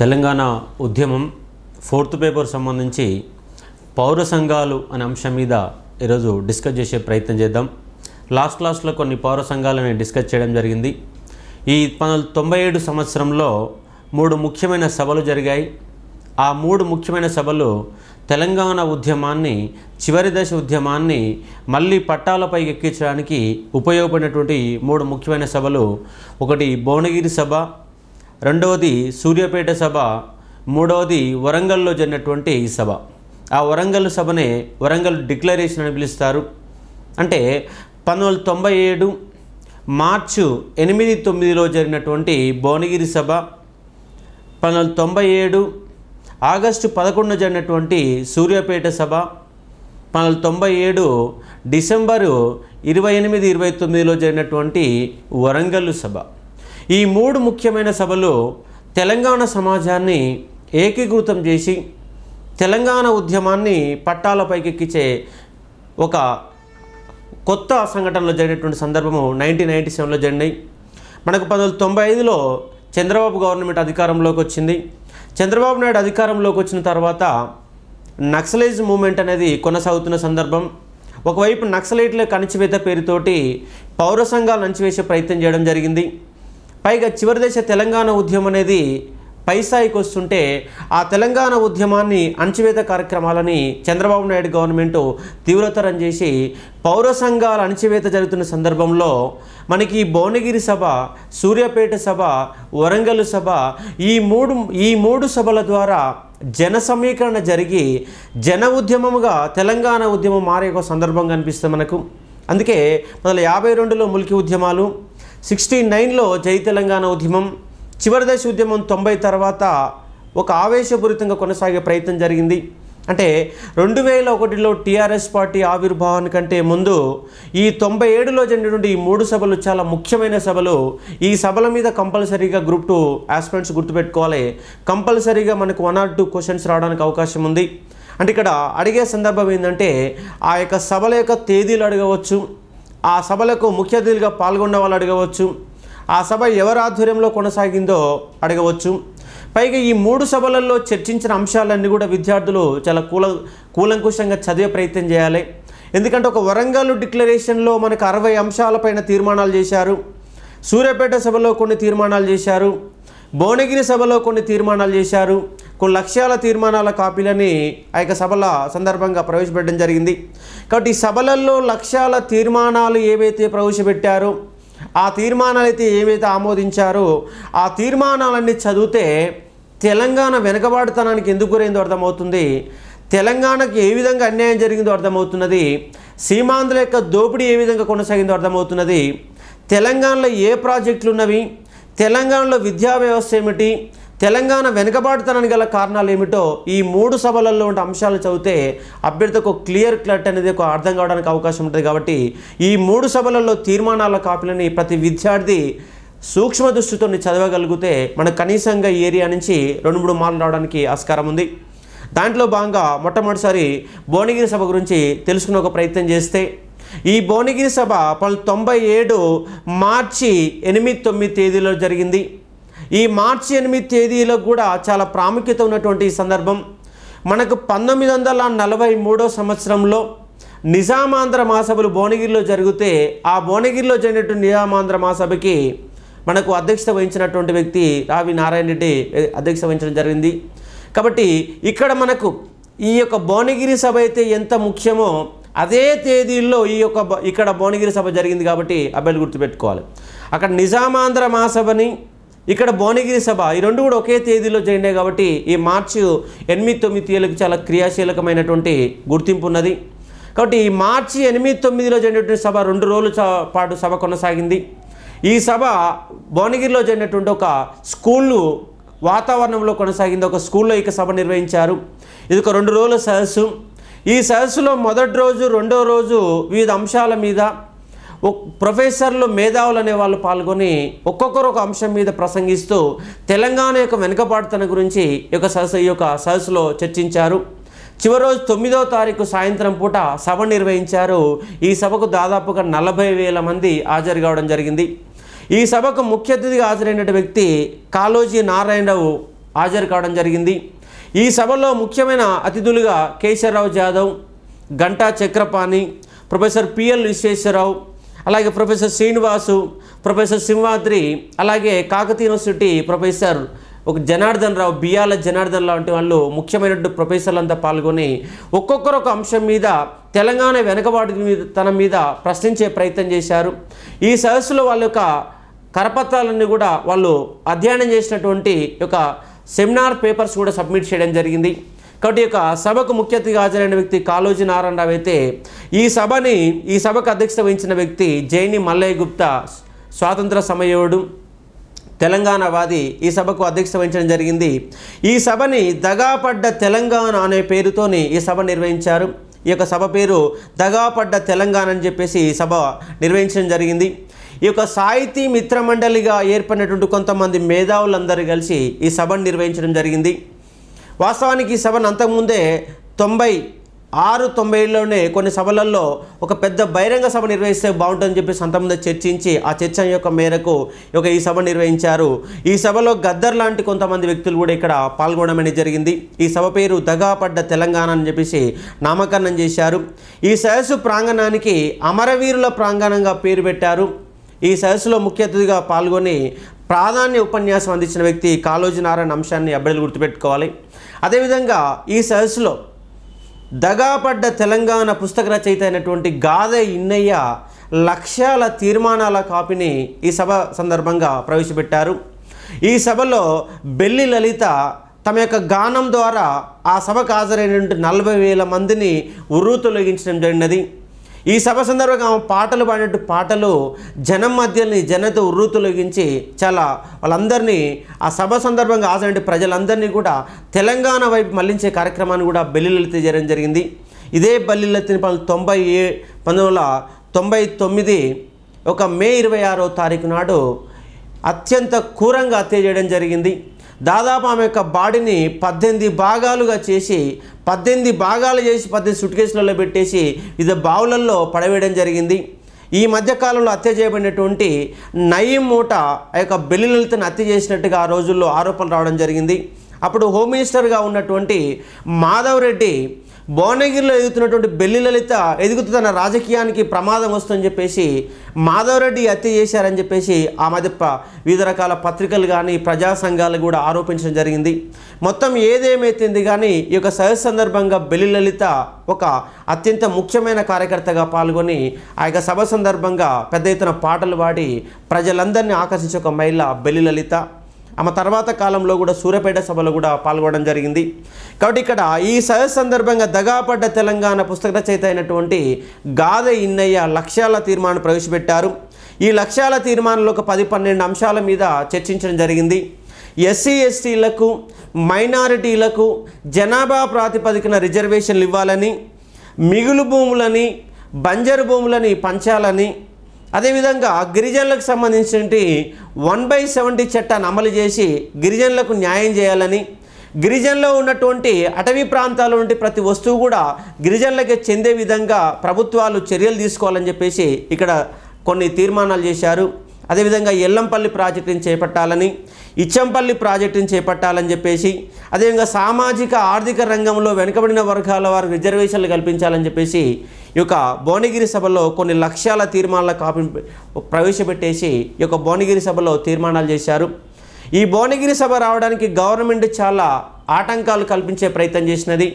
తెలంగాణ ఉద్యమం fourth paper సంబంధించి పౌర సంఘాలు అనే అంశం మీద ఈరోజు డిస్కస్ చేసే ప్రయత్నం చేద్దాం లాస్ట్ లాస్ట్లో కొన్ని పౌర సంఘాలని డిస్కస్ చేయడం జరిగింది ఈ తొంభై ఏడు సంవత్సరంలో మూడు ముఖ్యమైన సభలు జరిగాయి ఆ మూడు ముఖ్యమైన సభలు తెలంగాణ ఉద్యమాన్ని చివరి దశ ఉద్యమాన్ని మళ్ళీ పట్టాలపై ఎక్కించడానికి ఉపయోగపడినటువంటి మూడు ముఖ్యమైన సభలు ఒకటి భువనగిరి సభ రెండవది సూర్యాపేట సభ మూడవది వరంగల్లో జరిగినటువంటి ఈ సభ ఆ వరంగల్ సభనే వరంగల్ డిక్లరేషన్ అని పిలుస్తారు అంటే పంతొమ్మిది తొంభై ఏడు మార్చు ఎనిమిది తొమ్మిదిలో జరిగినటువంటి భువనగిరి సభ పంతొమ్మిది తొంభై ఏడు ఆగస్టు పదకొండు జరిగినటువంటి సూర్యాపేట సభ పంతొమ్మిది తొంభై ఏడు డిసెంబరు ఇరవై ఎనిమిది ఇరవై తొమ్మిదిలో జరిగినటువంటి వరంగల్ సభ ఈ మూడు ముఖ్యమైన సభలు తెలంగాణ సమాజాన్ని ఏకీకృతం చేసి తెలంగాణ ఉద్యమాన్ని ఎక్కించే ఒక కొత్త సంఘటనలు జరిగినటువంటి సందర్భము నైన్టీన్ నైంటీ సెవెన్లో జరిగినాయి మనకు పంతొమ్మిది తొంభై ఐదులో చంద్రబాబు గవర్నమెంట్ అధికారంలోకి వచ్చింది చంద్రబాబు నాయుడు అధికారంలోకి వచ్చిన తర్వాత నక్సలైజ్ మూమెంట్ అనేది కొనసాగుతున్న సందర్భం ఒకవైపు నక్సలైట్ల కణచివేత పేరుతోటి పౌర సంఘాలు అంచివేసే ప్రయత్నం చేయడం జరిగింది పైగా చివరి దశ తెలంగాణ ఉద్యమం అనేది పైసాయికి వస్తుంటే ఆ తెలంగాణ ఉద్యమాన్ని అణచివేత కార్యక్రమాలని చంద్రబాబు నాయుడు గవర్నమెంటు తీవ్రతరం చేసి పౌర సంఘాల అణచివేత జరుగుతున్న సందర్భంలో మనకి భువనగిరి సభ సూర్యాపేట సభ వరంగల్ సభ ఈ మూడు ఈ మూడు సభల ద్వారా జన సమీకరణ జరిగి జన ఉద్యమముగా తెలంగాణ ఉద్యమం మారే ఒక సందర్భం కనిపిస్తుంది మనకు అందుకే మొదలు యాభై రెండులో ములికి ఉద్యమాలు సిక్స్టీ నైన్లో జై తెలంగాణ ఉద్యమం చివరి దశ ఉద్యమం తొంభై తర్వాత ఒక ఆవేశపూరితంగా కొనసాగే ప్రయత్నం జరిగింది అంటే రెండు వేల ఒకటిలో టీఆర్ఎస్ పార్టీ ఆవిర్భావాన్ని కంటే ముందు ఈ తొంభై ఏడులో జరిగినటువంటి ఈ మూడు సభలు చాలా ముఖ్యమైన సభలు ఈ సభల మీద కంపల్సరీగా గ్రూప్ టూ ఆస్పిరెంట్స్ గుర్తుపెట్టుకోవాలి కంపల్సరీగా మనకు వన్ ఆర్ టూ క్వశ్చన్స్ రావడానికి అవకాశం ఉంది అంటే ఇక్కడ అడిగే సందర్భం ఏంటంటే ఆ యొక్క సభల యొక్క తేదీలు అడగవచ్చు ఆ సభలకు ముఖ్య అతిథులుగా పాల్గొన్న వాళ్ళు అడగవచ్చు ఆ సభ ఎవరి ఆధ్వర్యంలో కొనసాగిందో అడగవచ్చు పైగా ఈ మూడు సభలలో చర్చించిన అంశాలన్నీ కూడా విద్యార్థులు చాలా కూల కూలంకుషంగా చదివే ప్రయత్నం చేయాలి ఎందుకంటే ఒక వరంగల్ డిక్లరేషన్లో మనకు అరవై అంశాలపైన తీర్మానాలు చేశారు సూర్యాపేట సభలో కొన్ని తీర్మానాలు చేశారు భువనగిరి సభలో కొన్ని తీర్మానాలు చేశారు కొన్ని లక్ష్యాల తీర్మానాల కాపీలని ఆ యొక్క సభల సందర్భంగా ప్రవేశపెట్టడం జరిగింది కాబట్టి ఈ సభలలో లక్ష్యాల తీర్మానాలు ఏవైతే ప్రవేశపెట్టారో ఆ తీర్మానాలు అయితే ఏవైతే ఆమోదించారో ఆ తీర్మానాలన్నీ చదివితే తెలంగాణ వెనుకబాటుతనానికి ఎందుకు గురైందో అర్థమవుతుంది తెలంగాణకు ఏ విధంగా అన్యాయం జరిగిందో అర్థమవుతున్నది సీమాంధ్ర యొక్క దోపిడీ ఏ విధంగా కొనసాగిందో అర్థమవుతున్నది తెలంగాణలో ఏ ప్రాజెక్టులు ఉన్నవి తెలంగాణలో విద్యా వ్యవస్థ ఏమిటి తెలంగాణ వెనుకబాటుతనాన్ని గల కారణాలు ఏమిటో ఈ మూడు సభలలో ఉండే అంశాలు చదివితే అభ్యర్థికి ఒక క్లియర్ క్లట్ అనేది ఒక అర్థం కావడానికి అవకాశం ఉంటుంది కాబట్టి ఈ మూడు సభలలో తీర్మానాల కాపీలని ప్రతి విద్యార్థి సూక్ష్మ దృష్టితో చదవగలిగితే మనకు కనీసంగా ఈ ఏరియా నుంచి రెండు మూడు మార్లు రావడానికి ఆస్కారం ఉంది దాంట్లో భాగంగా మొట్టమొదటిసారి భువనగిరి సభ గురించి తెలుసుకునే ఒక ప్రయత్నం చేస్తే ఈ భువనగిరి సభ పంతొమ్మిది తొంభై ఏడు మార్చి ఎనిమిది తొమ్మిది తేదీలో జరిగింది ఈ మార్చి ఎనిమిది తేదీలో కూడా చాలా ప్రాముఖ్యత ఉన్నటువంటి సందర్భం మనకు పంతొమ్మిది వందల నలభై మూడో సంవత్సరంలో నిజామాంధ్ర మహాసభలు భువనగిరిలో జరిగితే ఆ భువనగిరిలో జరిగినటువంటి నిజామాంధ్ర మహాసభకి మనకు అధ్యక్షత వహించినటువంటి వ్యక్తి రావి నారాయణ రెడ్డి అధ్యక్షత వహించడం జరిగింది కాబట్టి ఇక్కడ మనకు ఈ యొక్క భువనగిరి సభ అయితే ఎంత ముఖ్యమో అదే తేదీల్లో ఈ యొక్క ఇక్కడ భువనగిరి సభ జరిగింది కాబట్టి అబ్బాయిలు గుర్తుపెట్టుకోవాలి అక్కడ నిజామాంధ్ర మహాసభని ఇక్కడ భువనగిరి సభ ఈ రెండు కూడా ఒకే తేదీలో జరిగినాయి కాబట్టి ఈ మార్చి ఎనిమిది తొమ్మిది తేదీలకు చాలా క్రియాశీలకమైనటువంటి గుర్తింపు ఉన్నది కాబట్టి ఈ మార్చి ఎనిమిది తొమ్మిదిలో జరిగినటువంటి సభ రెండు రోజుల పాటు సభ కొనసాగింది ఈ సభ భువనగిరిలో జరిగినటువంటి ఒక స్కూళ్ళు వాతావరణంలో కొనసాగింది ఒక స్కూల్లో ఇక సభ నిర్వహించారు ఇది ఒక రెండు రోజుల సదస్సు ఈ సదస్సులో మొదటి రోజు రెండో రోజు వివిధ అంశాల మీద ప్రొఫెసర్లు మేధావులు అనే వాళ్ళు పాల్గొని ఒక్కొక్కరు ఒక అంశం మీద ప్రసంగిస్తూ తెలంగాణ యొక్క వెనుకబాటుతన గురించి ఈ యొక్క సదస్సు ఈ యొక్క సదస్సులో చర్చించారు చివరి రోజు తొమ్మిదవ తారీఖు సాయంత్రం పూట సభ నిర్వహించారు ఈ సభకు దాదాపుగా నలభై వేల మంది హాజరు కావడం జరిగింది ఈ సభకు ముఖ్య అతిథిగా హాజరైన వ్యక్తి కాళోజీ నారాయణరావు హాజరు కావడం జరిగింది ఈ సభలో ముఖ్యమైన అతిథులుగా కేశవరావు జాదవ్ గంటా చక్రపాణి ప్రొఫెసర్ పిఎల్ విశ్వేశ్వరరావు అలాగే ప్రొఫెసర్ శ్రీనివాసు ప్రొఫెసర్ సింహాద్రి అలాగే కాకతీ యూనివర్సిటీ ప్రొఫెసర్ ఒక జనార్దన్ రావు బియాల జనార్దన్ రావు వంటి వాళ్ళు ముఖ్యమైనటువంటి ప్రొఫెసర్లు అంతా పాల్గొని ఒక్కొక్కరు ఒక అంశం మీద తెలంగాణ వెనుకబాటు మీద తన మీద ప్రశ్నించే ప్రయత్నం చేశారు ఈ సదస్సులో వాళ్ళ యొక్క కరపత్రాలన్నీ కూడా వాళ్ళు అధ్యయనం చేసినటువంటి యొక్క సెమినార్ పేపర్స్ కూడా సబ్మిట్ చేయడం జరిగింది కాబట్టి యొక్క సభకు ముఖ్య అతిథిగా హాజరైన వ్యక్తి కాళోజీ నారాయణరావు అయితే ఈ సభని ఈ సభకు అధ్యక్షత వహించిన వ్యక్తి జైని మల్లయ్య గుప్తా స్వాతంత్ర సమయోడు తెలంగాణవాది ఈ సభకు అధ్యక్షత వహించడం జరిగింది ఈ సభని దగాపడ్డ తెలంగాణ అనే పేరుతోని ఈ సభ నిర్వహించారు ఈ యొక్క సభ పేరు దగాపడ్డ తెలంగాణ అని చెప్పేసి ఈ సభ నిర్వహించడం జరిగింది ఈ యొక్క సాహితీ మిత్రమండలిగా ఏర్పడినటువంటి కొంతమంది మేధావులందరూ కలిసి ఈ సభను నిర్వహించడం జరిగింది వాస్తవానికి ఈ సభను అంతకుముందే తొంభై ఆరు తొంభైలోనే కొన్ని సభలలో ఒక పెద్ద బహిరంగ సభ నిర్వహిస్తే బాగుంటుందని చెప్పేసి అంతమంది చర్చించి ఆ చర్చ యొక్క మేరకు ఒక ఈ సభ నిర్వహించారు ఈ సభలో గద్దర్ లాంటి కొంతమంది వ్యక్తులు కూడా ఇక్కడ పాల్గొనడం అనేది జరిగింది ఈ సభ పేరు దగాపడ్డ తెలంగాణ అని చెప్పేసి నామకరణం చేశారు ఈ సదస్సు ప్రాంగణానికి అమరవీరుల ప్రాంగణంగా పేరు పెట్టారు ఈ సదస్సులో ముఖ్య అతిథిగా పాల్గొని ప్రాధాన్య ఉపన్యాసం అందించిన వ్యక్తి కాళోజీ నారాయణ అంశాన్ని అభ్యర్థులు గుర్తుపెట్టుకోవాలి అదేవిధంగా ఈ సదస్సులో దగాపడ్డ తెలంగాణ పుస్తక రచయిత అయినటువంటి గాదె ఇన్నయ్య లక్ష్యాల తీర్మానాల కాపీని ఈ సభ సందర్భంగా ప్రవేశపెట్టారు ఈ సభలో బెల్లి లలిత తమ యొక్క గానం ద్వారా ఆ సభకు హాజరైనటువంటి నలభై వేల మందిని తొలగించడం జరిగినది ఈ సభ సందర్భంగా ఆమె పాటలు పాడినట్టు పాటలు జనం మధ్యని జనత ఉర్రు తొలగించి చాలా వాళ్ళందరినీ ఆ సభ సందర్భంగా ఆసంటే ప్రజలందరినీ కూడా తెలంగాణ వైపు మళ్లించే కార్యక్రమాన్ని కూడా బెల్లిలత చేయడం జరిగింది ఇదే బల్లిలతిని పలు తొంభై ఏ పంతొమ్మిది తొంభై తొమ్మిది ఒక మే ఇరవై ఆరో తారీఖు నాడు అత్యంత క్రూరంగా హత్య చేయడం జరిగింది దాదాపు ఆమె యొక్క బాడీని పద్దెనిమిది భాగాలుగా చేసి పద్దెనిమిది భాగాలు చేసి పద్దెనిమిది సుట్కేసులలో పెట్టేసి వివిధ బావులల్లో పడవేయడం జరిగింది ఈ మధ్యకాలంలో హత్య చేయబడినటువంటి నయీం మూట ఆ యొక్క బెల్లిలతను హత్య చేసినట్టుగా ఆ రోజుల్లో ఆరోపణలు రావడం జరిగింది అప్పుడు హోమ్ మినిస్టర్గా ఉన్నటువంటి మాధవ్ రెడ్డి భువనగిరిలో ఎదుగుతున్నటువంటి బెల్లి లలిత ఎదుగుతూ తన రాజకీయానికి ప్రమాదం వస్తుందని చెప్పేసి మాధవరెడ్డి హత్య చేశారని చెప్పేసి ఆ మధ్య వివిధ రకాల పత్రికలు కానీ ప్రజా సంఘాలు కూడా ఆరోపించడం జరిగింది మొత్తం ఏదేమైతుంది కానీ ఈ యొక్క సహజ సందర్భంగా బెల్లి లలిత ఒక అత్యంత ముఖ్యమైన కార్యకర్తగా పాల్గొని ఆ యొక్క సభ సందర్భంగా పెద్ద ఎత్తున పాటలు పాడి ప్రజలందరినీ ఆకర్షించే ఒక మహిళ బెల్లి లలిత ఆమె తర్వాత కాలంలో కూడా సూర్యపేట సభలో కూడా పాల్గొనడం జరిగింది కాబట్టి ఇక్కడ ఈ సదస్సు సందర్భంగా దగాపడ్డ తెలంగాణ పుస్తక రచయిత అయినటువంటి గాథ ఇన్నయ్య లక్ష్యాల తీర్మానం ప్రవేశపెట్టారు ఈ లక్ష్యాల తీర్మానంలో ఒక పది పన్నెండు అంశాల మీద చర్చించడం జరిగింది ఎస్సీ ఎస్టీలకు మైనారిటీలకు జనాభా ప్రాతిపదికన రిజర్వేషన్లు ఇవ్వాలని మిగులు భూములని బంజరు భూములని పంచాలని అదేవిధంగా గిరిజనులకు సంబంధించినటువంటి వన్ బై సెవెంటీ చట్టాన్ని అమలు చేసి గిరిజనులకు న్యాయం చేయాలని గిరిజనులో ఉన్నటువంటి అటవీ ప్రాంతాల్లో ఉండే ప్రతి వస్తువు కూడా గిరిజనులకి చెందే విధంగా ప్రభుత్వాలు చర్యలు తీసుకోవాలని చెప్పేసి ఇక్కడ కొన్ని తీర్మానాలు చేశారు అదేవిధంగా ఎల్లంపల్లి ప్రాజెక్టుని చేపట్టాలని ఇచ్చంపల్లి ప్రాజెక్టును చేపట్టాలని చెప్పేసి అదేవిధంగా సామాజిక ఆర్థిక రంగంలో వెనుకబడిన వర్గాల వారికి రిజర్వేషన్లు కల్పించాలని చెప్పేసి ఈ యొక్క భువనగిరి సభలో కొన్ని లక్ష్యాల తీర్మానాల కాపీ ప్రవేశపెట్టేసి ఈ యొక్క భువనగిరి సభలో తీర్మానాలు చేశారు ఈ భువనగిరి సభ రావడానికి గవర్నమెంట్ చాలా ఆటంకాలు కల్పించే ప్రయత్నం చేసినది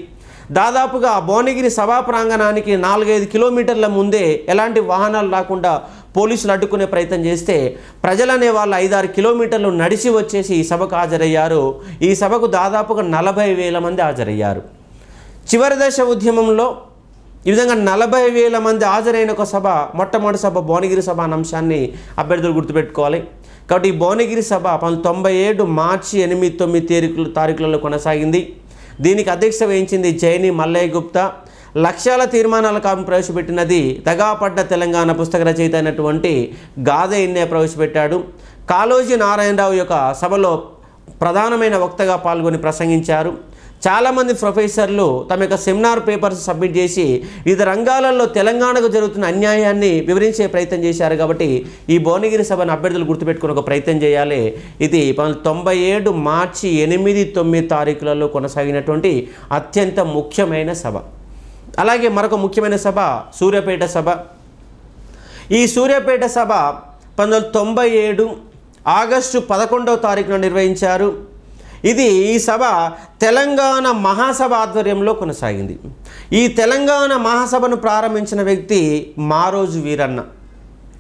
దాదాపుగా భువనగిరి సభా ప్రాంగణానికి నాలుగైదు కిలోమీటర్ల ముందే ఎలాంటి వాహనాలు రాకుండా పోలీసులు అడ్డుకునే ప్రయత్నం చేస్తే ప్రజలనే వాళ్ళు ఐదారు కిలోమీటర్లు నడిచి వచ్చేసి ఈ సభకు హాజరయ్యారు ఈ సభకు దాదాపుగా నలభై వేల మంది హాజరయ్యారు చివరి దశ ఉద్యమంలో ఈ విధంగా నలభై వేల మంది హాజరైన ఒక సభ మొట్టమొదటి సభ భువనగిరి సభ అనే అంశాన్ని అభ్యర్థులు గుర్తుపెట్టుకోవాలి కాబట్టి ఈ భువనగిరి సభ పంతొమ్మిది తొంభై ఏడు మార్చి ఎనిమిది తొమ్మిది తేదీలు తారీఖులలో కొనసాగింది దీనికి అధ్యక్షత వహించింది జైని మల్లయ్య గుప్తా లక్ష్యాల తీర్మానాల కాపీ ప్రవేశపెట్టినది తెగాపడ్డ తెలంగాణ పుస్తక రచయిత అయినటువంటి గాదె ఇన్నే ప్రవేశపెట్టాడు కాళోజీ నారాయణరావు యొక్క సభలో ప్రధానమైన వక్తగా పాల్గొని ప్రసంగించారు చాలామంది ప్రొఫెసర్లు తమ యొక్క సెమినార్ పేపర్స్ సబ్మిట్ చేసి వివిధ రంగాలలో తెలంగాణకు జరుగుతున్న అన్యాయాన్ని వివరించే ప్రయత్నం చేశారు కాబట్టి ఈ భువనగిరి సభను అభ్యర్థులు గుర్తుపెట్టుకుని ఒక ప్రయత్నం చేయాలి ఇది తొంభై ఏడు మార్చి ఎనిమిది తొమ్మిది తారీఖులలో కొనసాగినటువంటి అత్యంత ముఖ్యమైన సభ అలాగే మరొక ముఖ్యమైన సభ సూర్యాపేట సభ ఈ సూర్యాపేట సభ పంతొమ్మిది తొంభై ఏడు ఆగస్టు పదకొండవ తారీఖున నిర్వహించారు ఇది ఈ సభ తెలంగాణ మహాసభ ఆధ్వర్యంలో కొనసాగింది ఈ తెలంగాణ మహాసభను ప్రారంభించిన వ్యక్తి మారోజు వీరన్న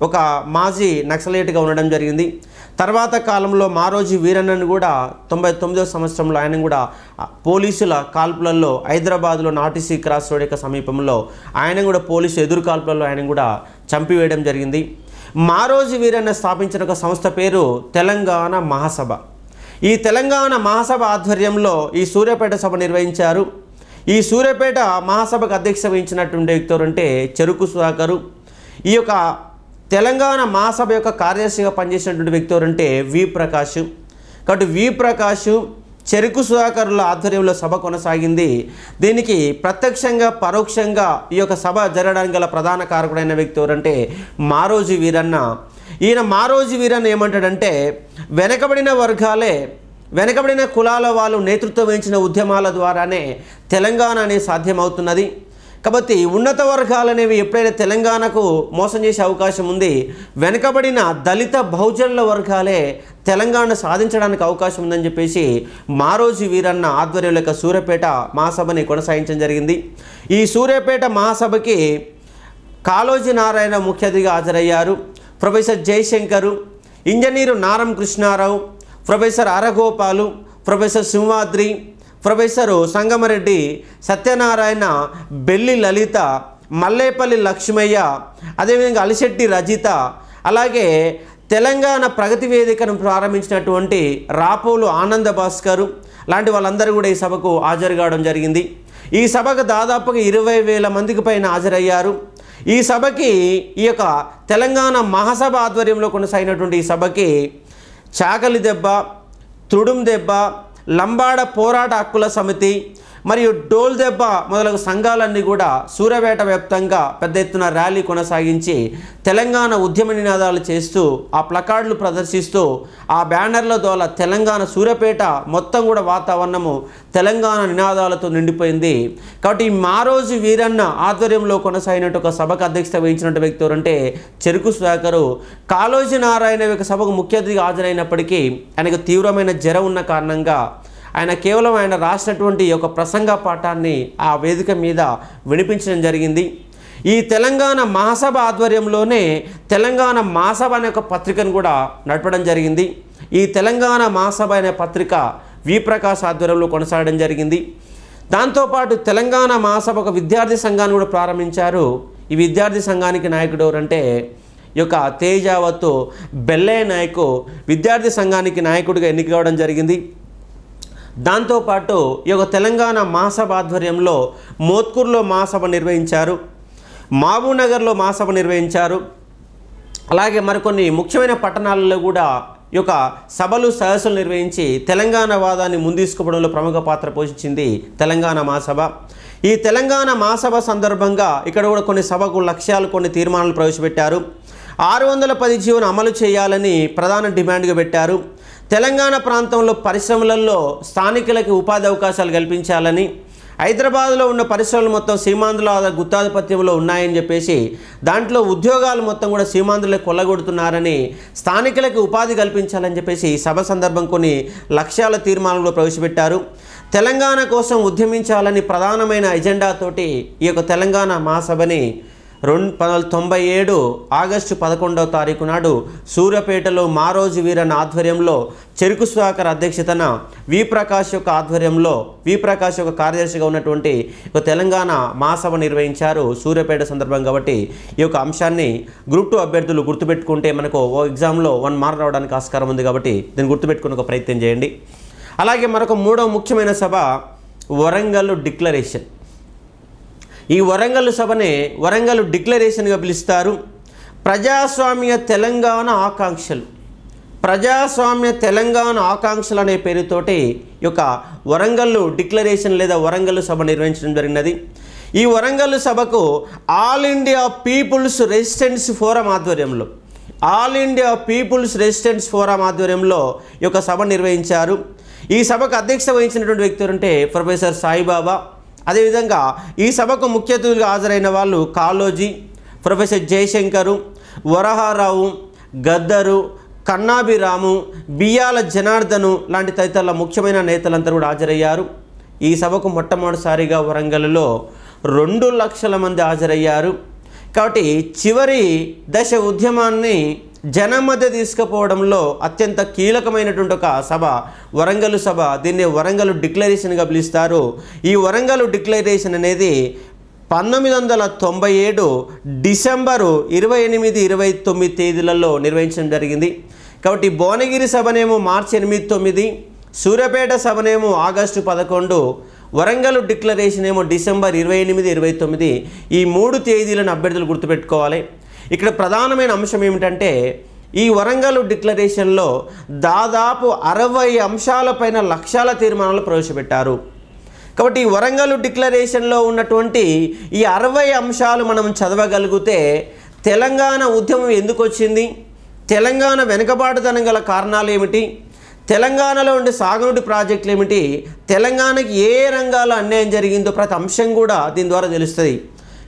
ఒక మాజీ నక్సలేట్గా ఉండడం జరిగింది తర్వాత కాలంలో మారోజీ వీరన్నను కూడా తొంభై తొమ్మిదో సంవత్సరంలో ఆయన కూడా పోలీసుల కాల్పులలో హైదరాబాద్లో నాటిసీ క్రాస్ రోడ్ యొక్క సమీపంలో ఆయన కూడా పోలీసు ఎదురు కాల్పులలో ఆయన కూడా చంపివేయడం జరిగింది మారోజీ వీరన్న స్థాపించిన ఒక సంస్థ పేరు తెలంగాణ మహాసభ ఈ తెలంగాణ మహాసభ ఆధ్వర్యంలో ఈ సూర్యాపేట సభ నిర్వహించారు ఈ సూర్యాపేట మహాసభకు అధ్యక్ష వహించినటువంటి వ్యక్తి అంటే చెరుకు సుధాకరు ఈ యొక్క తెలంగాణ మహాసభ యొక్క కార్యదర్శిగా పనిచేసినటువంటి వ్యక్తి ఎవరంటే వి ప్రకాష్ కాబట్టి వి ప్రకాష్ చెరుకు సుధాకరుల ఆధ్వర్యంలో సభ కొనసాగింది దీనికి ప్రత్యక్షంగా పరోక్షంగా ఈ యొక్క సభ జరగడానికి గల ప్రధాన కారకుడైన వ్యక్తి ఎవరంటే మారోజీ వీరన్న ఈయన మారోజీ వీరన్న ఏమంటాడంటే వెనకబడిన వర్గాలే వెనకబడిన కులాల వాళ్ళు నేతృత్వం వహించిన ఉద్యమాల ద్వారానే తెలంగాణ అనేది సాధ్యమవుతున్నది కాబట్టి ఉన్నత వర్గాలు అనేవి ఎప్పుడైనా తెలంగాణకు మోసం చేసే అవకాశం ఉంది వెనుకబడిన దళిత బహుజనుల వర్గాలే తెలంగాణ సాధించడానికి అవకాశం ఉందని చెప్పేసి మారోజు వీరన్న ఆధ్వర్యంలో యొక్క సూర్యపేట మహాసభని కొనసాగించడం జరిగింది ఈ సూర్యపేట మహాసభకి కాళోజీ నారాయణ ముఖ్య అతిథిగా హాజరయ్యారు professor Jayashankar engineer Naram Krishna Rao professor Haragopal professor Simhadri professor Sangamreddy Satyanarayana Belli Lalitha Mallepalli Lakshmaiah అదేవిధంగా అలిశెట్టి రజిత అలాగే తెలంగాణ ప్రగతి వేదికను ప్రారంభించినటువంటి రాపోలు ఆనంద భాస్కర్ లాంటి వాళ్ళందరూ కూడా ఈ సభకు హాజరు కావడం జరిగింది ఈ సభకు దాదాపుగా ఇరవై వేల మందికి పైన హాజరయ్యారు ఈ సభకి ఈ యొక్క తెలంగాణ మహాసభ ఆధ్వర్యంలో కొనసాగినటువంటి ఈ సభకి చాకలి దెబ్బ తుడుం దెబ్బ లంబాడ పోరాట హక్కుల సమితి మరియు డోల్ దెబ్బ మొదలగు సంఘాలన్నీ కూడా సూర్యవేట వ్యాప్తంగా పెద్ద ఎత్తున ర్యాలీ కొనసాగించి తెలంగాణ ఉద్యమ నినాదాలు చేస్తూ ఆ ప్లకార్డులు ప్రదర్శిస్తూ ఆ బ్యానర్ల ద్వారా తెలంగాణ సూర్యపేట మొత్తం కూడా వాతావరణము తెలంగాణ నినాదాలతో నిండిపోయింది కాబట్టి మా రోజు వీరన్న ఆధ్వర్యంలో కొనసాగినట్టు ఒక సభకు అధ్యక్షత వహించినట్టు వ్యక్తి ఎవరంటే చెరుకు సుధాకరు కాళోజీ నారాయణ యొక్క సభకు ముఖ్య అతిథిగా హాజరైనప్పటికీ ఆయనకు తీవ్రమైన జ్వరం ఉన్న కారణంగా ఆయన కేవలం ఆయన రాసినటువంటి ఒక ప్రసంగ పాఠాన్ని ఆ వేదిక మీద వినిపించడం జరిగింది ఈ తెలంగాణ మహాసభ ఆధ్వర్యంలోనే తెలంగాణ మహాసభ అనే ఒక పత్రికను కూడా నడపడం జరిగింది ఈ తెలంగాణ మహాసభ అనే పత్రిక విప్రకాశ్ ఆధ్వర్యంలో కొనసాగడం జరిగింది దాంతోపాటు తెలంగాణ మహాసభ ఒక విద్యార్థి సంఘాన్ని కూడా ప్రారంభించారు ఈ విద్యార్థి సంఘానికి నాయకుడు ఎవరంటే ఈ యొక్క తేజావత్ బెల్లయ్య నాయకు విద్యార్థి సంఘానికి నాయకుడిగా ఎన్నికవడం జరిగింది దాంతోపాటు ఈ యొక్క తెలంగాణ మహాసభ ఆధ్వర్యంలో మోత్కూర్లో మహాసభ నిర్వహించారు మహబూబ్నగర్లో మహాసభ నిర్వహించారు అలాగే మరికొన్ని ముఖ్యమైన పట్టణాలలో కూడా ఈ యొక్క సభలు సదస్సులు నిర్వహించి తెలంగాణ వాదాన్ని ముందుకుపోవడంలో ప్రముఖ పాత్ర పోషించింది తెలంగాణ మహాసభ ఈ తెలంగాణ మహాసభ సందర్భంగా ఇక్కడ కూడా కొన్ని సభకు లక్ష్యాలు కొన్ని తీర్మానాలు ప్రవేశపెట్టారు ఆరు వందల పది జీవన అమలు చేయాలని ప్రధాన డిమాండ్గా పెట్టారు తెలంగాణ ప్రాంతంలో పరిశ్రమలలో స్థానికులకి ఉపాధి అవకాశాలు కల్పించాలని హైదరాబాద్లో ఉన్న పరిశ్రమలు మొత్తం సీమాంధ్రుల గుత్తాధిపత్యంలో ఉన్నాయని చెప్పేసి దాంట్లో ఉద్యోగాలు మొత్తం కూడా సీమాంధ్రులకు కొల్లగొడుతున్నారని స్థానికులకు ఉపాధి కల్పించాలని చెప్పేసి సభ సందర్భం కొన్ని లక్ష్యాల తీర్మానంలో ప్రవేశపెట్టారు తెలంగాణ కోసం ఉద్యమించాలని ప్రధానమైన ఎజెండాతోటి ఈ యొక్క తెలంగాణ మహాసభని రెండు పంతొమ్మిది తొంభై ఏడు ఆగస్టు పదకొండవ తారీఖు నాడు సూర్యపేటలో మారోజు వీరన్ ఆధ్వర్యంలో చెరుకు సుధాకర్ అధ్యక్షతన వి ప్రకాష్ యొక్క ఆధ్వర్యంలో విప్రకాష్ యొక్క కార్యదర్శిగా ఉన్నటువంటి ఒక తెలంగాణ మహాసభ నిర్వహించారు సూర్యపేట సందర్భం కాబట్టి ఈ యొక్క అంశాన్ని గ్రూప్ టూ అభ్యర్థులు గుర్తుపెట్టుకుంటే మనకు ఓ ఎగ్జామ్లో వన్ మార్క్ రావడానికి ఆస్కారం ఉంది కాబట్టి దీన్ని గుర్తుపెట్టుకుని ఒక ప్రయత్నం చేయండి అలాగే మరొక మూడవ ముఖ్యమైన సభ వరంగల్ డిక్లరేషన్ ఈ వరంగల్ సభనే వరంగల్ డిక్లరేషన్గా పిలుస్తారు ప్రజాస్వామ్య తెలంగాణ ఆకాంక్షలు ప్రజాస్వామ్య తెలంగాణ ఆకాంక్షలు అనే పేరుతోటి ఈ యొక్క వరంగల్ డిక్లరేషన్ లేదా వరంగల్ సభ నిర్వహించడం జరిగినది ఈ వరంగల్ సభకు all India people's resistance forum ఆధ్వర్యంలో all India people's resistance forum ఆధ్వర్యంలో ఈ యొక్క సభ నిర్వహించారు ఈ సభకు అధ్యక్షత వహించినటువంటి వ్యక్తులు అంటే ప్రొఫెసర్ సాయిబాబా అదేవిధంగా ఈ సభకు ముఖ్య అతిథులుగా హాజరైన వాళ్ళు కాలోజీ ప్రొఫెసర్ జయశంకరు వరహారావు గద్దరు కన్నాభిరాము బియ్యాల జనార్దను లాంటి తదితరుల ముఖ్యమైన నేతలంతా కూడా హాజరయ్యారు ఈ సభకు మొట్టమొదటిసారిగా వరంగల్లో రెండు లక్షల మంది హాజరయ్యారు కాబట్టి చివరి దశ ఉద్యమాన్ని జనం మధ్య తీసుకుపోవడంలో అత్యంత కీలకమైనటువంటి ఒక సభ వరంగల్ సభ దీన్ని వరంగల్ డిక్లరేషన్గా పిలుస్తారు ఈ వరంగల్ డిక్లరేషన్ అనేది పంతొమ్మిది వందల తొంభై ఏడు డిసెంబరు ఇరవై ఎనిమిది ఇరవై తొమ్మిది తేదీలలో నిర్వహించడం జరిగింది కాబట్టి భువనగిరి సభనేమో మార్చి ఎనిమిది తొమ్మిది సూర్యాపేట సభనేమో ఆగస్టు పదకొండు వరంగల్ డిక్లరేషన్ ఏమో డిసెంబర్ ఇరవై ఎనిమిది ఇరవై తొమ్మిది ఈ మూడు తేదీలను అభ్యర్థులు గుర్తుపెట్టుకోవాలి ఇక్కడ ప్రధానమైన అంశం ఏమిటంటే ఈ వరంగల్ డిక్లరేషన్లో దాదాపు అరవై అంశాలపైన లక్ష్యాల తీర్మానాలు ప్రవేశపెట్టారు కాబట్టి ఈ వరంగల్ డిక్లరేషన్లో ఉన్నటువంటి ఈ అరవై అంశాలు మనం చదవగలిగితే తెలంగాణ ఉద్యమం ఎందుకు వచ్చింది తెలంగాణ వెనుకబాటుదనం గల కారణాలు ఏమిటి తెలంగాణలో ఉండే సాగునీటి ప్రాజెక్టులు ఏమిటి తెలంగాణకి ఏ రంగాల అన్యాయం జరిగిందో ప్రతి అంశం కూడా దీని ద్వారా తెలుస్తుంది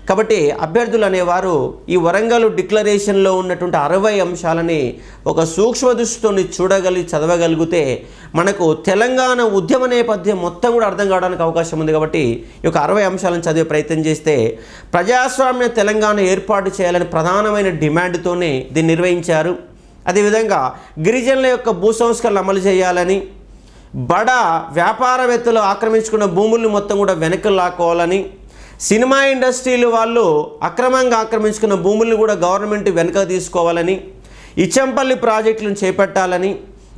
కాబట్టి అభ్యర్థులు అనేవారు ఈ వరంగల్ డిక్లరేషన్లో ఉన్నటువంటి అరవై అంశాలని ఒక సూక్ష్మ దృష్టితోని చూడగలిగి చదవగలిగితే మనకు తెలంగాణ ఉద్యమ నేపథ్యం మొత్తం కూడా అర్థం కావడానికి అవకాశం ఉంది కాబట్టి ఈ యొక్క అరవై అంశాలను చదివే ప్రయత్నం చేస్తే ప్రజాస్వామ్య తెలంగాణ ఏర్పాటు చేయాలని ప్రధానమైన డిమాండ్తోనే దీన్ని నిర్వహించారు అదేవిధంగా గిరిజనుల యొక్క భూ సంస్కరణలు అమలు చేయాలని బడా వ్యాపారవేత్తలు ఆక్రమించుకున్న భూములను మొత్తం కూడా వెనక్కి లాక్కోవాలని సినిమా ఇండస్ట్రీలు వాళ్ళు అక్రమంగా ఆక్రమించుకున్న భూములను కూడా గవర్నమెంట్ వెనక తీసుకోవాలని ఇచ్చంపల్లి ప్రాజెక్టులను చేపట్టాలని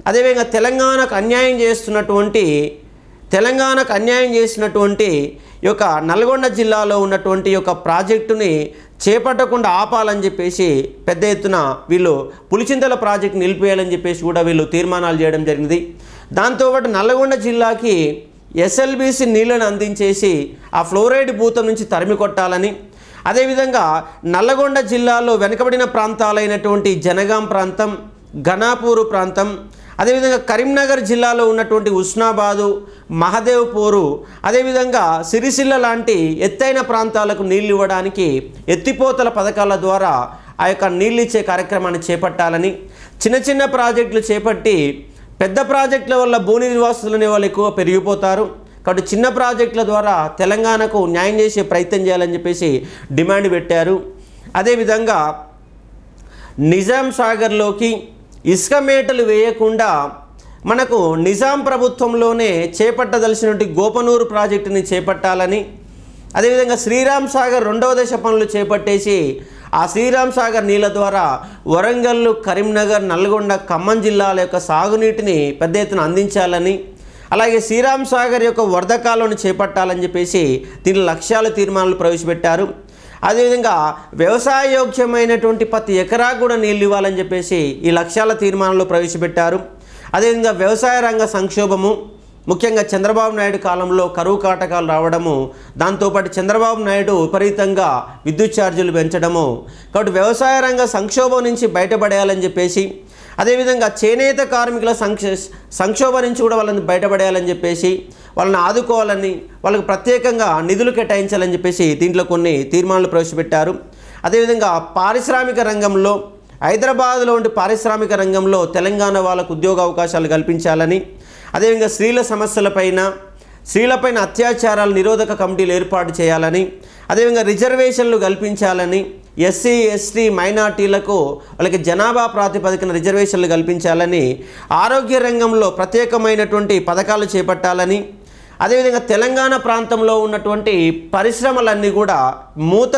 అదేవిధంగా తెలంగాణకు అన్యాయం చేస్తున్నటువంటి తెలంగాణకు అన్యాయం చేసినటువంటి యొక్క నల్గొండ జిల్లాలో ఉన్నటువంటి యొక్క ప్రాజెక్టుని చేపట్టకుండా ఆపాలని చెప్పేసి పెద్ద ఎత్తున వీళ్ళు పులిచింతల ప్రాజెక్టు నిలిపేయాలని చెప్పేసి కూడా వీళ్ళు తీర్మానాలు చేయడం జరిగింది దాంతోపాటు నల్గొండ జిల్లాకి ఎస్ఎల్బీసీ నీళ్లను అందించేసి ఆ ఫ్లోరైడ్ భూతం నుంచి తరిమి కొట్టాలని అదేవిధంగా నల్లగొండ జిల్లాలో వెనుకబడిన ప్రాంతాలైనటువంటి జనగాం ప్రాంతం ఘనాపూరు ప్రాంతం అదేవిధంగా కరీంనగర్ జిల్లాలో ఉన్నటువంటి ఉస్నాబాదు మహదేవ్పూరు అదేవిధంగా సిరిసిల్ల లాంటి ఎత్తైన ప్రాంతాలకు నీళ్ళు ఇవ్వడానికి ఎత్తిపోతల పథకాల ద్వారా ఆ యొక్క నీళ్ళు ఇచ్చే కార్యక్రమాన్ని చేపట్టాలని చిన్న చిన్న ప్రాజెక్టులు చేపట్టి పెద్ద ప్రాజెక్టుల వల్ల భూ నిర్వాసులు అనేవాళ్ళు ఎక్కువ పెరిగిపోతారు కాబట్టి చిన్న ప్రాజెక్టుల ద్వారా తెలంగాణకు న్యాయం చేసే ప్రయత్నం చేయాలని చెప్పేసి డిమాండ్ పెట్టారు అదేవిధంగా నిజాం సాగర్లోకి ఇసుక మేటలు వేయకుండా మనకు నిజాం ప్రభుత్వంలోనే చేపట్టదలసినటువంటి గోపనూరు ప్రాజెక్టుని చేపట్టాలని అదేవిధంగా శ్రీరామ్ సాగర్ రెండవ దశ పనులు చేపట్టేసి ఆ శ్రీరామ్ సాగర్ నీళ్ళ ద్వారా వరంగల్లు కరీంనగర్ నల్గొండ ఖమ్మం జిల్లాల యొక్క సాగునీటిని పెద్ద ఎత్తున అందించాలని అలాగే శ్రీరామ్ సాగర్ యొక్క వరద కాలువను చేపట్టాలని చెప్పేసి దీని లక్ష్యాలు తీర్మానాలు ప్రవేశపెట్టారు అదేవిధంగా వ్యవసాయ యోగ్యమైనటువంటి ప్రతి ఎకరా కూడా నీళ్ళు ఇవ్వాలని చెప్పేసి ఈ లక్ష్యాల తీర్మానంలో ప్రవేశపెట్టారు అదేవిధంగా వ్యవసాయ రంగ సంక్షోభము ముఖ్యంగా చంద్రబాబు నాయుడు కాలంలో కరువు కాటకాలు రావడము దాంతోపాటు చంద్రబాబు నాయుడు విపరీతంగా విద్యుత్ ఛార్జీలు పెంచడము కాబట్టి వ్యవసాయ రంగ సంక్షోభం నుంచి బయటపడేయాలని చెప్పేసి అదేవిధంగా చేనేత కార్మికుల సంక్ష సంక్షోభం నుంచి కూడా వాళ్ళని బయటపడేయాలని చెప్పేసి వాళ్ళని ఆదుకోవాలని వాళ్ళకు ప్రత్యేకంగా నిధులు కేటాయించాలని చెప్పేసి దీంట్లో కొన్ని తీర్మానాలు ప్రవేశపెట్టారు అదేవిధంగా పారిశ్రామిక రంగంలో హైదరాబాద్లో ఉండి పారిశ్రామిక రంగంలో తెలంగాణ వాళ్ళకు ఉద్యోగ అవకాశాలు కల్పించాలని అదేవిధంగా స్త్రీల సమస్యలపైన స్త్రీలపైన అత్యాచారాల నిరోధక కమిటీలు ఏర్పాటు చేయాలని అదేవిధంగా రిజర్వేషన్లు కల్పించాలని ఎస్సీ ఎస్టీ మైనార్టీలకు వాళ్ళకి జనాభా ప్రాతిపదికన రిజర్వేషన్లు కల్పించాలని ఆరోగ్య రంగంలో ప్రత్యేకమైనటువంటి పథకాలు చేపట్టాలని అదేవిధంగా తెలంగాణ ప్రాంతంలో ఉన్నటువంటి పరిశ్రమలన్నీ కూడా మూత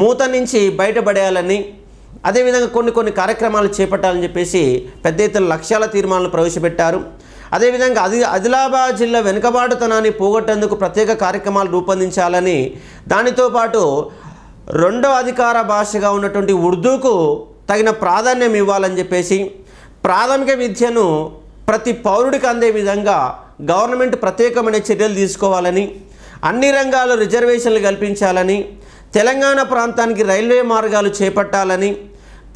మూత నుంచి బయటపడేయాలని అదేవిధంగా కొన్ని కొన్ని కార్యక్రమాలు చేపట్టాలని చెప్పేసి పెద్ద ఎత్తున లక్ష్యాల తీర్మానాలు ప్రవేశపెట్టారు అదేవిధంగా అది ఆదిలాబాద్ జిల్లా వెనుకబాటుతనాన్ని పోగొట్టేందుకు ప్రత్యేక కార్యక్రమాలు రూపొందించాలని దానితో పాటు రెండో అధికార భాషగా ఉన్నటువంటి ఉర్దూకు తగిన ప్రాధాన్యం ఇవ్వాలని చెప్పేసి ప్రాథమిక విద్యను ప్రతి పౌరుడికి అందే విధంగా గవర్నమెంట్ ప్రత్యేకమైన చర్యలు తీసుకోవాలని అన్ని రంగాల్లో రిజర్వేషన్లు కల్పించాలని తెలంగాణ ప్రాంతానికి రైల్వే మార్గాలు చేపట్టాలని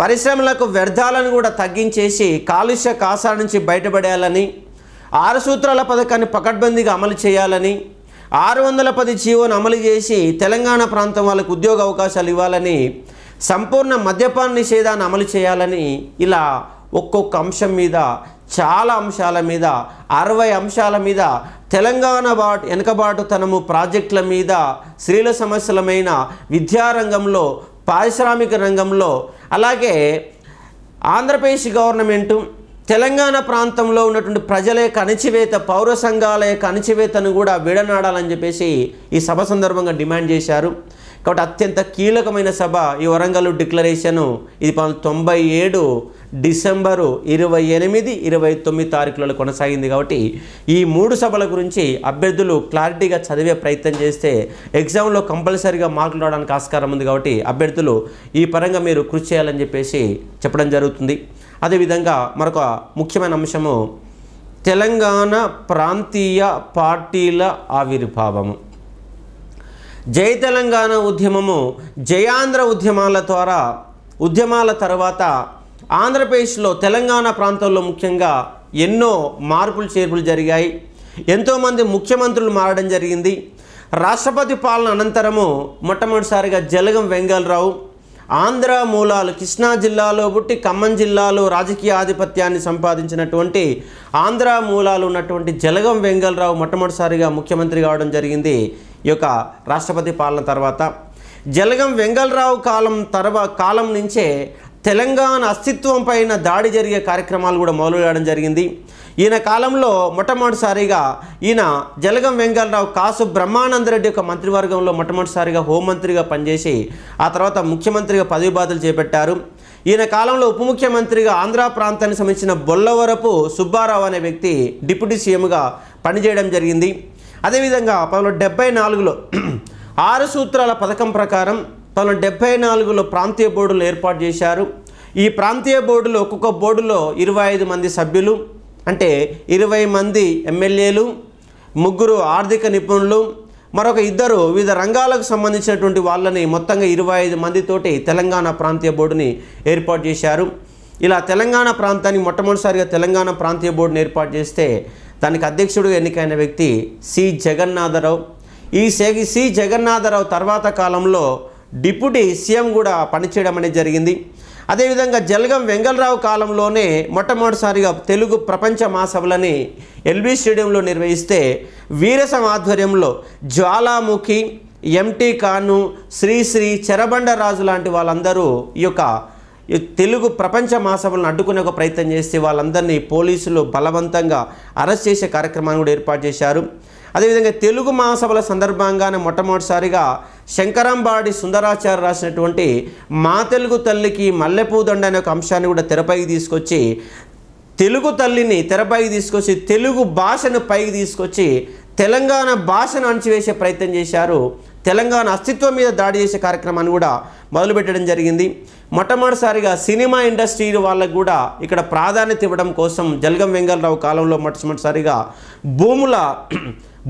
పరిశ్రమలకు వ్యర్థాలను కూడా తగ్గించేసి కాలుష్య కాసాల నుంచి బయటపడేయాలని ఆరు సూత్రాల పథకాన్ని పకడ్బందీగా అమలు చేయాలని ఆరు వందల పది జీవోను అమలు చేసి తెలంగాణ ప్రాంతం వాళ్ళకు ఉద్యోగ అవకాశాలు ఇవ్వాలని సంపూర్ణ మద్యపాన నిషేధాన్ని అమలు చేయాలని ఇలా ఒక్కొక్క అంశం మీద చాలా అంశాల మీద అరవై అంశాల మీద తెలంగాణ బాట్ వెనుకబాటుతనము ప్రాజెక్టుల మీద స్త్రీల సమస్యలమైన విద్యారంగంలో పారిశ్రామిక రంగంలో అలాగే ఆంధ్రప్రదేశ్ గవర్నమెంటు తెలంగాణ ప్రాంతంలో ఉన్నటువంటి ప్రజల యొక్క అణచివేత పౌర సంఘాల యొక్క అణచివేతను కూడా విడనాడాలని చెప్పేసి ఈ సభ సందర్భంగా డిమాండ్ చేశారు కాబట్టి అత్యంత కీలకమైన సభ ఈ వరంగల్ డిక్లరేషను ఇది తొంభై ఏడు డిసెంబరు ఇరవై ఎనిమిది ఇరవై తొమ్మిది తారీఖులలో కొనసాగింది కాబట్టి ఈ మూడు సభల గురించి అభ్యర్థులు క్లారిటీగా చదివే ప్రయత్నం చేస్తే ఎగ్జామ్లో కంపల్సరీగా మార్కులు రావడానికి ఆస్కారం ఉంది కాబట్టి అభ్యర్థులు ఈ పరంగా మీరు కృషి చేయాలని చెప్పేసి చెప్పడం జరుగుతుంది అదేవిధంగా మరొక ముఖ్యమైన అంశము తెలంగాణ ప్రాంతీయ పార్టీల ఆవిర్భావము జై తెలంగాణ ఉద్యమము జయాంధ్ర ఉద్యమాల ద్వారా ఉద్యమాల తర్వాత ఆంధ్రప్రదేశ్లో తెలంగాణ ప్రాంతంలో ముఖ్యంగా ఎన్నో మార్పులు చేర్పులు జరిగాయి ఎంతోమంది ముఖ్యమంత్రులు మారడం జరిగింది రాష్ట్రపతి పాలన అనంతరము మొట్టమొదటిసారిగా జలగం వెంగళరావు ఆంధ్ర మూలాలు కృష్ణా జిల్లాలో పుట్టి ఖమ్మం జిల్లాలో రాజకీయ ఆధిపత్యాన్ని సంపాదించినటువంటి ఆంధ్ర మూలాలు ఉన్నటువంటి జలగం వెంగళరావు మొట్టమొదటిసారిగా ముఖ్యమంత్రి కావడం జరిగింది ఈ యొక్క రాష్ట్రపతి పాలన తర్వాత జలగం వెంగళరావు కాలం తర్వా కాలం నుంచే తెలంగాణ అస్తిత్వం పైన దాడి జరిగే కార్యక్రమాలు కూడా మొదలు వేయడం జరిగింది ఈయన కాలంలో మొట్టమొదటిసారిగా ఈయన జలగం వెంగళరావు కాసు బ్రహ్మానంద రెడ్డి యొక్క మంత్రివర్గంలో మొట్టమొదటిసారిగా హోంమంత్రిగా పనిచేసి ఆ తర్వాత ముఖ్యమంత్రిగా పదవి బాధలు చేపట్టారు ఈయన కాలంలో ఉప ముఖ్యమంత్రిగా ఆంధ్ర ప్రాంతానికి సంబంధించిన బొల్లవరపు సుబ్బారావు అనే వ్యక్తి డిప్యూటీ సీఎంగా పనిచేయడం జరిగింది అదేవిధంగా పంతొమ్మిది డెబ్బై నాలుగులో ఆరు సూత్రాల పథకం ప్రకారం తను డెబ్బై నాలుగులో ప్రాంతీయ బోర్డులు ఏర్పాటు చేశారు ఈ ప్రాంతీయ బోర్డులో ఒక్కొక్క బోర్డులో ఇరవై ఐదు మంది సభ్యులు అంటే ఇరవై మంది ఎమ్మెల్యేలు ముగ్గురు ఆర్థిక నిపుణులు మరొక ఇద్దరు వివిధ రంగాలకు సంబంధించినటువంటి వాళ్ళని మొత్తంగా ఇరవై ఐదు మందితోటి తెలంగాణ ప్రాంతీయ బోర్డుని ఏర్పాటు చేశారు ఇలా తెలంగాణ ప్రాంతానికి మొట్టమొదటిసారిగా తెలంగాణ ప్రాంతీయ బోర్డుని ఏర్పాటు చేస్తే దానికి అధ్యక్షుడు ఎన్నికైన వ్యక్తి సి జగన్నాథరావు ఈ సి జగన్నాథరావు తర్వాత కాలంలో డిప్యూటీ సీఎం కూడా పనిచేయడం అనేది జరిగింది అదేవిధంగా జలగం వెంగళరావు కాలంలోనే మొట్టమొదటిసారిగా తెలుగు ప్రపంచ మాసభలని ఎల్బీ స్టేడియంలో నిర్వహిస్తే వీరసం ఆధ్వర్యంలో జ్వాలాముఖి ఎంటీ కాను శ్రీశ్రీ చెరబండరాజు లాంటి వాళ్ళందరూ ఈ యొక్క తెలుగు ప్రపంచ మాసభలను అడ్డుకునే ఒక ప్రయత్నం చేస్తే వాళ్ళందరినీ పోలీసులు బలవంతంగా అరెస్ట్ చేసే కార్యక్రమాన్ని కూడా ఏర్పాటు చేశారు అదేవిధంగా తెలుగు మహాసభల సందర్భంగానే మొట్టమొదటిసారిగా శంకరంబాడి సుందరాచార్య రాసినటువంటి మా తెలుగు తల్లికి మల్లెపూ దండ అనే ఒక అంశాన్ని కూడా తెరపైకి తీసుకొచ్చి తెలుగు తల్లిని తెరపైకి తీసుకొచ్చి తెలుగు భాషను పైకి తీసుకొచ్చి తెలంగాణ భాషను అణచివేసే ప్రయత్నం చేశారు తెలంగాణ అస్తిత్వం మీద దాడి చేసే కార్యక్రమాన్ని కూడా మొదలుపెట్టడం జరిగింది మొట్టమొదటిసారిగా సినిమా ఇండస్ట్రీ వాళ్ళకు కూడా ఇక్కడ ప్రాధాన్యత ఇవ్వడం కోసం జల్గం వెంగళరావు కాలంలో మొట్టమొదటిసారిగా భూముల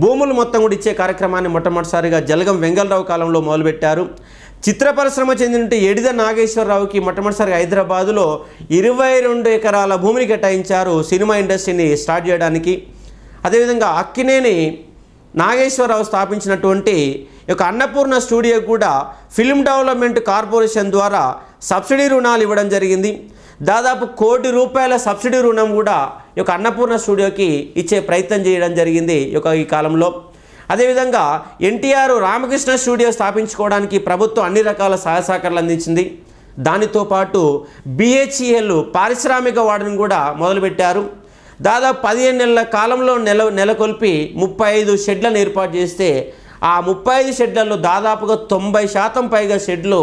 భూములు మొత్తం కూడా ఇచ్చే కార్యక్రమాన్ని మొట్టమొదటిసారిగా జలగం వెంగళరావు కాలంలో మొదలుపెట్టారు చిత్ర పరిశ్రమ చెందిన ఎడిద నాగేశ్వరరావుకి మొట్టమొదటిసారి హైదరాబాదులో ఇరవై రెండు ఎకరాల భూమిని కేటాయించారు సినిమా ఇండస్ట్రీని స్టార్ట్ చేయడానికి అదేవిధంగా అక్కినేని నాగేశ్వరరావు స్థాపించినటువంటి యొక్క అన్నపూర్ణ స్టూడియో కూడా ఫిల్మ్ డెవలప్మెంట్ కార్పొరేషన్ ద్వారా సబ్సిడీ రుణాలు ఇవ్వడం జరిగింది దాదాపు కోటి రూపాయల సబ్సిడీ రుణం కూడా ఈ యొక్క అన్నపూర్ణ స్టూడియోకి ఇచ్చే ప్రయత్నం చేయడం జరిగింది ఈ యొక్క ఈ కాలంలో అదేవిధంగా ఎన్టీఆర్ రామకృష్ణ స్టూడియో స్థాపించుకోవడానికి ప్రభుత్వం అన్ని రకాల సహాయ సహకారాలు అందించింది దానితో పాటు బిహెచ్ఈఎల్ పారిశ్రామిక వార్డును కూడా మొదలుపెట్టారు దాదాపు పదిహేను నెలల కాలంలో నెల నెలకొల్పి ముప్పై ఐదు షెడ్లను ఏర్పాటు చేస్తే ఆ ముప్పై ఐదు షెడ్లలో దాదాపుగా తొంభై శాతం పైగా షెడ్లు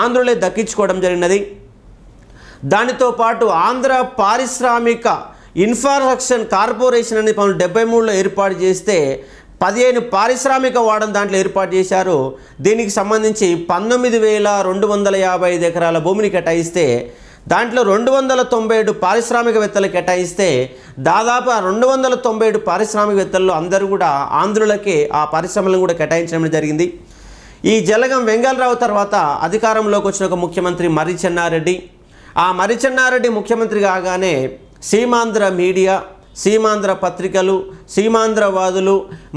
ఆంధ్రులే దక్కించుకోవడం జరిగినది దానితో పాటు ఆంధ్ర పారిశ్రామిక ఇన్ఫ్రాస్ట్రక్షన్ కార్పొరేషన్ అనే పనులు డెబ్బై మూడులో ఏర్పాటు చేస్తే పదిహేను పారిశ్రామిక వాడని దాంట్లో ఏర్పాటు చేశారు దీనికి సంబంధించి పంతొమ్మిది వేల రెండు వందల యాభై ఐదు ఎకరాల భూమిని కేటాయిస్తే దాంట్లో రెండు వందల తొంభై ఏడు పారిశ్రామికవేత్తలు కేటాయిస్తే దాదాపు రెండు వందల తొంభై ఏడు పారిశ్రామికవేత్తల్లో అందరూ కూడా ఆంధ్రులకే ఆ పరిశ్రమలను కూడా కేటాయించడం జరిగింది ఈ జలగం వెంగళరావు తర్వాత అధికారంలోకి వచ్చిన ఒక ముఖ్యమంత్రి చెన్నారెడ్డి ఆ మర్రిచెన్నారెడ్డి ముఖ్యమంత్రి కాగానే సీమాంధ్ర మీడియా సీమాంధ్ర పత్రికలు సీమాంధ్రవాదులు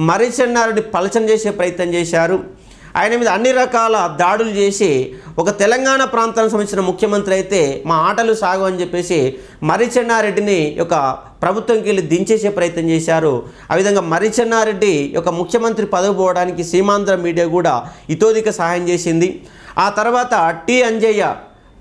మర్రిచెన్నారెడ్డి పలచన చేసే ప్రయత్నం చేశారు ఆయన మీద అన్ని రకాల దాడులు చేసి ఒక తెలంగాణ ప్రాంతానికి సంబంధించిన ముఖ్యమంత్రి అయితే మా ఆటలు సాగు అని చెప్పేసి మరిచెన్నారెడ్డిని యొక్క ప్రభుత్వంకి వెళ్ళి దించేసే ప్రయత్నం చేశారు ఆ విధంగా మరిచెన్నారెడ్డి యొక్క ముఖ్యమంత్రి పదవి పోవడానికి సీమాంధ్ర మీడియా కూడా ఇతోదిక సహాయం చేసింది ఆ తర్వాత టి అంజయ్య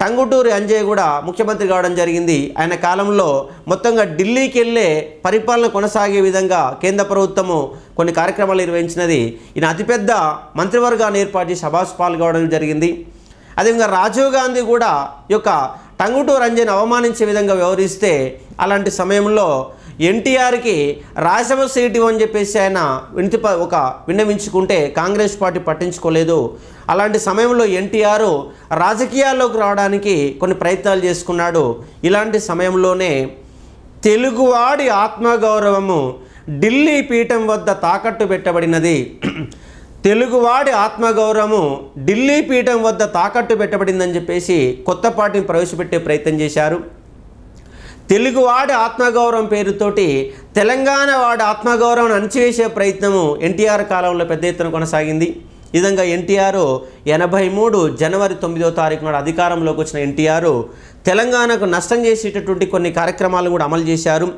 టంగుటూరి అంజయ్ కూడా ముఖ్యమంత్రి కావడం జరిగింది ఆయన కాలంలో మొత్తంగా ఢిల్లీకి వెళ్ళే పరిపాలన కొనసాగే విధంగా కేంద్ర ప్రభుత్వము కొన్ని కార్యక్రమాలు నిర్వహించినది ఈయన అతిపెద్ద మంత్రివర్గాన్ని ఏర్పాటు చేసి సభాసు పాల్గొనడం జరిగింది అదేవిధంగా రాజీవ్ గాంధీ కూడా ఈ యొక్క టంగుటూరు అంజయ్ని అవమానించే విధంగా వ్యవహరిస్తే అలాంటి సమయంలో ఎన్టీఆర్కి రాజసభ సీట్ ఇవ్వని చెప్పేసి ఆయన వినతి ఒక విన్నవించుకుంటే కాంగ్రెస్ పార్టీ పట్టించుకోలేదు అలాంటి సమయంలో ఎన్టీఆర్ రాజకీయాల్లోకి రావడానికి కొన్ని ప్రయత్నాలు చేసుకున్నాడు ఇలాంటి సమయంలోనే తెలుగువాడి ఆత్మగౌరవము ఢిల్లీ పీఠం వద్ద తాకట్టు పెట్టబడినది తెలుగువాడి ఆత్మగౌరవము ఢిల్లీ పీఠం వద్ద తాకట్టు పెట్టబడిందని చెప్పేసి కొత్త పార్టీని ప్రవేశపెట్టే ప్రయత్నం చేశారు తెలుగువాడి ఆత్మగౌరవం పేరుతోటి తెలంగాణ వాడి ఆత్మగౌరవాన్ని అణచివేసే ప్రయత్నము ఎన్టీఆర్ కాలంలో పెద్ద ఎత్తున కొనసాగింది ఈ విధంగా ఎన్టీఆర్ ఎనభై మూడు జనవరి తొమ్మిదో తారీఖు నాడు అధికారంలోకి వచ్చిన ఎన్టీఆర్ తెలంగాణకు నష్టం చేసేటటువంటి కొన్ని కార్యక్రమాలు కూడా అమలు చేశారు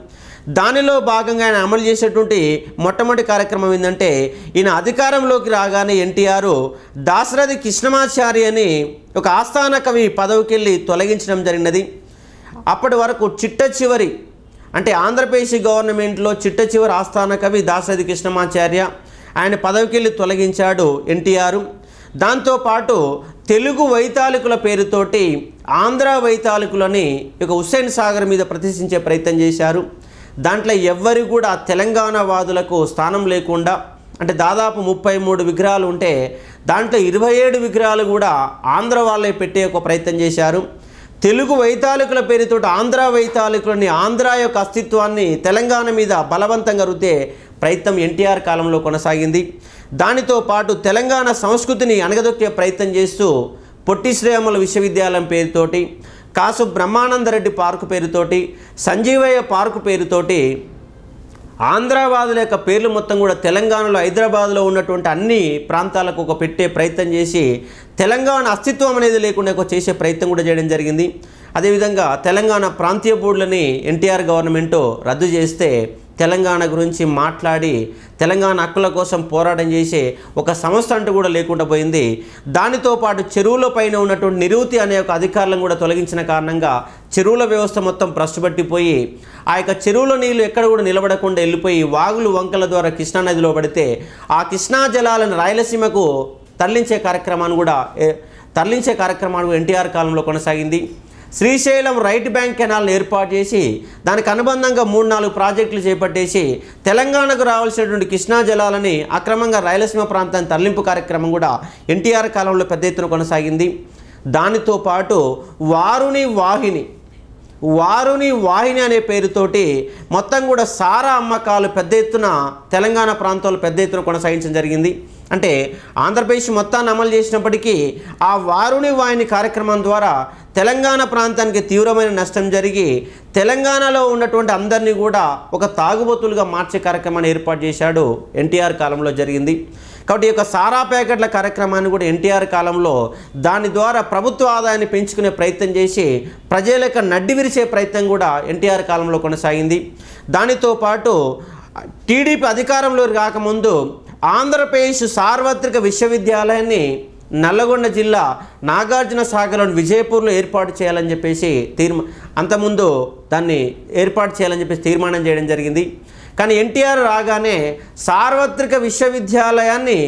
దానిలో భాగంగా ఆయన అమలు చేసేటువంటి మొట్టమొదటి కార్యక్రమం ఏంటంటే ఈయన అధికారంలోకి రాగానే ఎన్టీఆర్ దాశరథి కృష్ణమాచారి అని ఒక ఆస్థాన కవి పదవికి వెళ్ళి తొలగించడం జరిగినది అప్పటి వరకు చిట్ట చివరి అంటే ఆంధ్రప్రదేశ్ గవర్నమెంట్లో చిట్ట చివరి ఆస్థాన కవి దాసరి కృష్ణమాచార్య ఆయన పదవికెళ్ళి తొలగించాడు ఎన్టీఆర్ దాంతోపాటు తెలుగు వైతాళికుల పేరుతోటి ఆంధ్ర వైతాళికులని ఇక హుస్సేన్ సాగర్ మీద ప్రతిష్ఠించే ప్రయత్నం చేశారు దాంట్లో ఎవ్వరు కూడా తెలంగాణ వాదులకు స్థానం లేకుండా అంటే దాదాపు ముప్పై మూడు విగ్రహాలు ఉంటే దాంట్లో ఇరవై ఏడు విగ్రహాలు కూడా ఆంధ్ర వాళ్ళే పెట్టే ఒక ప్రయత్నం చేశారు తెలుగు వైతాళికుల పేరుతో ఆంధ్ర వైతాళికులని ఆంధ్ర యొక్క అస్తిత్వాన్ని తెలంగాణ మీద బలవంతంగా రుద్దే ప్రయత్నం ఎన్టీఆర్ కాలంలో కొనసాగింది దానితో పాటు తెలంగాణ సంస్కృతిని అణగదొక్కే ప్రయత్నం చేస్తూ పొట్టి శ్రీరాములు విశ్వవిద్యాలయం పేరుతోటి కాసు బ్రహ్మానందరెడ్డి పార్కు పేరుతోటి సంజీవయ్య పార్కు పేరుతోటి ఆంధ్రావాదుల యొక్క పేర్లు మొత్తం కూడా తెలంగాణలో హైదరాబాద్లో ఉన్నటువంటి అన్ని ప్రాంతాలకు ఒక పెట్టే ప్రయత్నం చేసి తెలంగాణ అస్తిత్వం అనేది లేకుండా చేసే ప్రయత్నం కూడా చేయడం జరిగింది అదేవిధంగా తెలంగాణ ప్రాంతీయ బోర్డులని ఎన్టీఆర్ గవర్నమెంటు రద్దు చేస్తే తెలంగాణ గురించి మాట్లాడి తెలంగాణ హక్కుల కోసం పోరాటం చేసే ఒక సంస్థ అంటూ కూడా లేకుండా పోయింది దానితో పాటు చెరువుల పైన ఉన్నటువంటి నిరుతి అనే ఒక అధికారులను కూడా తొలగించిన కారణంగా చెరువుల వ్యవస్థ మొత్తం ప్రశ్నపట్టిపోయి ఆ యొక్క చెరువుల నీళ్లు ఎక్కడ కూడా నిలబడకుండా వెళ్ళిపోయి వాగులు వంకల ద్వారా కృష్ణానదిలో పడితే ఆ కృష్ణా జలాలను రాయలసీమకు తరలించే కార్యక్రమాన్ని కూడా తరలించే కార్యక్రమాన్ని ఎన్టీఆర్ కాలంలో కొనసాగింది శ్రీశైలం రైట్ బ్యాంక్ కెనాల్ ఏర్పాటు చేసి దానికి అనుబంధంగా మూడు నాలుగు ప్రాజెక్టులు చేపట్టేసి తెలంగాణకు రావాల్సినటువంటి కృష్ణా జలాలని అక్రమంగా రాయలసీమ ప్రాంతాన్ని తరలింపు కార్యక్రమం కూడా ఎన్టీఆర్ కాలంలో పెద్ద ఎత్తున కొనసాగింది దానితో పాటు వారుని వాహిని వారుని వాహిని అనే పేరుతోటి మొత్తం కూడా సారా అమ్మకాలు పెద్ద ఎత్తున తెలంగాణ ప్రాంతంలో పెద్ద ఎత్తున కొనసాగించడం జరిగింది అంటే ఆంధ్రప్రదేశ్ మొత్తాన్ని అమలు చేసినప్పటికీ ఆ వారుని వాయిని కార్యక్రమం ద్వారా తెలంగాణ ప్రాంతానికి తీవ్రమైన నష్టం జరిగి తెలంగాణలో ఉన్నటువంటి అందరినీ కూడా ఒక తాగుబోతులుగా మార్చే కార్యక్రమాన్ని ఏర్పాటు చేశాడు ఎన్టీఆర్ కాలంలో జరిగింది కాబట్టి ఈ యొక్క సారా ప్యాకెట్ల కార్యక్రమాన్ని కూడా ఎన్టీఆర్ కాలంలో దాని ద్వారా ప్రభుత్వ ఆదాయాన్ని పెంచుకునే ప్రయత్నం చేసి ప్రజల యొక్క నడ్డి విరిచే ప్రయత్నం కూడా ఎన్టీఆర్ కాలంలో కొనసాగింది దానితో పాటు టీడీపీ అధికారంలో రాకముందు ఆంధ్రప్రదేశ్ సార్వత్రిక విశ్వవిద్యాలయాన్ని నల్లగొండ జిల్లా నాగార్జున సాగర్లోని విజయపూర్లో ఏర్పాటు చేయాలని చెప్పేసి తీర్మా అంతకుముందు దాన్ని ఏర్పాటు చేయాలని చెప్పేసి తీర్మానం చేయడం జరిగింది కానీ ఎన్టీఆర్ రాగానే సార్వత్రిక విశ్వవిద్యాలయాన్ని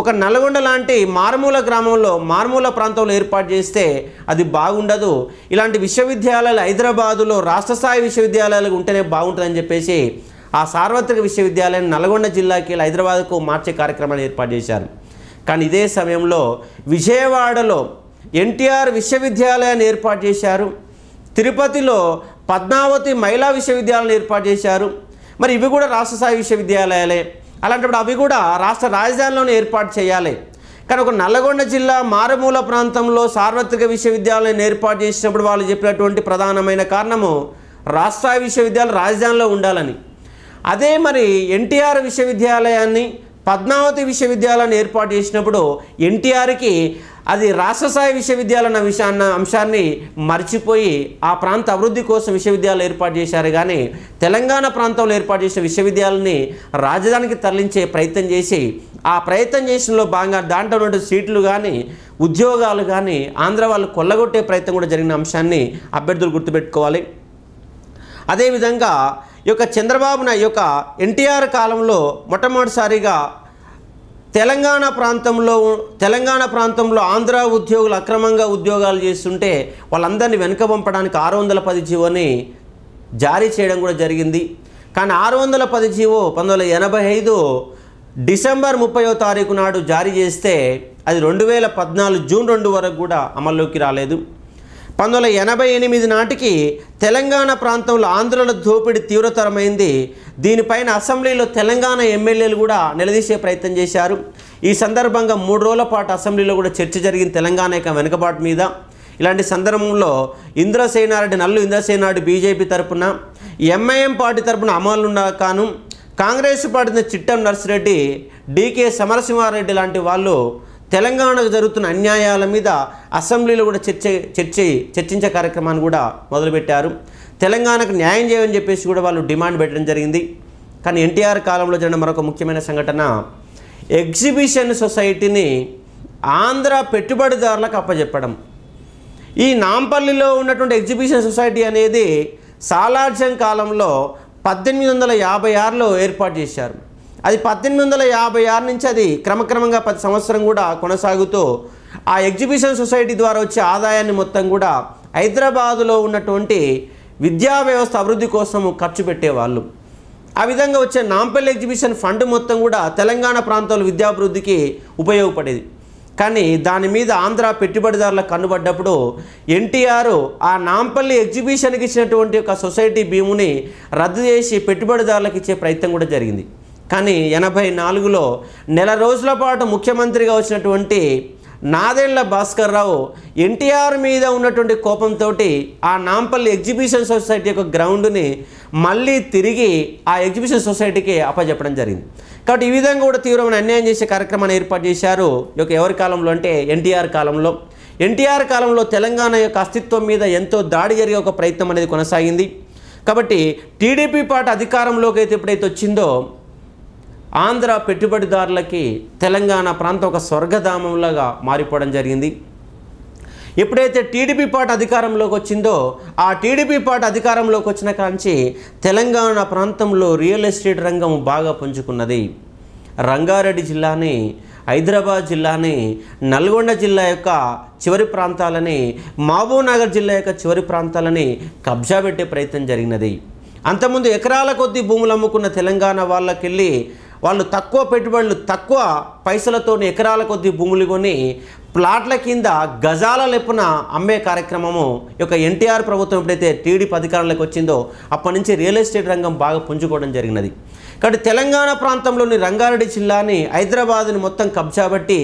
ఒక నల్గొండ లాంటి మారుమూల గ్రామంలో మారుమూల ప్రాంతంలో ఏర్పాటు చేస్తే అది బాగుండదు ఇలాంటి విశ్వవిద్యాలయాలు హైదరాబాదులో రాష్ట్ర స్థాయి విశ్వవిద్యాలయాలు ఉంటేనే బాగుంటుందని చెప్పేసి ఆ సార్వత్రిక విశ్వవిద్యాలయం నల్గొండ జిల్లాకి హైదరాబాద్కు మార్చే కార్యక్రమాన్ని ఏర్పాటు చేశారు కానీ ఇదే సమయంలో విజయవాడలో ఎన్టీఆర్ విశ్వవిద్యాలయాన్ని ఏర్పాటు చేశారు తిరుపతిలో పద్మావతి మహిళా విశ్వవిద్యాలయం ఏర్పాటు చేశారు మరి ఇవి కూడా రాష్ట్ర స్థాయి విశ్వవిద్యాలయాలే అలాంటప్పుడు అవి కూడా రాష్ట్ర రాజధానిలోనే ఏర్పాటు చేయాలి కానీ ఒక నల్లగొండ జిల్లా మారుమూల ప్రాంతంలో సార్వత్రిక విశ్వవిద్యాలయం ఏర్పాటు చేసినప్పుడు వాళ్ళు చెప్పినటువంటి ప్రధానమైన కారణము రాష్ట్ర విశ్వవిద్యాలయం రాజధానిలో ఉండాలని అదే మరి ఎన్టీఆర్ విశ్వవిద్యాలయాన్ని పద్మావతి విశ్వవిద్యాలయాన్ని ఏర్పాటు చేసినప్పుడు ఎన్టీఆర్కి అది రాష్ట్రస్థాయి విశ్వవిద్యాలయం విషయాన్న అంశాన్ని మర్చిపోయి ఆ ప్రాంత అభివృద్ధి కోసం విశ్వవిద్యాలయాలు ఏర్పాటు చేశారు కానీ తెలంగాణ ప్రాంతంలో ఏర్పాటు చేసిన విశ్వవిద్యాలయాన్ని రాజధానికి తరలించే ప్రయత్నం చేసి ఆ ప్రయత్నం చేసినలో భాగంగా దాంట్లో ఉన్న సీట్లు కానీ ఉద్యోగాలు కానీ ఆంధ్ర వాళ్ళు కొల్లగొట్టే ప్రయత్నం కూడా జరిగిన అంశాన్ని అభ్యర్థులు గుర్తుపెట్టుకోవాలి అదేవిధంగా యొక్క చంద్రబాబు నాయుడు యొక్క ఎన్టీఆర్ కాలంలో మొట్టమొదటిసారిగా తెలంగాణ ప్రాంతంలో తెలంగాణ ప్రాంతంలో ఆంధ్ర ఉద్యోగులు అక్రమంగా ఉద్యోగాలు చేస్తుంటే వాళ్ళందరినీ వెనుక పంపడానికి ఆరు వందల పది జీవోని జారీ చేయడం కూడా జరిగింది కానీ ఆరు వందల పది జీవో పంతొమ్మిది వందల ఎనభై ఐదు డిసెంబర్ ముప్పయో తారీఖు నాడు జారీ చేస్తే అది రెండు వేల పద్నాలుగు జూన్ రెండు వరకు కూడా అమల్లోకి రాలేదు పంతొమ్మిది వందల ఎనభై ఎనిమిది నాటికి తెలంగాణ ప్రాంతంలో ఆంధ్రుల దోపిడీ తీవ్రతరమైంది దీనిపైన అసెంబ్లీలో తెలంగాణ ఎమ్మెల్యేలు కూడా నిలదీసే ప్రయత్నం చేశారు ఈ సందర్భంగా మూడు రోజుల పాటు అసెంబ్లీలో కూడా చర్చ జరిగింది తెలంగాణ యొక్క వెనుకబాటు మీద ఇలాంటి సందర్భంలో ఇంద్రసేనారెడ్డి నల్లు ఇంద్రసేనారెడ్డి బీజేపీ తరఫున ఎంఐఎం పార్టీ తరపున అమలున్న కాను కాంగ్రెస్ పార్టీ చిట్టం నర్సిరెడ్డి డీకే సమరసింహారెడ్డి లాంటి వాళ్ళు తెలంగాణకు జరుగుతున్న అన్యాయాల మీద అసెంబ్లీలో కూడా చర్చ చర్చ చర్చించే కార్యక్రమాన్ని కూడా మొదలుపెట్టారు తెలంగాణకు న్యాయం చేయమని చెప్పేసి కూడా వాళ్ళు డిమాండ్ పెట్టడం జరిగింది కానీ ఎన్టీఆర్ కాలంలో జరిగిన మరొక ముఖ్యమైన సంఘటన ఎగ్జిబిషన్ సొసైటీని ఆంధ్ర పెట్టుబడిదారులకు అప్పచెప్పడం ఈ నాంపల్లిలో ఉన్నటువంటి ఎగ్జిబిషన్ సొసైటీ అనేది సాలార్జంగ్ కాలంలో పద్దెనిమిది వందల యాభై ఆరులో ఏర్పాటు చేశారు అది పద్దెనిమిది వందల యాభై ఆరు నుంచి అది క్రమక్రమంగా ప్రతి సంవత్సరం కూడా కొనసాగుతూ ఆ ఎగ్జిబిషన్ సొసైటీ ద్వారా వచ్చే ఆదాయాన్ని మొత్తం కూడా హైదరాబాదులో ఉన్నటువంటి విద్యా వ్యవస్థ అభివృద్ధి కోసం ఖర్చు పెట్టేవాళ్ళు ఆ విధంగా వచ్చే నాంపల్లి ఎగ్జిబిషన్ ఫండ్ మొత్తం కూడా తెలంగాణ ప్రాంతాల విద్యాభివృద్ధికి ఉపయోగపడేది కానీ దాని మీద ఆంధ్ర పెట్టుబడిదారులకు కన్నుబడ్డప్పుడు ఎన్టీఆర్ ఆ నాంపల్లి ఎగ్జిబిషన్కి ఇచ్చినటువంటి ఒక సొసైటీ భీముని రద్దు చేసి పెట్టుబడిదారులకు ఇచ్చే ప్రయత్నం కూడా జరిగింది కానీ ఎనభై నాలుగులో నెల రోజుల పాటు ముఖ్యమంత్రిగా వచ్చినటువంటి నాదేళ్ల భాస్కర్ రావు ఎన్టీఆర్ మీద ఉన్నటువంటి కోపంతో ఆ నాంపల్లి ఎగ్జిబిషన్ సొసైటీ యొక్క గ్రౌండ్ని మళ్ళీ తిరిగి ఆ ఎగ్జిబిషన్ సొసైటీకి అప్పచెప్పడం జరిగింది కాబట్టి ఈ విధంగా కూడా తీవ్రమైన అన్యాయం చేసే కార్యక్రమాన్ని ఏర్పాటు చేశారు ఈ ఎవరి కాలంలో అంటే ఎన్టీఆర్ కాలంలో ఎన్టీఆర్ కాలంలో తెలంగాణ యొక్క అస్తిత్వం మీద ఎంతో దాడి జరిగే ఒక ప్రయత్నం అనేది కొనసాగింది కాబట్టి టీడీపీ పార్టీ అధికారంలోకి అయితే ఎప్పుడైతే వచ్చిందో ఆంధ్ర పెట్టుబడిదారులకి తెలంగాణ ప్రాంతం ఒక స్వర్గధామంలాగా మారిపోవడం జరిగింది ఎప్పుడైతే టీడీపీ పార్ట్ అధికారంలోకి వచ్చిందో ఆ టీడీపీ పార్ట్ అధికారంలోకి వచ్చిన కాంచి తెలంగాణ ప్రాంతంలో రియల్ ఎస్టేట్ రంగం బాగా పుంజుకున్నది రంగారెడ్డి జిల్లాని హైదరాబాద్ జిల్లాని నల్గొండ జిల్లా యొక్క చివరి ప్రాంతాలని మహబూబ్నగర్ జిల్లా యొక్క చివరి ప్రాంతాలని కబ్జా పెట్టే ప్రయత్నం జరిగినది అంతకుముందు ఎకరాల కొద్దీ భూములు అమ్ముకున్న తెలంగాణ వాళ్ళకెళ్ళి వాళ్ళు తక్కువ పెట్టుబడులు తక్కువ పైసలతో ఎకరాల కొద్ది భూములు కొని ప్లాట్ల కింద గజాల లెప్పున అమ్మే కార్యక్రమము యొక్క ఎన్టీఆర్ ప్రభుత్వం ఎప్పుడైతే టీడీపీ అధికారంలోకి వచ్చిందో అప్పటి నుంచి రియల్ ఎస్టేట్ రంగం బాగా పుంజుకోవడం జరిగినది కాబట్టి తెలంగాణ ప్రాంతంలోని రంగారెడ్డి జిల్లాని హైదరాబాద్ని మొత్తం కబ్జాబట్టి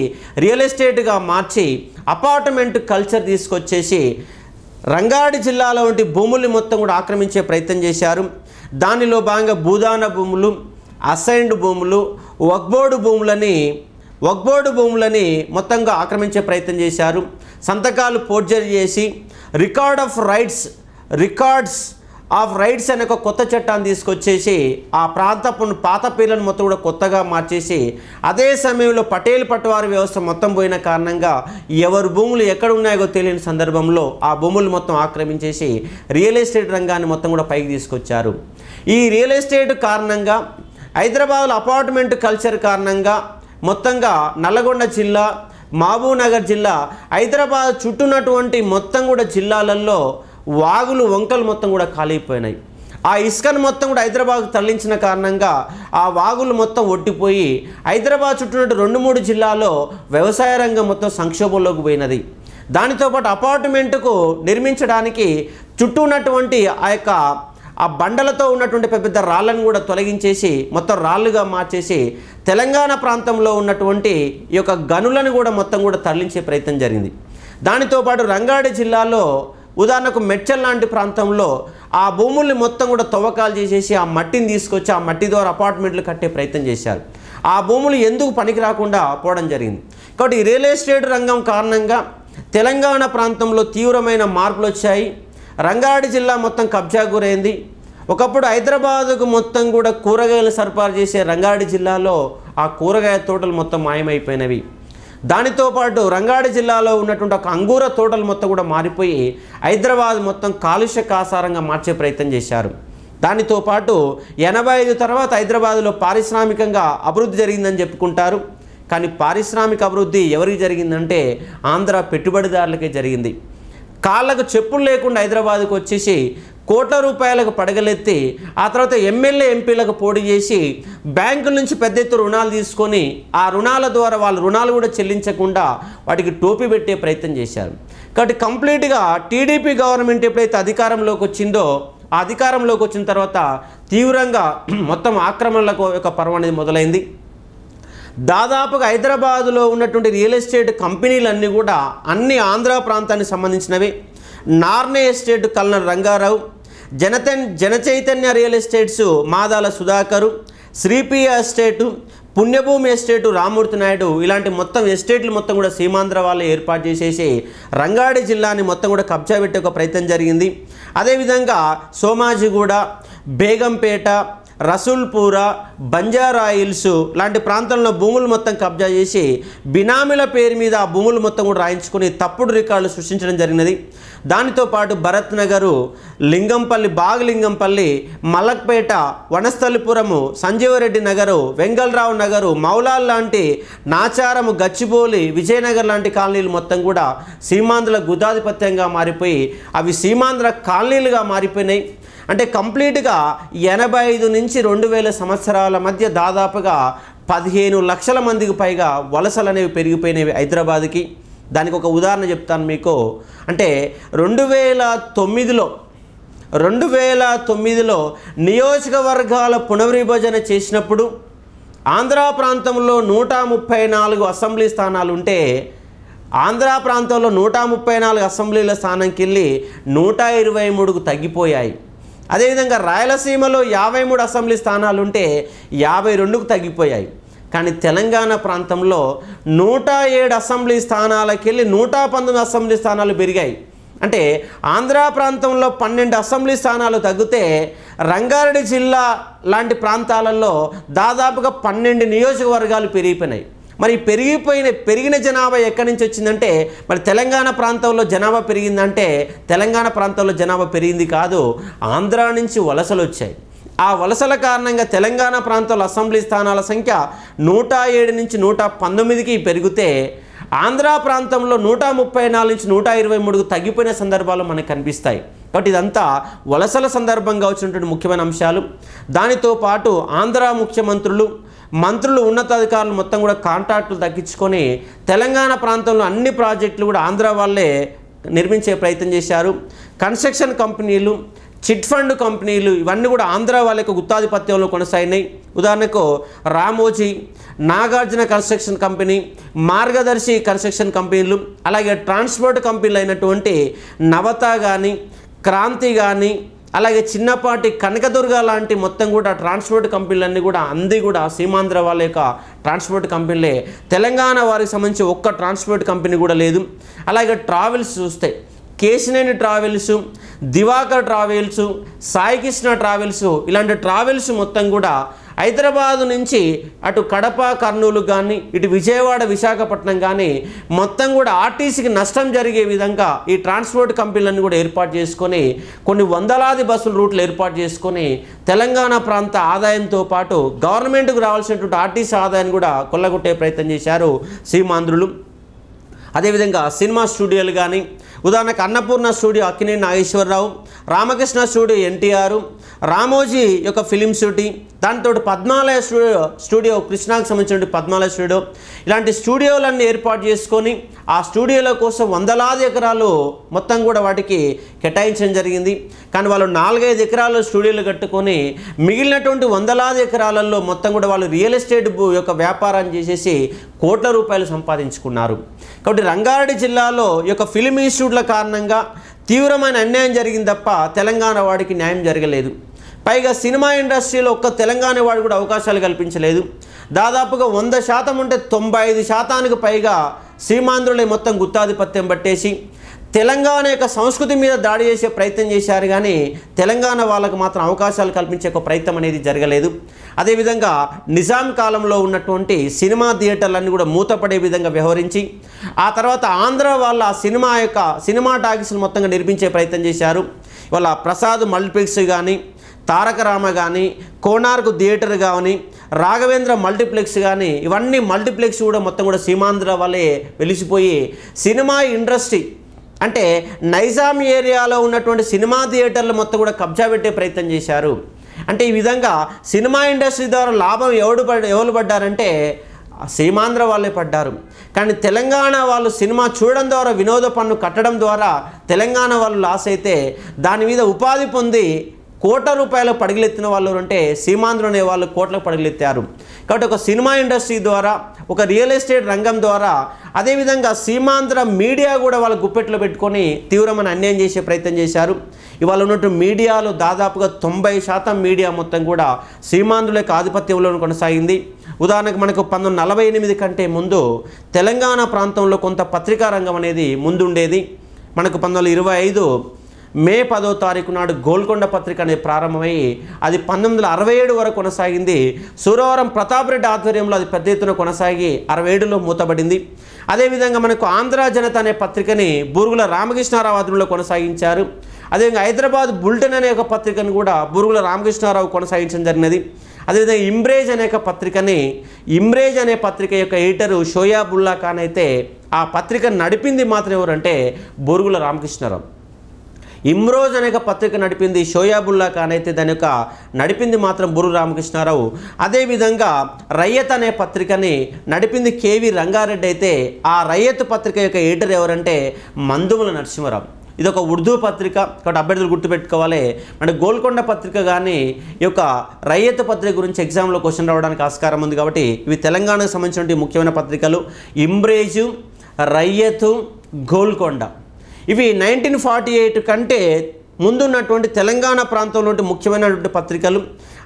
రియల్ ఎస్టేట్గా మార్చి అపార్ట్మెంట్ కల్చర్ తీసుకొచ్చేసి రంగారెడ్డి జిల్లాలో వంటి భూముల్ని మొత్తం కూడా ఆక్రమించే ప్రయత్నం చేశారు దానిలో భాగంగా భూదాన భూములు అసైన్డ్ భూములు వగ్బోర్డు భూములని వగ్బోర్డు భూములని మొత్తంగా ఆక్రమించే ప్రయత్నం చేశారు సంతకాలు పోర్జరీ చేసి record of rights records of rights అనే ఒక కొత్త చట్టాన్ని తీసుకొచ్చేసి ఆ ప్రాంతపు పాత పేర్లను మొత్తం కూడా కొత్తగా మార్చేసి అదే సమయంలో పటేల్ పట్టువారి వ్యవస్థ మొత్తం పోయిన కారణంగా ఎవరు భూములు ఎక్కడ ఉన్నాయో తెలియని సందర్భంలో ఆ భూములు మొత్తం ఆక్రమించేసి రియల్ ఎస్టేట్ రంగాన్ని మొత్తం కూడా పైకి తీసుకొచ్చారు ఈ రియల్ ఎస్టేట్ కారణంగా హైదరాబాద్లో అపార్ట్మెంట్ కల్చర్ కారణంగా మొత్తంగా నల్లగొండ జిల్లా మహబూబ్నగర్ జిల్లా హైదరాబాద్ చుట్టూనటువంటి మొత్తం కూడా జిల్లాలలో వాగులు వంకలు మొత్తం కూడా కాలిపోయినాయి ఆ ఇసుకను మొత్తం కూడా హైదరాబాద్కు తరలించిన కారణంగా ఆ వాగులు మొత్తం ఒట్టిపోయి హైదరాబాద్ చుట్టూ రెండు మూడు జిల్లాలో వ్యవసాయ రంగం మొత్తం సంక్షోభంలోకి పోయినది దానితో పాటు అపార్ట్మెంటుకు నిర్మించడానికి చుట్టూ ఉన్నటువంటి ఆ యొక్క ఆ బండలతో ఉన్నటువంటి పెద్ద పెద్ద రాళ్ళను కూడా తొలగించేసి మొత్తం రాళ్ళుగా మార్చేసి తెలంగాణ ప్రాంతంలో ఉన్నటువంటి ఈ యొక్క గనులను కూడా మొత్తం కూడా తరలించే ప్రయత్నం జరిగింది దానితో పాటు రంగారెడ్డి జిల్లాలో ఉదాహరణకు మెచ్చల్ లాంటి ప్రాంతంలో ఆ భూముల్ని మొత్తం కూడా తవ్వకాలు చేసేసి ఆ మట్టిని తీసుకొచ్చి ఆ మట్టి ద్వారా అపార్ట్మెంట్లు కట్టే ప్రయత్నం చేశారు ఆ భూములు ఎందుకు పనికి రాకుండా పోవడం జరిగింది కాబట్టి రియల్ ఎస్టేట్ రంగం కారణంగా తెలంగాణ ప్రాంతంలో తీవ్రమైన మార్పులు వచ్చాయి రంగారెడ్డి జిల్లా మొత్తం కబ్జా గురైంది ఒకప్పుడు హైదరాబాదుకు మొత్తం కూడా కూరగాయలు సరఫరా చేసే రంగారెడ్డి జిల్లాలో ఆ కూరగాయ తోటలు మొత్తం మాయమైపోయినవి దానితో పాటు రంగారెడ్డి జిల్లాలో ఉన్నటువంటి ఒక అంగూర తోటలు మొత్తం కూడా మారిపోయి హైదరాబాద్ మొత్తం కాలుష్య కాసారంగా మార్చే ప్రయత్నం చేశారు దానితో పాటు ఎనభై ఐదు తర్వాత హైదరాబాదులో పారిశ్రామికంగా అభివృద్ధి జరిగిందని చెప్పుకుంటారు కానీ పారిశ్రామిక అభివృద్ధి ఎవరికి జరిగిందంటే ఆంధ్ర పెట్టుబడిదారులకే జరిగింది కాళ్ళకు చెప్పులు లేకుండా హైదరాబాద్కు వచ్చేసి కోట్ల రూపాయలకు పడగలెత్తి ఆ తర్వాత ఎమ్మెల్యే ఎంపీలకు పోటీ చేసి బ్యాంకుల నుంచి పెద్ద ఎత్తు రుణాలు తీసుకొని ఆ రుణాల ద్వారా వాళ్ళు రుణాలు కూడా చెల్లించకుండా వాటికి టోపీ పెట్టే ప్రయత్నం చేశారు కాబట్టి కంప్లీట్గా టీడీపీ గవర్నమెంట్ ఎప్పుడైతే అధికారంలోకి వచ్చిందో ఆ అధికారంలోకి వచ్చిన తర్వాత తీవ్రంగా మొత్తం ఆక్రమణలకు యొక్క పర్వం అనేది మొదలైంది దాదాపుగా హైదరాబాదులో ఉన్నటువంటి రియల్ ఎస్టేట్ కంపెనీలన్నీ కూడా అన్ని ఆంధ్ర ప్రాంతానికి సంబంధించినవి నార్నే ఎస్టేట్ కల్నర్ రంగారావు జనతన్ జనచైతన్య రియల్ ఎస్టేట్స్ మాదాల సుధాకరు శ్రీపియ ఎస్టేటు పుణ్యభూమి ఎస్టేటు రామూర్తి నాయుడు ఇలాంటి మొత్తం ఎస్టేట్లు మొత్తం కూడా సీమాంధ్ర వాళ్ళు ఏర్పాటు చేసేసి రంగాడి జిల్లాని మొత్తం కూడా కబ్జా పెట్టే ఒక ప్రయత్నం జరిగింది అదేవిధంగా సోమాజిగూడ బేగంపేట రసూల్పూరా బంజారాయిల్స్ లాంటి ప్రాంతంలో భూములు మొత్తం కబ్జా చేసి బినామీల పేరు మీద ఆ భూములు మొత్తం కూడా రాయించుకుని తప్పుడు రికార్డులు సృష్టించడం జరిగినది దానితో పాటు భరత్ నగరు లింగంపల్లి బాగలింగంపల్లి మలక్పేట వనస్థలిపురము సంజీవరెడ్డి నగరు వెంగళరావు నగరు మౌలాల్ లాంటి నాచారము గచ్చిబోలి విజయనగర్ లాంటి కాలనీలు మొత్తం కూడా సీమాంధ్ర గుదాధిపత్యంగా మారిపోయి అవి సీమాంధ్ర కాలనీలుగా మారిపోయినాయి అంటే కంప్లీట్గా ఎనభై ఐదు నుంచి రెండు వేల సంవత్సరాల మధ్య దాదాపుగా పదిహేను లక్షల మందికి పైగా వలసలు అనేవి పెరిగిపోయినవి హైదరాబాద్కి దానికి ఒక ఉదాహరణ చెప్తాను మీకు అంటే రెండు వేల తొమ్మిదిలో రెండు వేల తొమ్మిదిలో నియోజకవర్గాల పునర్విభజన చేసినప్పుడు ఆంధ్ర ప్రాంతంలో నూట ముప్పై నాలుగు అసెంబ్లీ స్థానాలు ఉంటే ఆంధ్ర ప్రాంతంలో నూట ముప్పై నాలుగు అసెంబ్లీల స్థానంకి వెళ్ళి నూట ఇరవై మూడుకు తగ్గిపోయాయి అదేవిధంగా రాయలసీమలో యాభై మూడు అసెంబ్లీ స్థానాలు ఉంటే యాభై రెండుకు తగ్గిపోయాయి కానీ తెలంగాణ ప్రాంతంలో నూట ఏడు అసెంబ్లీ స్థానాలకు వెళ్ళి నూట పంతొమ్మిది అసెంబ్లీ స్థానాలు పెరిగాయి అంటే ఆంధ్ర ప్రాంతంలో పన్నెండు అసెంబ్లీ స్థానాలు తగ్గితే రంగారెడ్డి జిల్లా లాంటి ప్రాంతాలలో దాదాపుగా పన్నెండు నియోజకవర్గాలు పెరిగిపోయినాయి మరి పెరిగిపోయిన పెరిగిన జనాభా ఎక్కడి నుంచి వచ్చిందంటే మరి తెలంగాణ ప్రాంతంలో జనాభా పెరిగిందంటే తెలంగాణ ప్రాంతంలో జనాభా పెరిగింది కాదు ఆంధ్ర నుంచి వలసలు వచ్చాయి ఆ వలసల కారణంగా తెలంగాణ ప్రాంతంలో అసెంబ్లీ స్థానాల సంఖ్య నూట ఏడు నుంచి నూట పంతొమ్మిదికి పెరిగితే ఆంధ్ర ప్రాంతంలో నూట ముప్పై నాలుగు నుంచి నూట ఇరవై మూడుకు తగ్గిపోయిన సందర్భాలు మనకు కనిపిస్తాయి కాబట్టి ఇదంతా వలసల సందర్భంగా వచ్చినటువంటి ముఖ్యమైన అంశాలు దానితో పాటు ఆంధ్ర ముఖ్యమంత్రులు మంత్రులు ఉన్నతాధికారులు మొత్తం కూడా కాంట్రాక్టులు తగ్గించుకొని తెలంగాణ ప్రాంతంలో అన్ని ప్రాజెక్టులు కూడా ఆంధ్ర వాళ్ళే నిర్మించే ప్రయత్నం చేశారు కన్స్ట్రక్షన్ కంపెనీలు చిట్ ఫండ్ కంపెనీలు ఇవన్నీ కూడా ఆంధ్ర వాళ్ళ యొక్క గుత్తాధిపత్యంలో కొనసాగినాయి ఉదాహరణకు Ramoji Nagarjuna construction company Margadarsi construction కంపెనీలు అలాగే ట్రాన్స్పోర్ట్ కంపెనీలు అయినటువంటి నవత కానీ క్రాంతి కానీ అలాగే చిన్నపాటి కనకదుర్గ లాంటి మొత్తం కూడా ట్రాన్స్పోర్ట్ కంపెనీలన్నీ కూడా అంది కూడా సీమాంధ్ర వాళ్ళ యొక్క ట్రాన్స్పోర్ట్ కంపెనీలే తెలంగాణ వారికి సంబంధించి ఒక్క ట్రాన్స్పోర్ట్ కంపెనీ కూడా లేదు అలాగే ట్రావెల్స్ చూస్తే Kesineni travels Diwakar travels Saikrishna travels ఇలాంటి ట్రావెల్స్ మొత్తం కూడా హైదరాబాదు నుంచి అటు కడప కర్నూలు కానీ ఇటు విజయవాడ విశాఖపట్నం కానీ మొత్తం కూడా ఆర్టీసీకి నష్టం జరిగే విధంగా ఈ ట్రాన్స్పోర్ట్ కంపెనీలను కూడా ఏర్పాటు చేసుకొని కొన్ని వందలాది బస్సులు రూట్లు ఏర్పాటు చేసుకొని తెలంగాణ ప్రాంత ఆదాయంతో పాటు గవర్నమెంట్కు రావాల్సినటువంటి ఆర్టీసీ ఆదాయాన్ని కూడా కొల్లగొట్టే ప్రయత్నం చేశారు సీమాంధ్రులు అదేవిధంగా సినిమా స్టూడియోలు కానీ ఉదాహరణకు అన్నపూర్ణ స్టూడియో అక్కినే నాగేశ్వరరావు రామకృష్ణ స్టూడియో ఎన్టీఆర్ రామోజీ యొక్క ఫిలిం షూటింగ్ దాంతో పద్మాలయ స్టూడియో స్టూడియో కృష్ణాకు సంబంధించిన పద్మాలయ స్టూడియో ఇలాంటి స్టూడియోలన్నీ ఏర్పాటు చేసుకొని ఆ స్టూడియోల కోసం వందలాది ఎకరాలు మొత్తం కూడా వాటికి కేటాయించడం జరిగింది కానీ వాళ్ళు నాలుగైదు ఎకరాలు స్టూడియోలు కట్టుకొని మిగిలినటువంటి వందలాది ఎకరాలలో మొత్తం కూడా వాళ్ళు రియల్ ఎస్టేట్ యొక్క వ్యాపారం చేసేసి కోట్ల రూపాయలు సంపాదించుకున్నారు కాబట్టి రంగారెడ్డి జిల్లాలో యొక్క ఫిలిం ఇన్స్టిట్యూట్ల కారణంగా తీవ్రమైన అన్యాయం జరిగింది తప్ప తెలంగాణ వాడికి న్యాయం జరగలేదు పైగా సినిమా ఇండస్ట్రీలో ఒక్క తెలంగాణ వాడు కూడా అవకాశాలు కల్పించలేదు దాదాపుగా వంద శాతం ఉంటే తొంభై ఐదు శాతానికి పైగా సీమాంధ్రులే మొత్తం గుత్తాధిపత్యం పట్టేసి తెలంగాణ యొక్క సంస్కృతి మీద దాడి చేసే ప్రయత్నం చేశారు కానీ తెలంగాణ వాళ్ళకు మాత్రం అవకాశాలు కల్పించే ఒక ప్రయత్నం అనేది జరగలేదు అదేవిధంగా నిజాం కాలంలో ఉన్నటువంటి సినిమా థియేటర్లన్నీ కూడా మూతపడే విధంగా వ్యవహరించి ఆ తర్వాత ఆంధ్ర వాళ్ళ సినిమా యొక్క సినిమా టాకీస్లు మొత్తంగా నిర్మించే ప్రయత్నం చేశారు వాళ్ళ ప్రసాద్ మల్టీప్లెక్స్ కానీ తారక రామ కానీ కోనార్క్ థియేటర్ కానీ రాఘవేంద్ర మల్టీప్లెక్స్ కానీ ఇవన్నీ మల్టీప్లెక్స్ కూడా మొత్తం కూడా సీమాంధ్ర వల్లే వెలిసిపోయి సినిమా ఇండస్ట్రీ అంటే నైజాం ఏరియాలో ఉన్నటువంటి సినిమా థియేటర్లు మొత్తం కూడా కబ్జా పెట్టే ప్రయత్నం చేశారు అంటే ఈ విధంగా సినిమా ఇండస్ట్రీ ద్వారా లాభం ఎవడు పడ్ ఎవరు పడ్డారంటే సీమాంధ్ర వాళ్ళే పడ్డారు కానీ తెలంగాణ వాళ్ళు సినిమా చూడడం ద్వారా వినోద పన్ను కట్టడం ద్వారా తెలంగాణ వాళ్ళు లాస్ అయితే దాని మీద ఉపాధి పొంది కోట రూపాయలు పడగలెత్తిన వాళ్ళు అంటే సీమాంధ్రు అనే వాళ్ళు కోట్లకు పడగలెత్తారు కాబట్టి ఒక సినిమా ఇండస్ట్రీ ద్వారా ఒక రియల్ ఎస్టేట్ రంగం ద్వారా అదేవిధంగా సీమాంధ్ర మీడియా కూడా వాళ్ళ గుప్పెట్లో పెట్టుకొని తీవ్రమైన అన్యాయం చేసే ప్రయత్నం చేశారు ఇవాళ ఉన్నట్టు మీడియాలో దాదాపుగా తొంభై శాతం మీడియా మొత్తం కూడా సీమాంధ్రుల యొక్క ఆధిపత్యంలో కొనసాగింది ఉదాహరణకు మనకు పంతొమ్మిది నలభై ఎనిమిది కంటే ముందు తెలంగాణ ప్రాంతంలో కొంత పత్రికా రంగం అనేది ముందుండేది మనకు పంతొమ్మిది ఇరవై ఐదు మే పదో తారీఖు నాడు గోల్కొండ పత్రిక అనేది ప్రారంభమై అది పంతొమ్మిది వందల అరవై ఏడు వరకు కొనసాగింది సూర్యవరం ప్రతాప్ రెడ్డి ఆధ్వర్యంలో అది పెద్ద ఎత్తున కొనసాగి అరవై ఏడులో మూతబడింది అదేవిధంగా మనకు ఆంధ్ర జనత అనే పత్రికని బూరుగుల రామకృష్ణారావు ఆధ్వర్యంలో కొనసాగించారు అదేవిధంగా హైదరాబాద్ బుల్టన్ అనే ఒక పత్రికను కూడా బూరుగుల రామకృష్ణారావు కొనసాగించడం జరిగినది అదేవిధంగా ఇంబ్రేజ్ అనే ఒక పత్రికని ఇంబ్రేజ్ అనే పత్రిక యొక్క ఎడిటరు షోయాబుల్లా ఖాన్ అయితే ఆ పత్రిక నడిపింది మాత్రం ఎవరంటే బూరుగుల రామకృష్ణారావు ఇమ్రోజ్ అనే పత్రిక నడిపింది షోయాబుల్లా ఖాన్ అయితే దాని యొక్క నడిపింది మాత్రం బురు రామకృష్ణారావు అదేవిధంగా రయ్యత్ అనే పత్రికని నడిపింది కేవి రంగారెడ్డి అయితే ఆ రయ్యత్ పత్రిక యొక్క ఎడిటర్ ఎవరంటే మందుముల నరసింహరావు ఇది ఒక ఉర్దూ పత్రిక కాబట్టి అభ్యర్థులు గుర్తుపెట్టుకోవాలి మన గోల్కొండ పత్రిక కానీ ఈ యొక్క రయ్యత్ పత్రిక గురించి ఎగ్జామ్లో క్వశ్చన్ రావడానికి ఆస్కారం ఉంది కాబట్టి ఇవి తెలంగాణకు సంబంధించిన ముఖ్యమైన పత్రికలు ఇంబ్రేజు రయ్యతు గోల్కొండ ఇవి నైన్టీన్ ఫార్టీ ఎయిట్ కంటే ముందున్నటువంటి తెలంగాణ ప్రాంతంలోని ముఖ్యమైనటువంటి పత్రికలు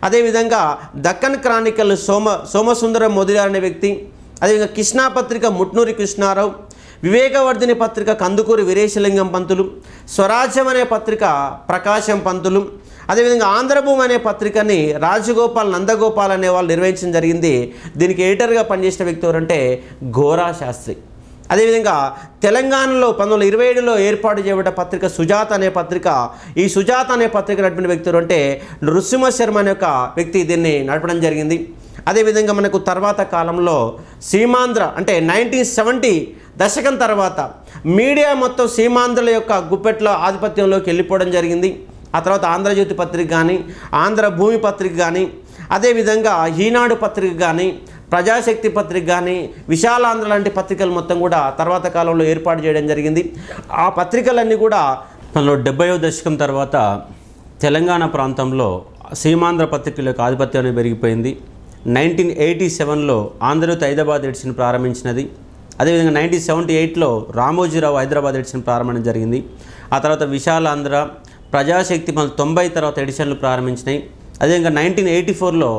అదేవిధంగా దక్కన్ క్రానికల్ సోమ సోమసుందరం మొదిలి అనే వ్యక్తి అదేవిధంగా కృష్ణా పత్రిక ముట్నూరి కృష్ణారావు వివేకవర్ధిని పత్రిక కందుకూరి వీరేశలింగం పంతులు స్వరాజ్యం అనే పత్రిక ప్రకాశం పంతులు అదేవిధంగా ఆంధ్రభూమి అనే పత్రికని రాజగోపాల్ నందగోపాల్ అనే వాళ్ళు నిర్వహించడం జరిగింది దీనికి ఎడిటర్గా పనిచేసిన వ్యక్తి ఎవరంటే ఘోరా శాస్త్రి అదేవిధంగా తెలంగాణలో పంతొమ్మిది వందల ఇరవై ఏడులో ఏర్పాటు చేయబడ్డ పత్రిక సుజాత అనే పత్రిక ఈ సుజాత అనే పత్రిక నడిపిన వ్యక్తులు అంటే నృసింహ శర్మ అనే ఒక వ్యక్తి దీన్ని నడపడం జరిగింది అదేవిధంగా మనకు తర్వాత కాలంలో సీమాంధ్ర అంటే నైన్టీన్ సెవెంటీ దశకం తర్వాత మీడియా మొత్తం సీమాంధ్రుల యొక్క గుప్పెట్ల ఆధిపత్యంలోకి వెళ్ళిపోవడం జరిగింది ఆ తర్వాత ఆంధ్రజ్యోతి పత్రిక కానీ ఆంధ్ర భూమి పత్రిక కానీ అదేవిధంగా ఈనాడు పత్రిక కానీ ప్రజాశక్తి పత్రిక కానీ విశాలాంధ్ర లాంటి పత్రికలు మొత్తం కూడా తర్వాత కాలంలో ఏర్పాటు చేయడం జరిగింది ఆ పత్రికలన్నీ కూడా మనలో డెబ్బయో దశకం తర్వాత తెలంగాణ ప్రాంతంలో సీమాంధ్ర పత్రికల యొక్క ఆధిపత్యం పెరిగిపోయింది నైన్టీన్ ఎయిటీ సెవెన్లో ఆంధ్రతో హైదరాబాద్ ఎడిషన్ ప్రారంభించినది అదేవిధంగా నైన్టీన్ సెవెంటీ ఎయిట్లో రామోజీరావు హైదరాబాద్ ఎడిషన్ ప్రారంభం జరిగింది ఆ తర్వాత విశాలాంధ్ర ప్రజాశక్తి మన తొంభై తర్వాత ఎడిషన్లు ప్రారంభించినాయి అదే ఇంకా నైన్టీన్ ఎయిటీ ఫోర్లో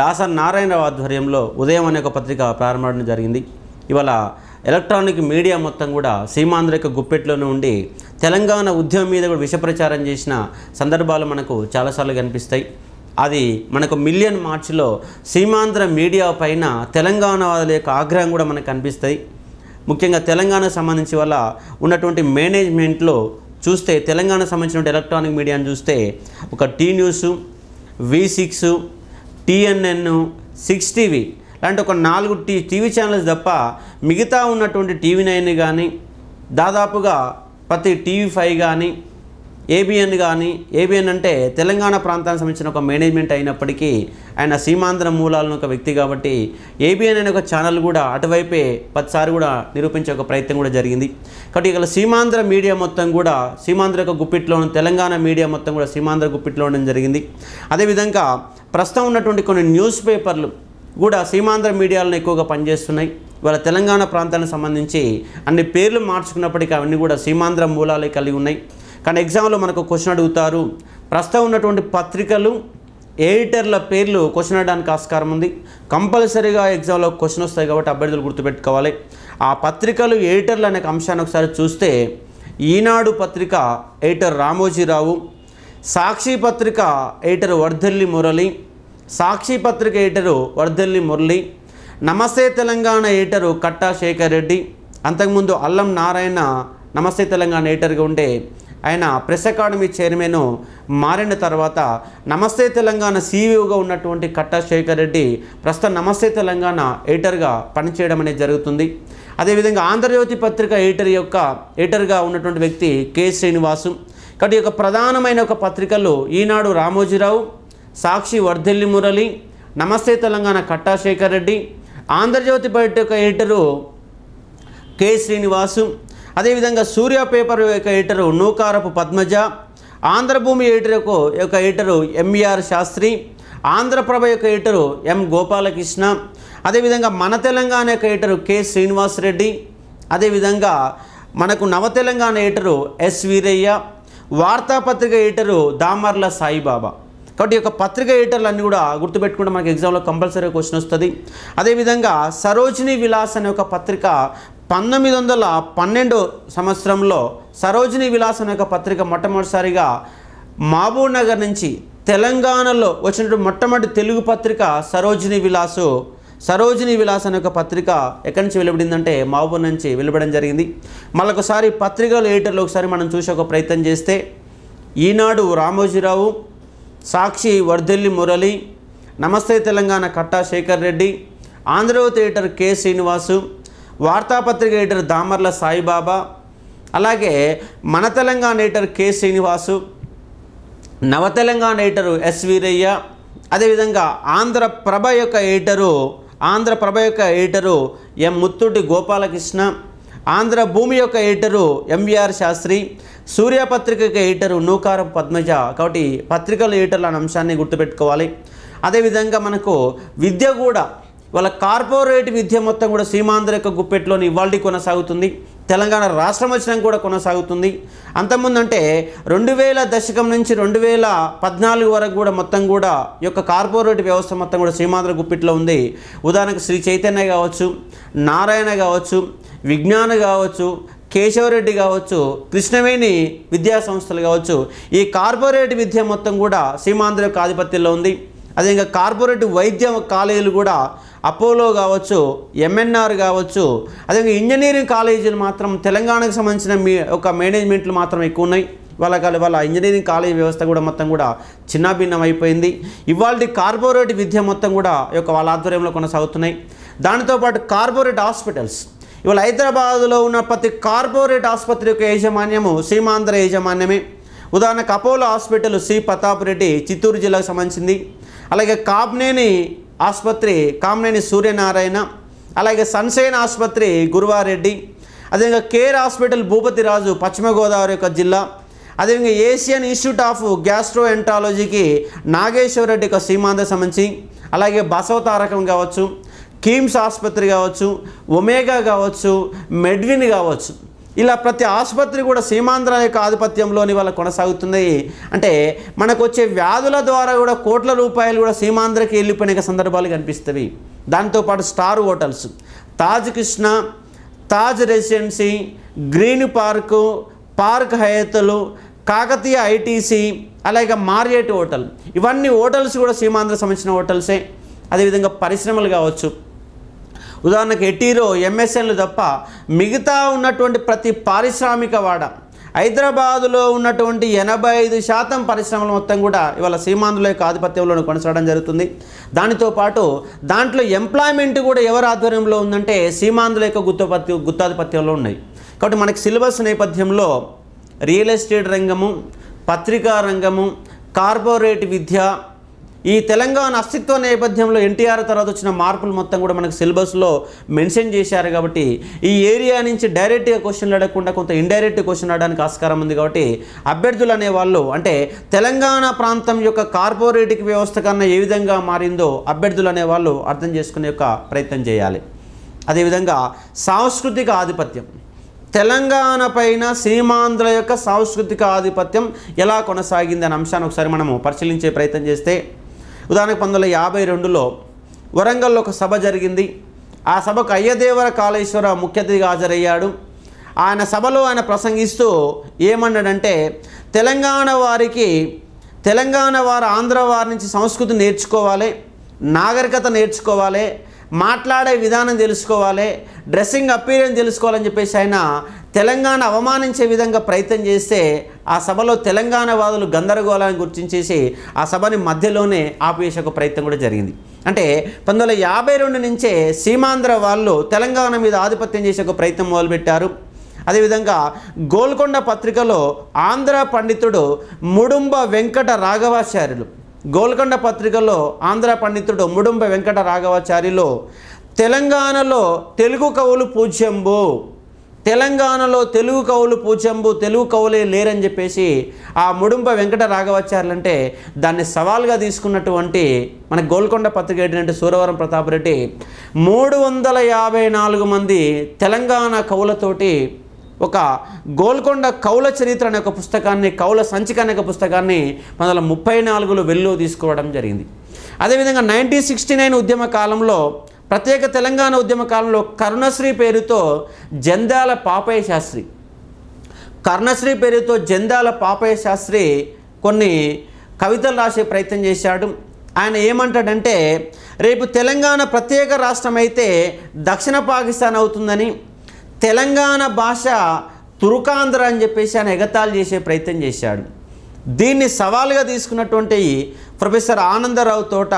దాస నారాయణరావు ఆధ్వర్యంలో ఉదయం అనే ఒక పత్రిక ప్రారంభించడం జరిగింది ఇవాళ ఎలక్ట్రానిక్ మీడియా మొత్తం కూడా సీమాంధ్రిక గుప్పెట్లోనే ఉండి తెలంగాణ ఉద్యమం మీద కూడా విషప్రచారం చేసిన సందర్భాలు మనకు చాలాసార్లు కనిపిస్తాయి అది మనకు మిలియన్ మార్చిలో సీమాంధ్ర మీడియా పైన తెలంగాణ వాళ్ళ యొక్క ఆగ్రహం కూడా మనకు కనిపిస్తాయి ముఖ్యంగా తెలంగాణకు సంబంధించి వల్ల ఉన్నటువంటి మేనేజ్మెంట్లో చూస్తే తెలంగాణ సంబంధించిన ఎలక్ట్రానిక్ మీడియాను చూస్తే ఒక T news V six TNN six TV లాంటి ఒక నాలుగు టీ టీవీ ఛానల్స్ తప్ప మిగతా ఉన్నటువంటి టీవీ నైన్ కానీ దాదాపుగా ప్రతి టీవీ ఫైవ్ కానీ ఏబిఎన్ కానీ ఏబిఎన్ అంటే తెలంగాణ ప్రాంతానికి సంబంధించిన ఒక మేనేజ్మెంట్ అయినప్పటికీ ఆయన సీమాంధ్ర మూలాలను ఒక వ్యక్తి కాబట్టి ఏబిఎన్ అనే ఒక ఛానల్ కూడా అటువైపే పదిసారి కూడా నిరూపించే ఒక ప్రయత్నం కూడా జరిగింది కాబట్టి ఇక్కడ సీమాంధ్ర మీడియా మొత్తం కూడా సీమాంధ్ర యొక్క గుప్పిట్లో తెలంగాణ మీడియా మొత్తం కూడా సీమాంధ్ర గుప్పిట్లో ఉండడం జరిగింది అదేవిధంగా ప్రస్తుతం ఉన్నటువంటి కొన్ని న్యూస్ పేపర్లు కూడా సీమాంధ్ర మీడియాలను ఎక్కువగా పనిచేస్తున్నాయి ఇవాళ తెలంగాణ ప్రాంతానికి సంబంధించి అన్ని పేర్లు మార్చుకున్నప్పటికీ అవన్నీ కూడా సీమాంధ్ర మూలాలే కలిగి ఉన్నాయి కానీ ఎగ్జామ్లో మనకు క్వశ్చన్ అడుగుతారు ప్రస్తుతం ఉన్నటువంటి పత్రికలు ఎడిటర్ల పేర్లు క్వశ్చన్ అడడానికి ఆస్కారం ఉంది కంపల్సరీగా ఎగ్జామ్లో క్వశ్చన్ వస్తాయి కాబట్టి అభ్యర్థులు గుర్తుపెట్టుకోవాలి ఆ పత్రికలు ఎడిటర్లు అనే అంశాన్ని ఒకసారి చూస్తే ఈనాడు పత్రిక ఎడిటర్ రామోజీరావు సాక్షి పత్రిక ఎడిటర్ వర్ధల్లి మురళి సాక్షి పత్రిక ఎడిటరు వర్ధల్లి మురళి నమస్తే తెలంగాణ ఎడిటరు కట్టా శేఖర్ రెడ్డి అంతకుముందు అల్లం నారాయణ నమస్తే తెలంగాణ ఎడిటర్గా ఉంటే ఆయన ప్రెస్ అకాడమీ చైర్మన్ మారిన తర్వాత నమస్తే తెలంగాణ సీఈఓగా ఉన్నటువంటి కట్టా శేఖర్ రెడ్డి ప్రస్తుతం నమస్తే తెలంగాణ ఎడిటర్గా పనిచేయడం అనేది జరుగుతుంది అదేవిధంగా ఆంధ్రజ్యోతి పత్రిక ఎడిటర్ యొక్క ఎడిటర్గా ఉన్నటువంటి వ్యక్తి కె శ్రీనివాసు కాబట్టి యొక్క ప్రధానమైన ఒక పత్రికలు ఈనాడు రామోజీరావు సాక్షి వర్ధల్లి మురళి నమస్తే తెలంగాణ కట్టా శేఖర్ రెడ్డి ఆంధ్రజ్యోతి పత్రిక యొక్క ఎడిటరు కె శ్రీనివాసు అదేవిధంగా సూర్య పేపర్ యొక్క ఎడిటరు నూకారపు పద్మజ ఆంధ్రభూమి ఎడిటర్కు యొక్క ఎడిటరు ఎంఈఆర్ శాస్త్రి ఆంధ్రప్రభ యొక్క ఎడిటరు ఎం గోపాలకృష్ణ అదేవిధంగా మన తెలంగాణ యొక్క ఎడిటరు కె శ్రీనివాస్ రెడ్డి అదేవిధంగా మనకు నవ తెలంగాణ ఎడిటరు ఎస్ వీరయ్య వార్తాపత్రిక ఎడిటరు దామర్ల సాయిబాబా కాబట్టి ఈ యొక్క పత్రిక ఎడిటర్లు అన్నీ కూడా గుర్తుపెట్టుకుంటే మనకి ఎగ్జామ్లో కంపల్సరీ క్వశ్చన్ వస్తుంది అదేవిధంగా సరోజిని విలాస్ అనే ఒక పత్రిక పంతొమ్మిది వందల పన్నెండు సంవత్సరంలో సరోజిని విలాస్ అనే ఒక పత్రిక మొట్టమొదటిసారిగా మహబూబ్ నగర్ నుంచి తెలంగాణలో వచ్చినటువంటి మొట్టమొదటి తెలుగు పత్రిక సరోజిని విలాసు సరోజిని విలాస్ అనే ఒక పత్రిక ఎక్కడి నుంచి వెలువడిందంటే మహబూబ్ నుంచి వెలువడం జరిగింది మళ్ళొకసారి పత్రికలు ఎడిటర్లు ఒకసారి మనం చూసి ఒక ప్రయత్నం చేస్తే ఈనాడు రామోజీరావు సాక్షి వర్ధెల్లి మురళి నమస్తే తెలంగాణ కట్టా శేఖర్ రెడ్డి ఆంధ్రవ థియేటర్ కె శ్రీనివాసు వార్తాపత్రిక ఎడిటర్ దామర్ల సాయిబాబా అలాగే మన తెలంగాణ ఎడిటర్ కె శ్రీనివాసు నవ తెలంగాణ ఎడిటరు ఎస్ వీరయ్య అదేవిధంగా ఆంధ్రప్రభ యొక్క ఎడిటరు ఆంధ్రప్రభ యొక్క ఎడిటరు ఎం ముత్తుటి గోపాలకృష్ణ ఆంధ్ర భూమి యొక్క ఎడిటరు ఎంవిఆర్ శాస్త్రి సూర్యపత్రిక ఎడిటరు నూకారం పద్మజ కాబట్టి పత్రికల ఎడిటర్లు అనే అంశాన్ని గుర్తుపెట్టుకోవాలి అదేవిధంగా మనకు విద్య కూడా వాళ్ళ కార్పొరేట్ విద్య మొత్తం కూడా సీమాంధ్ర యొక్క గుప్పెట్లోని ఇవాల్టి కొనసాగుతుంది తెలంగాణ రాష్ట్రం వచ్చినా కూడా కొనసాగుతుంది అంతకుముందు అంటే రెండు వేల దశకం నుంచి రెండు వేల పద్నాలుగు వరకు కూడా మొత్తం కూడా యొక్క కార్పొరేట్ వ్యవస్థ మొత్తం కూడా సీమాంధ్ర గుప్పిట్లో ఉంది ఉదాహరణకు శ్రీ చైతన్య కావచ్చు నారాయణ కావచ్చు విజ్ఞాన కావచ్చు కేశవరెడ్డి కావచ్చు కృష్ణవేణి విద్యా సంస్థలు కావచ్చు ఈ కార్పొరేట్ విద్య మొత్తం కూడా సీమాంధ్ర యొక్క ఆధిపత్యంలో ఉంది అదే ఇంకా కార్పొరేట్ వైద్య కాలేజీలు కూడా అపోలో కావచ్చు ఎంఎన్ఆర్ కావచ్చు అదేవిధంగా ఇంజనీరింగ్ కాలేజీలు మాత్రం తెలంగాణకు సంబంధించిన మీ ఒక మేనేజ్మెంట్లు మాత్రం ఎక్కువ ఉన్నాయి వాళ్ళ వాళ్ళ ఇంజనీరింగ్ కాలేజ్ వ్యవస్థ కూడా మొత్తం కూడా చిన్నాభిన్నం అయిపోయింది ఇవాళ కార్పొరేట్ విద్య మొత్తం కూడా యొక్క వాళ్ళ ఆధ్వర్యంలో కొనసాగుతున్నాయి దానితోపాటు కార్పొరేట్ హాస్పిటల్స్ ఇవాళ హైదరాబాద్లో ఉన్న ప్రతి కార్పొరేట్ ఆసుపత్రి యొక్క యాజమాన్యము సీమాంధ్ర యాజమాన్యమే ఉదాహరణకు Apollo hospital C Pratap Reddy Chittoor జిల్లాకు సంబంధించింది అలాగే కాబ్నేని ఆసుపత్రి కామనేని సూర్యనారాయణ అలాగే సన్షైన్ ఆసుపత్రి గురువారెడ్డి అదేవిధంగా కేర్ హాస్పిటల్ భూపతిరాజు పశ్చిమ గోదావరి యొక్క జిల్లా అదేవిధంగా ఏషియన్ ఇన్స్టిట్యూట్ ఆఫ్ గ్యాస్ట్రో ఎంటాలజీకి నాగేశ్వరరెడ్డి యొక్క సీమాంత సంబంధించి అలాగే బసవతారకం కావచ్చు కిమ్స్ ఆసుపత్రి కావచ్చు ఒమేగా కావచ్చు మెడ్విన్ కావచ్చు ఇలా ప్రతి ఆసుపత్రి కూడా సీమాంధ్ర యొక్క ఆధిపత్యంలోని వాళ్ళ కొనసాగుతుంది అంటే మనకు వచ్చే వ్యాధుల ద్వారా కూడా కోట్ల రూపాయలు కూడా సీమాంధ్రకి వెళ్ళిపోయిన సందర్భాలు కనిపిస్తుంది దాంతోపాటు star hotels Taj Krishna Taj residency green park park హయతలు కాకతీయ ఐటీసీ అలాగే మార్యేట్ హోటల్ ఇవన్నీ హోటల్స్ కూడా సీమాంధ్ర సంబంధించిన హోటల్సే అదేవిధంగా పరిశ్రమలు కావచ్చు ఉదాహరణకు ఎటీరో ఎంఎస్ఎన్లు తప్ప మిగతా ఉన్నటువంటి ప్రతి పారిశ్రామిక వాడ హైదరాబాదులో ఉన్నటువంటి ఎనభై ఐదు శాతం పరిశ్రమలు మొత్తం కూడా ఇవాళ సీమాంధ్రుల యొక్క ఆధిపత్యంలో కొనసాగడం జరుగుతుంది దానితో పాటు దాంట్లో ఎంప్లాయ్మెంట్ కూడా ఎవరి ఆధ్వర్యంలో ఉందంటే సీమాంధ్రుల యొక్క గుత్తపత్య గుత్తాధిపత్యంలో ఉన్నాయి కాబట్టి మనకి సిలబస్ నేపథ్యంలో రియల్ ఎస్టేట్ రంగము పత్రికా రంగము కార్పొరేట్ విద్య ఈ తెలంగాణ అస్తిత్వ నేపథ్యంలో ఎన్టీఆర్ తర్వాత వచ్చిన మార్పులు మొత్తం కూడా మనకు సిలబస్లో మెన్షన్ చేశారు కాబట్టి ఈ ఏరియా నుంచి డైరెక్ట్గా క్వశ్చన్లు అడగకుండా కొంత ఇండైరెక్ట్ క్వశ్చన్ అడగడానికి ఆస్కారం ఉంది కాబట్టి అభ్యర్థులు అనేవాళ్ళు అంటే తెలంగాణ ప్రాంతం యొక్క కార్పొరేటిక్ వ్యవస్థ కన్నా ఏ విధంగా మారిందో అభ్యర్థులు అనేవాళ్ళు అర్థం చేసుకునే యొక్క ప్రయత్నం చేయాలి అదేవిధంగా సాంస్కృతిక ఆధిపత్యం తెలంగాణ పైన సీమాంధ్ర యొక్క సాంస్కృతిక ఆధిపత్యం ఎలా కొనసాగింది అనే అంశాన్ని ఒకసారి మనము పరిశీలించే ప్రయత్నం చేస్తే ఉదాహరణకు పంతొమ్మిది యాభై రెండులో వరంగల్లో ఒక సభ జరిగింది ఆ సభకు అయ్యదేవర కాళేశ్వర ముఖ్య అతిథిగా హాజరయ్యాడు ఆయన సభలో ఆయన ప్రసంగిస్తూ ఏమన్నాడంటే తెలంగాణ వారికి తెలంగాణ వారు ఆంధ్ర వారి నుంచి సంస్కృతి నేర్చుకోవాలి నాగరికత నేర్చుకోవాలి మాట్లాడే విధానం తెలుసుకోవాలి డ్రెస్సింగ్ అపీరియన్ తెలుసుకోవాలని చెప్పేసి ఆయన తెలంగాణ అవమానించే విధంగా ప్రయత్నం చేస్తే ఆ సభలో తెలంగాణ వాదులు గందరగోళాన్ని గుర్తించేసి ఆ సభని మధ్యలోనే ఆపేసే ప్రయత్నం కూడా జరిగింది అంటే పంతొమ్మిది వందల యాభై రెండు నుంచే సీమాంధ్ర వాళ్ళు తెలంగాణ మీద ఆధిపత్యం చేసే ఒక ప్రయత్నం మొదలుపెట్టారు అదేవిధంగా గోల్కొండ పత్రికలో ఆంధ్ర పండితుడు ముడుంబ వెంకట రాఘవాచార్యులు గోల్కొండ పత్రికలో ఆంధ్ర పండితుడు ముడుంబ వెంకట రాఘవాచార్యులు తెలంగాణలో తెలుగు కవులు పూజ్యంబు తెలంగాణలో తెలుగు కవులు పూచెంబు తెలుగు కవులే లేరని చెప్పేసి ఆ ముడుంప వెంకట రాఘవాచార్యులంటే దాన్ని సవాల్గా తీసుకున్నటువంటి మన గోల్కొండ ఏంటంటే సూరవరం ప్రతాప్ రెడ్డి మూడు వందల యాభై నాలుగు మంది తెలంగాణ కవులతోటి ఒక గోల్కొండ కౌల చరిత్ర అనే ఒక పుస్తకాన్ని కౌల సంచిక అనే ఒక పుస్తకాన్ని పంతొమ్మిది ముప్పై నాలుగులో వెల్లో తీసుకోవడం జరిగింది అదేవిధంగా నైన్టీన్ సిక్స్టీ నైన్ ఉద్యమ కాలంలో ప్రత్యేక తెలంగాణ ఉద్యమ కాలంలో కరుణశ్రీ పేరుతో జందాల పాపయ్య శాస్త్రి కర్ణశ్రీ పేరుతో జందాల పాపయ్య శాస్త్రి కొన్ని కవితలు రాసే ప్రయత్నం చేశాడు ఆయన ఏమంటాడంటే రేపు తెలంగాణ ప్రత్యేక రాష్ట్రం అయితే దక్షిణ పాకిస్తాన్ అవుతుందని తెలంగాణ భాష తురుకాంధ్ర అని చెప్పేసి ఆయన ఎగతాళి చేసే ప్రయత్నం చేశాడు దీన్ని సవాలుగా తీసుకున్నటువంటి ప్రొఫెసర్ ఆనందరావు తోట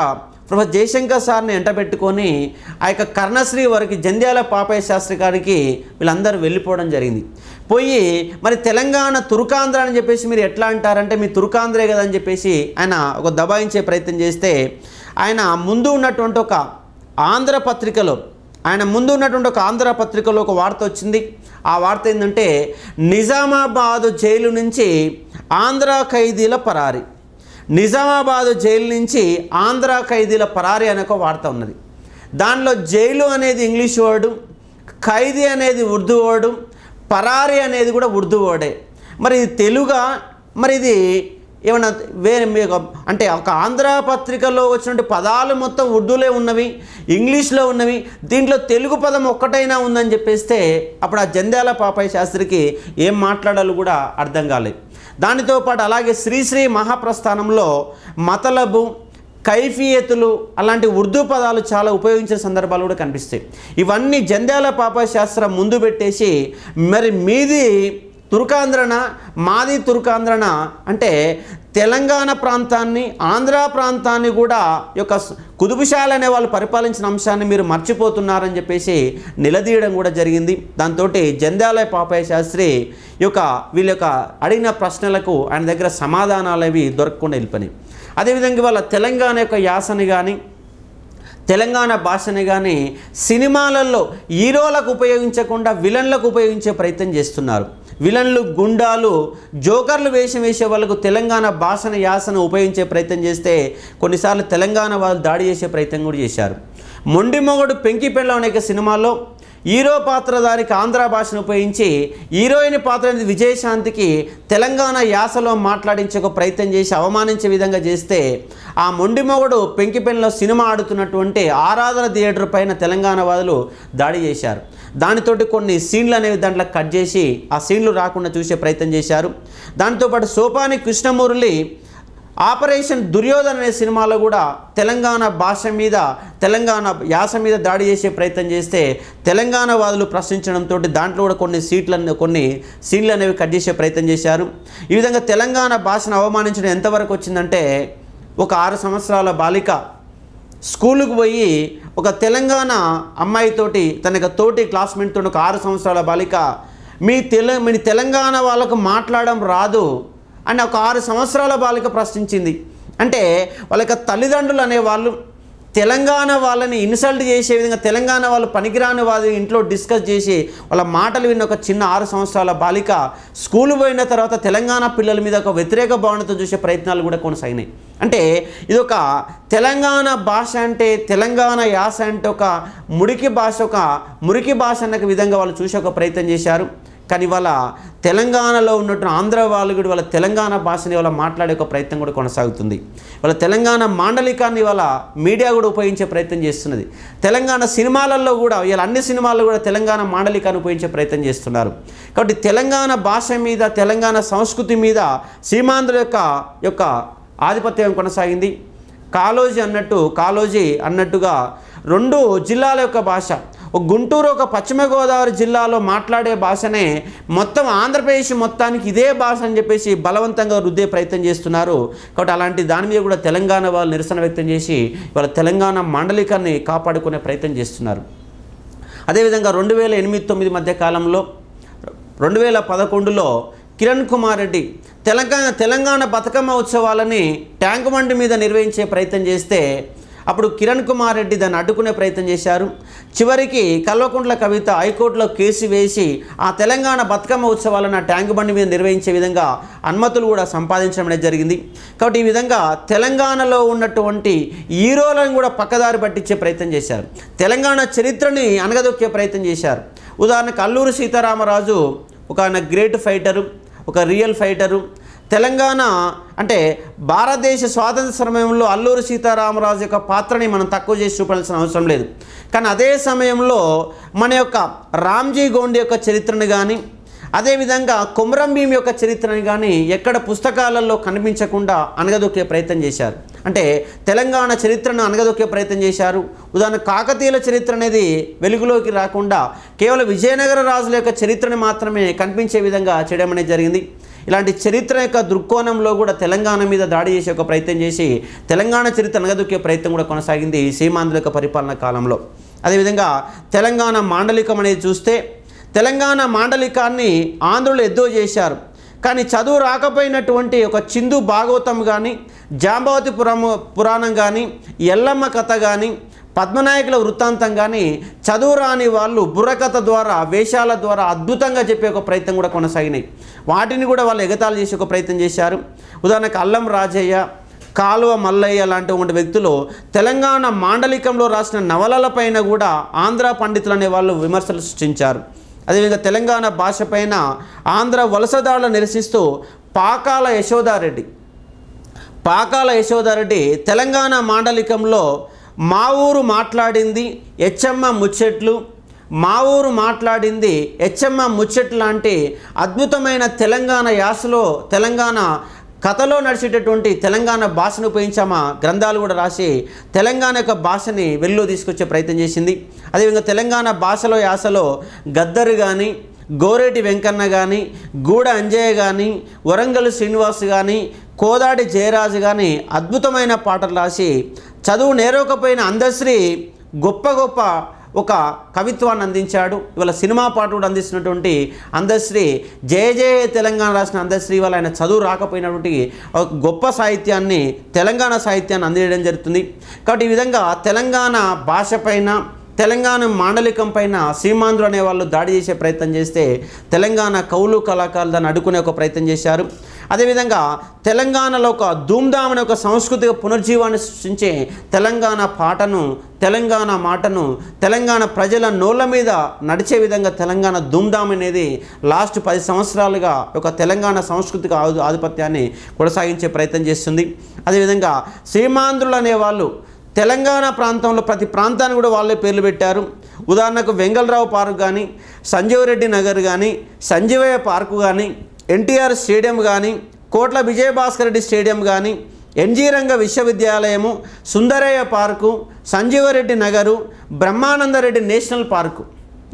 ప్రొఫెసర్ జయశంకర్ సార్ని పెట్టుకొని ఆ యొక్క కర్ణశ్రీ వారికి జంధ్యాల పాపయ్య శాస్త్రి గారికి వీళ్ళందరూ వెళ్ళిపోవడం జరిగింది పోయి మరి తెలంగాణ తురుకాంధ్ర అని చెప్పేసి మీరు ఎట్లా అంటారంటే మీ తురుకాంధ్రే కదా అని చెప్పేసి ఆయన ఒక దబాయించే ప్రయత్నం చేస్తే ఆయన ముందు ఉన్నటువంటి ఒక ఆంధ్ర పత్రికలో ఆయన ముందు ఉన్నటువంటి ఒక ఆంధ్ర పత్రికలో ఒక వార్త వచ్చింది ఆ వార్త ఏంటంటే నిజామాబాద్ జైలు నుంచి ఆంధ్ర ఖైదీల పరారి నిజామాబాదు జైలు నుంచి ఆంధ్ర ఖైదీల పరారి అనే ఒక వార్త ఉన్నది దానిలో జైలు అనేది ఇంగ్లీష్ వర్డు ఖైదీ అనేది ఉర్దూ వర్డు పరారి అనేది కూడా ఉర్దూ వర్డే మరి ఇది తెలుగా మరి ఇది ఏమన్నా వేరే అంటే ఒక ఆంధ్ర పత్రికలో వచ్చినటువంటి పదాలు మొత్తం ఉర్దూలే ఉన్నవి ఇంగ్లీష్లో ఉన్నవి దీంట్లో తెలుగు పదం ఒక్కటైనా ఉందని చెప్పేస్తే అప్పుడు ఆ జంధ్యాల పాపాయి శాస్త్రికి ఏం మాట్లాడాలో కూడా అర్థం కాలేదు దానితో పాటు అలాగే శ్రీశ్రీ మహాప్రస్థానంలో మతలబు కైఫియతులు అలాంటి ఉర్దూ పదాలు చాలా ఉపయోగించిన సందర్భాలు కూడా కనిపిస్తాయి ఇవన్నీ జంధ్యాల పాపశాస్త్రం ముందు పెట్టేసి మరి మీది తుర్కాంధ్రన మాది తుర్కాంధ్రన అంటే తెలంగాణ ప్రాంతాన్ని ఆంధ్ర ప్రాంతాన్ని కూడా యొక్క కుదుపుశాల అనే వాళ్ళు పరిపాలించిన అంశాన్ని మీరు మర్చిపోతున్నారని చెప్పేసి నిలదీయడం కూడా జరిగింది దాంతో జంధ్యాలయ పాపయ్య శాస్త్రి యొక్క వీళ్ళ యొక్క అడిగిన ప్రశ్నలకు ఆయన దగ్గర సమాధానాలు అవి దొరకకుండా వెళ్ళిపోయినాయి అదేవిధంగా వాళ్ళ తెలంగాణ యొక్క యాసని కానీ తెలంగాణ భాషని కానీ సినిమాలలో హీరోలకు ఉపయోగించకుండా విలన్లకు ఉపయోగించే ప్రయత్నం చేస్తున్నారు విలన్లు గుండాలు జోకర్లు వేషం వేసే వాళ్ళకు తెలంగాణ భాషన యాసను ఉపయోగించే ప్రయత్నం చేస్తే కొన్నిసార్లు తెలంగాణ వాళ్ళు దాడి చేసే ప్రయత్నం కూడా చేశారు మొండి మొగుడు పెంకి పెళ్ళ అనేక సినిమాల్లో హీరో పాత్రధారికి ఆంధ్ర భాషను ఉపయోగించి హీరోయిన్ పాత్ర విజయశాంతికి తెలంగాణ యాసలో మాట్లాడించే ఒక ప్రయత్నం చేసి అవమానించే విధంగా చేస్తే ఆ మొండిమొగడు పెంకిపెన్లో సినిమా ఆడుతున్నటువంటి ఆరాధన థియేటర్ పైన తెలంగాణ వాళ్ళు దాడి చేశారు దానితోటి కొన్ని సీన్లు అనేవి దాంట్లో కట్ చేసి ఆ సీన్లు రాకుండా చూసే ప్రయత్నం చేశారు దాంతోపాటు సోపాని కృష్ణమూర్లి ఆపరేషన్ దుర్యోధన అనే సినిమాలో కూడా తెలంగాణ భాష మీద తెలంగాణ యాస మీద దాడి చేసే ప్రయత్నం చేస్తే తెలంగాణ వాదులు ప్రశ్నించడంతో దాంట్లో కూడా కొన్ని సీట్లను కొన్ని సీన్లు అనేవి కట్ చేసే ప్రయత్నం చేశారు ఈ విధంగా తెలంగాణ భాషను అవమానించడం ఎంతవరకు వచ్చిందంటే ఒక ఆరు సంవత్సరాల బాలిక స్కూలుకు పోయి ఒక తెలంగాణ అమ్మాయితోటి తన తోటి క్లాస్మేట్తో ఒక ఆరు సంవత్సరాల బాలిక మీ తెల మీ తెలంగాణ వాళ్ళకు మాట్లాడడం రాదు అని ఒక ఆరు సంవత్సరాల బాలిక ప్రశ్నించింది అంటే వాళ్ళ యొక్క తల్లిదండ్రులు అనేవాళ్ళు తెలంగాణ వాళ్ళని ఇన్సల్ట్ చేసే విధంగా తెలంగాణ వాళ్ళు పనికిరాని వాళ్ళు ఇంట్లో డిస్కస్ చేసి వాళ్ళ మాటలు విన్న ఒక చిన్న ఆరు సంవత్సరాల బాలిక స్కూల్ పోయిన తర్వాత తెలంగాణ పిల్లల మీద ఒక వ్యతిరేక భావనతో చూసే ప్రయత్నాలు కూడా కొనసాగినాయి అంటే ఇది ఒక తెలంగాణ భాష అంటే తెలంగాణ యాస అంటే ఒక మురికి భాష ఒక మురికి భాష అన్న విధంగా వాళ్ళు చూసే ఒక ప్రయత్నం చేశారు కానీ ఇవాళ తెలంగాణలో ఉన్నట్టు ఆంధ్ర వాళ్ళు కూడా వాళ్ళ తెలంగాణ భాషని ఇవాళ మాట్లాడే ఒక ప్రయత్నం కూడా కొనసాగుతుంది వాళ్ళ తెలంగాణ మాండలికాన్ని ఇవాళ మీడియా కూడా ఉపయోగించే ప్రయత్నం చేస్తున్నది తెలంగాణ సినిమాలలో కూడా ఇలా అన్ని సినిమాల్లో కూడా తెలంగాణ మాండలికాన్ని ఉపయోగించే ప్రయత్నం చేస్తున్నారు కాబట్టి తెలంగాణ భాష మీద తెలంగాణ సంస్కృతి మీద సీమాంధ్ర యొక్క యొక్క ఆధిపత్యం కొనసాగింది కాలోజీ అన్నట్టు కాలోజీ అన్నట్టుగా రెండు జిల్లాల యొక్క భాష గుంటూరు ఒక పశ్చిమ గోదావరి జిల్లాలో మాట్లాడే భాషనే మొత్తం ఆంధ్రప్రదేశ్ మొత్తానికి ఇదే భాష అని చెప్పేసి బలవంతంగా రుద్దే ప్రయత్నం చేస్తున్నారు కాబట్టి అలాంటి దాని మీద కూడా తెలంగాణ వాళ్ళు నిరసన వ్యక్తం చేసి వాళ్ళ తెలంగాణ మాండలికాన్ని కాపాడుకునే ప్రయత్నం చేస్తున్నారు అదేవిధంగా రెండు వేల ఎనిమిది తొమ్మిది మధ్య కాలంలో రెండు వేల పదకొండులో కిరణ్ కుమార్ రెడ్డి తెలంగాణ తెలంగాణ బతుకమ్మ ఉత్సవాలని ట్యాంక్ బండి మీద నిర్వహించే ప్రయత్నం చేస్తే అప్పుడు కిరణ్ కుమార్ రెడ్డి దాన్ని అడ్డుకునే ప్రయత్నం చేశారు చివరికి కల్వకుంట్ల కవిత హైకోర్టులో కేసు వేసి ఆ తెలంగాణ బతుకమ్మ ఉత్సవాలను ట్యాంక్ బండి మీద నిర్వహించే విధంగా అనుమతులు కూడా సంపాదించడం అనేది జరిగింది కాబట్టి ఈ విధంగా తెలంగాణలో ఉన్నటువంటి హీరోలను కూడా పక్కదారి పట్టించే ప్రయత్నం చేశారు తెలంగాణ చరిత్రని అనగదొక్కే ప్రయత్నం చేశారు ఉదాహరణకు అల్లూరు సీతారామరాజు ఒక ఆయన గ్రేట్ ఫైటరు ఒక రియల్ ఫైటరు తెలంగాణ అంటే భారతదేశ స్వాతంత్ర సమయంలో అల్లూరి సీతారామరాజు యొక్క పాత్రని మనం తక్కువ చేసి చూపాల్సిన అవసరం లేదు కానీ అదే సమయంలో మన యొక్క రామ్జీ గోండ్ యొక్క చరిత్రను కానీ అదేవిధంగా కొమరం భీం యొక్క చరిత్రని కానీ ఎక్కడ పుస్తకాలలో కనిపించకుండా అనగదొక్కే ప్రయత్నం చేశారు అంటే తెలంగాణ చరిత్రను అనగదొక్కే ప్రయత్నం చేశారు ఉదాహరణ కాకతీయుల చరిత్ర అనేది వెలుగులోకి రాకుండా కేవలం విజయనగర రాజుల యొక్క చరిత్రను మాత్రమే కనిపించే విధంగా చేయడం అనేది జరిగింది ఇలాంటి చరిత్ర యొక్క దృక్కోణంలో కూడా తెలంగాణ మీద దాడి చేసే ఒక ప్రయత్నం చేసి తెలంగాణ చరిత్ర నగదుకే ప్రయత్నం కూడా కొనసాగింది సీమాంధ్ర యొక్క పరిపాలన కాలంలో అదేవిధంగా తెలంగాణ మాండలికం అనేది చూస్తే తెలంగాణ మాండలికాన్ని ఆంధ్రులు ఎద్దో చేశారు కానీ చదువు రాకపోయినటువంటి ఒక చిందు భాగవతం కానీ జాంబావతి పురాము పురాణం కానీ ఎల్లమ్మ కథ కానీ పద్మనాయకుల వృత్తాంతం కానీ చదువు రాని వాళ్ళు బుర్రకథ ద్వారా వేషాల ద్వారా అద్భుతంగా చెప్పే ఒక ప్రయత్నం కూడా కొనసాగినాయి వాటిని కూడా వాళ్ళు ఎగతాళి చేసే ఒక ప్రయత్నం చేశారు ఉదాహరణకు అల్లం రాజయ్య కాలువ మల్లయ్య లాంటి వ్యక్తులు తెలంగాణ మాండలికంలో రాసిన నవలల పైన కూడా ఆంధ్ర పండితులు అనే వాళ్ళు విమర్శలు సృష్టించారు అదేవిధంగా తెలంగాణ భాష పైన ఆంధ్ర వలసదారులు నిరసిస్తూ పాకాల యశోదారెడ్డి పాకాల యశోదారెడ్డి తెలంగాణ మాండలికంలో మా ఊరు మాట్లాడింది హెచ్చమ్మ ముచ్చట్లు మా ఊరు మాట్లాడింది హెచ్ఎంఎం ముచ్చట్ లాంటి అద్భుతమైన తెలంగాణ యాసలో తెలంగాణ కథలో నడిచేటటువంటి తెలంగాణ భాషను ఉపయోగించామా గ్రంథాలు కూడా రాసి తెలంగాణ యొక్క భాషని వెళ్ళు తీసుకొచ్చే ప్రయత్నం చేసింది అదేవిధంగా తెలంగాణ భాషలో యాసలో గద్దరు కానీ గోరేటి వెంకన్న కానీ గూడ అంజయ్య కానీ వరంగల్ శ్రీనివాస్ కానీ కోదాడి జయరాజు కానీ అద్భుతమైన పాటలు రాసి చదువు నేరకపోయిన అందశ్రీ గొప్ప గొప్ప ఒక కవిత్వాన్ని అందించాడు ఇవాళ సినిమా పాట కూడా అందిస్తున్నటువంటి అందశ్రీ జయ జయ తెలంగాణ రాసిన అందశ్రీ వాళ్ళ ఆయన చదువు రాకపోయినటువంటి గొప్ప సాహిత్యాన్ని తెలంగాణ సాహిత్యాన్ని అందించడం జరుగుతుంది కాబట్టి ఈ విధంగా తెలంగాణ భాషపైన తెలంగాణ మాండలికం పైన సీమాంధ్రు అనే వాళ్ళు దాడి చేసే ప్రయత్నం చేస్తే తెలంగాణ కౌలు కళాకారులు దాన్ని అడ్డుకునే ఒక ప్రయత్నం చేశారు అదేవిధంగా తెలంగాణలో ఒక ధూమ్ధామ్ అనే ఒక సాంస్కృతిక పునర్జీవాన్ని సృష్టించే తెలంగాణ పాటను తెలంగాణ మాటను తెలంగాణ ప్రజల నోళ్ళ మీద నడిచే విధంగా తెలంగాణ ధూమ్ధామ్ అనేది లాస్ట్ పది సంవత్సరాలుగా ఒక తెలంగాణ సాంస్కృతిక ఆధిపత్యాన్ని కొనసాగించే ప్రయత్నం చేస్తుంది అదేవిధంగా సీమాంధ్రులు అనేవాళ్ళు తెలంగాణ ప్రాంతంలో ప్రతి ప్రాంతాన్ని కూడా వాళ్ళే పేర్లు పెట్టారు ఉదాహరణకు వెంగళరావు పార్క్ కానీ సంజీవరెడ్డి నగర్ కానీ సంజీవయ్య పార్కు కానీ ఎన్టీఆర్ స్టేడియం కానీ కోట్ల విజయభాస్కర్ రెడ్డి స్టేడియం కానీ ఎన్జీ రంగ విశ్వవిద్యాలయము Sundarayya park Sanjeevareddy Nagar Brahmanandareddy national park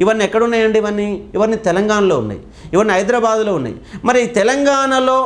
ఇవన్నీ ఎక్కడున్నాయండి ఇవన్నీ ఇవన్నీ తెలంగాణలో ఉన్నాయి ఇవన్నీ హైదరాబాద్లో ఉన్నాయి మరి తెలంగాణలో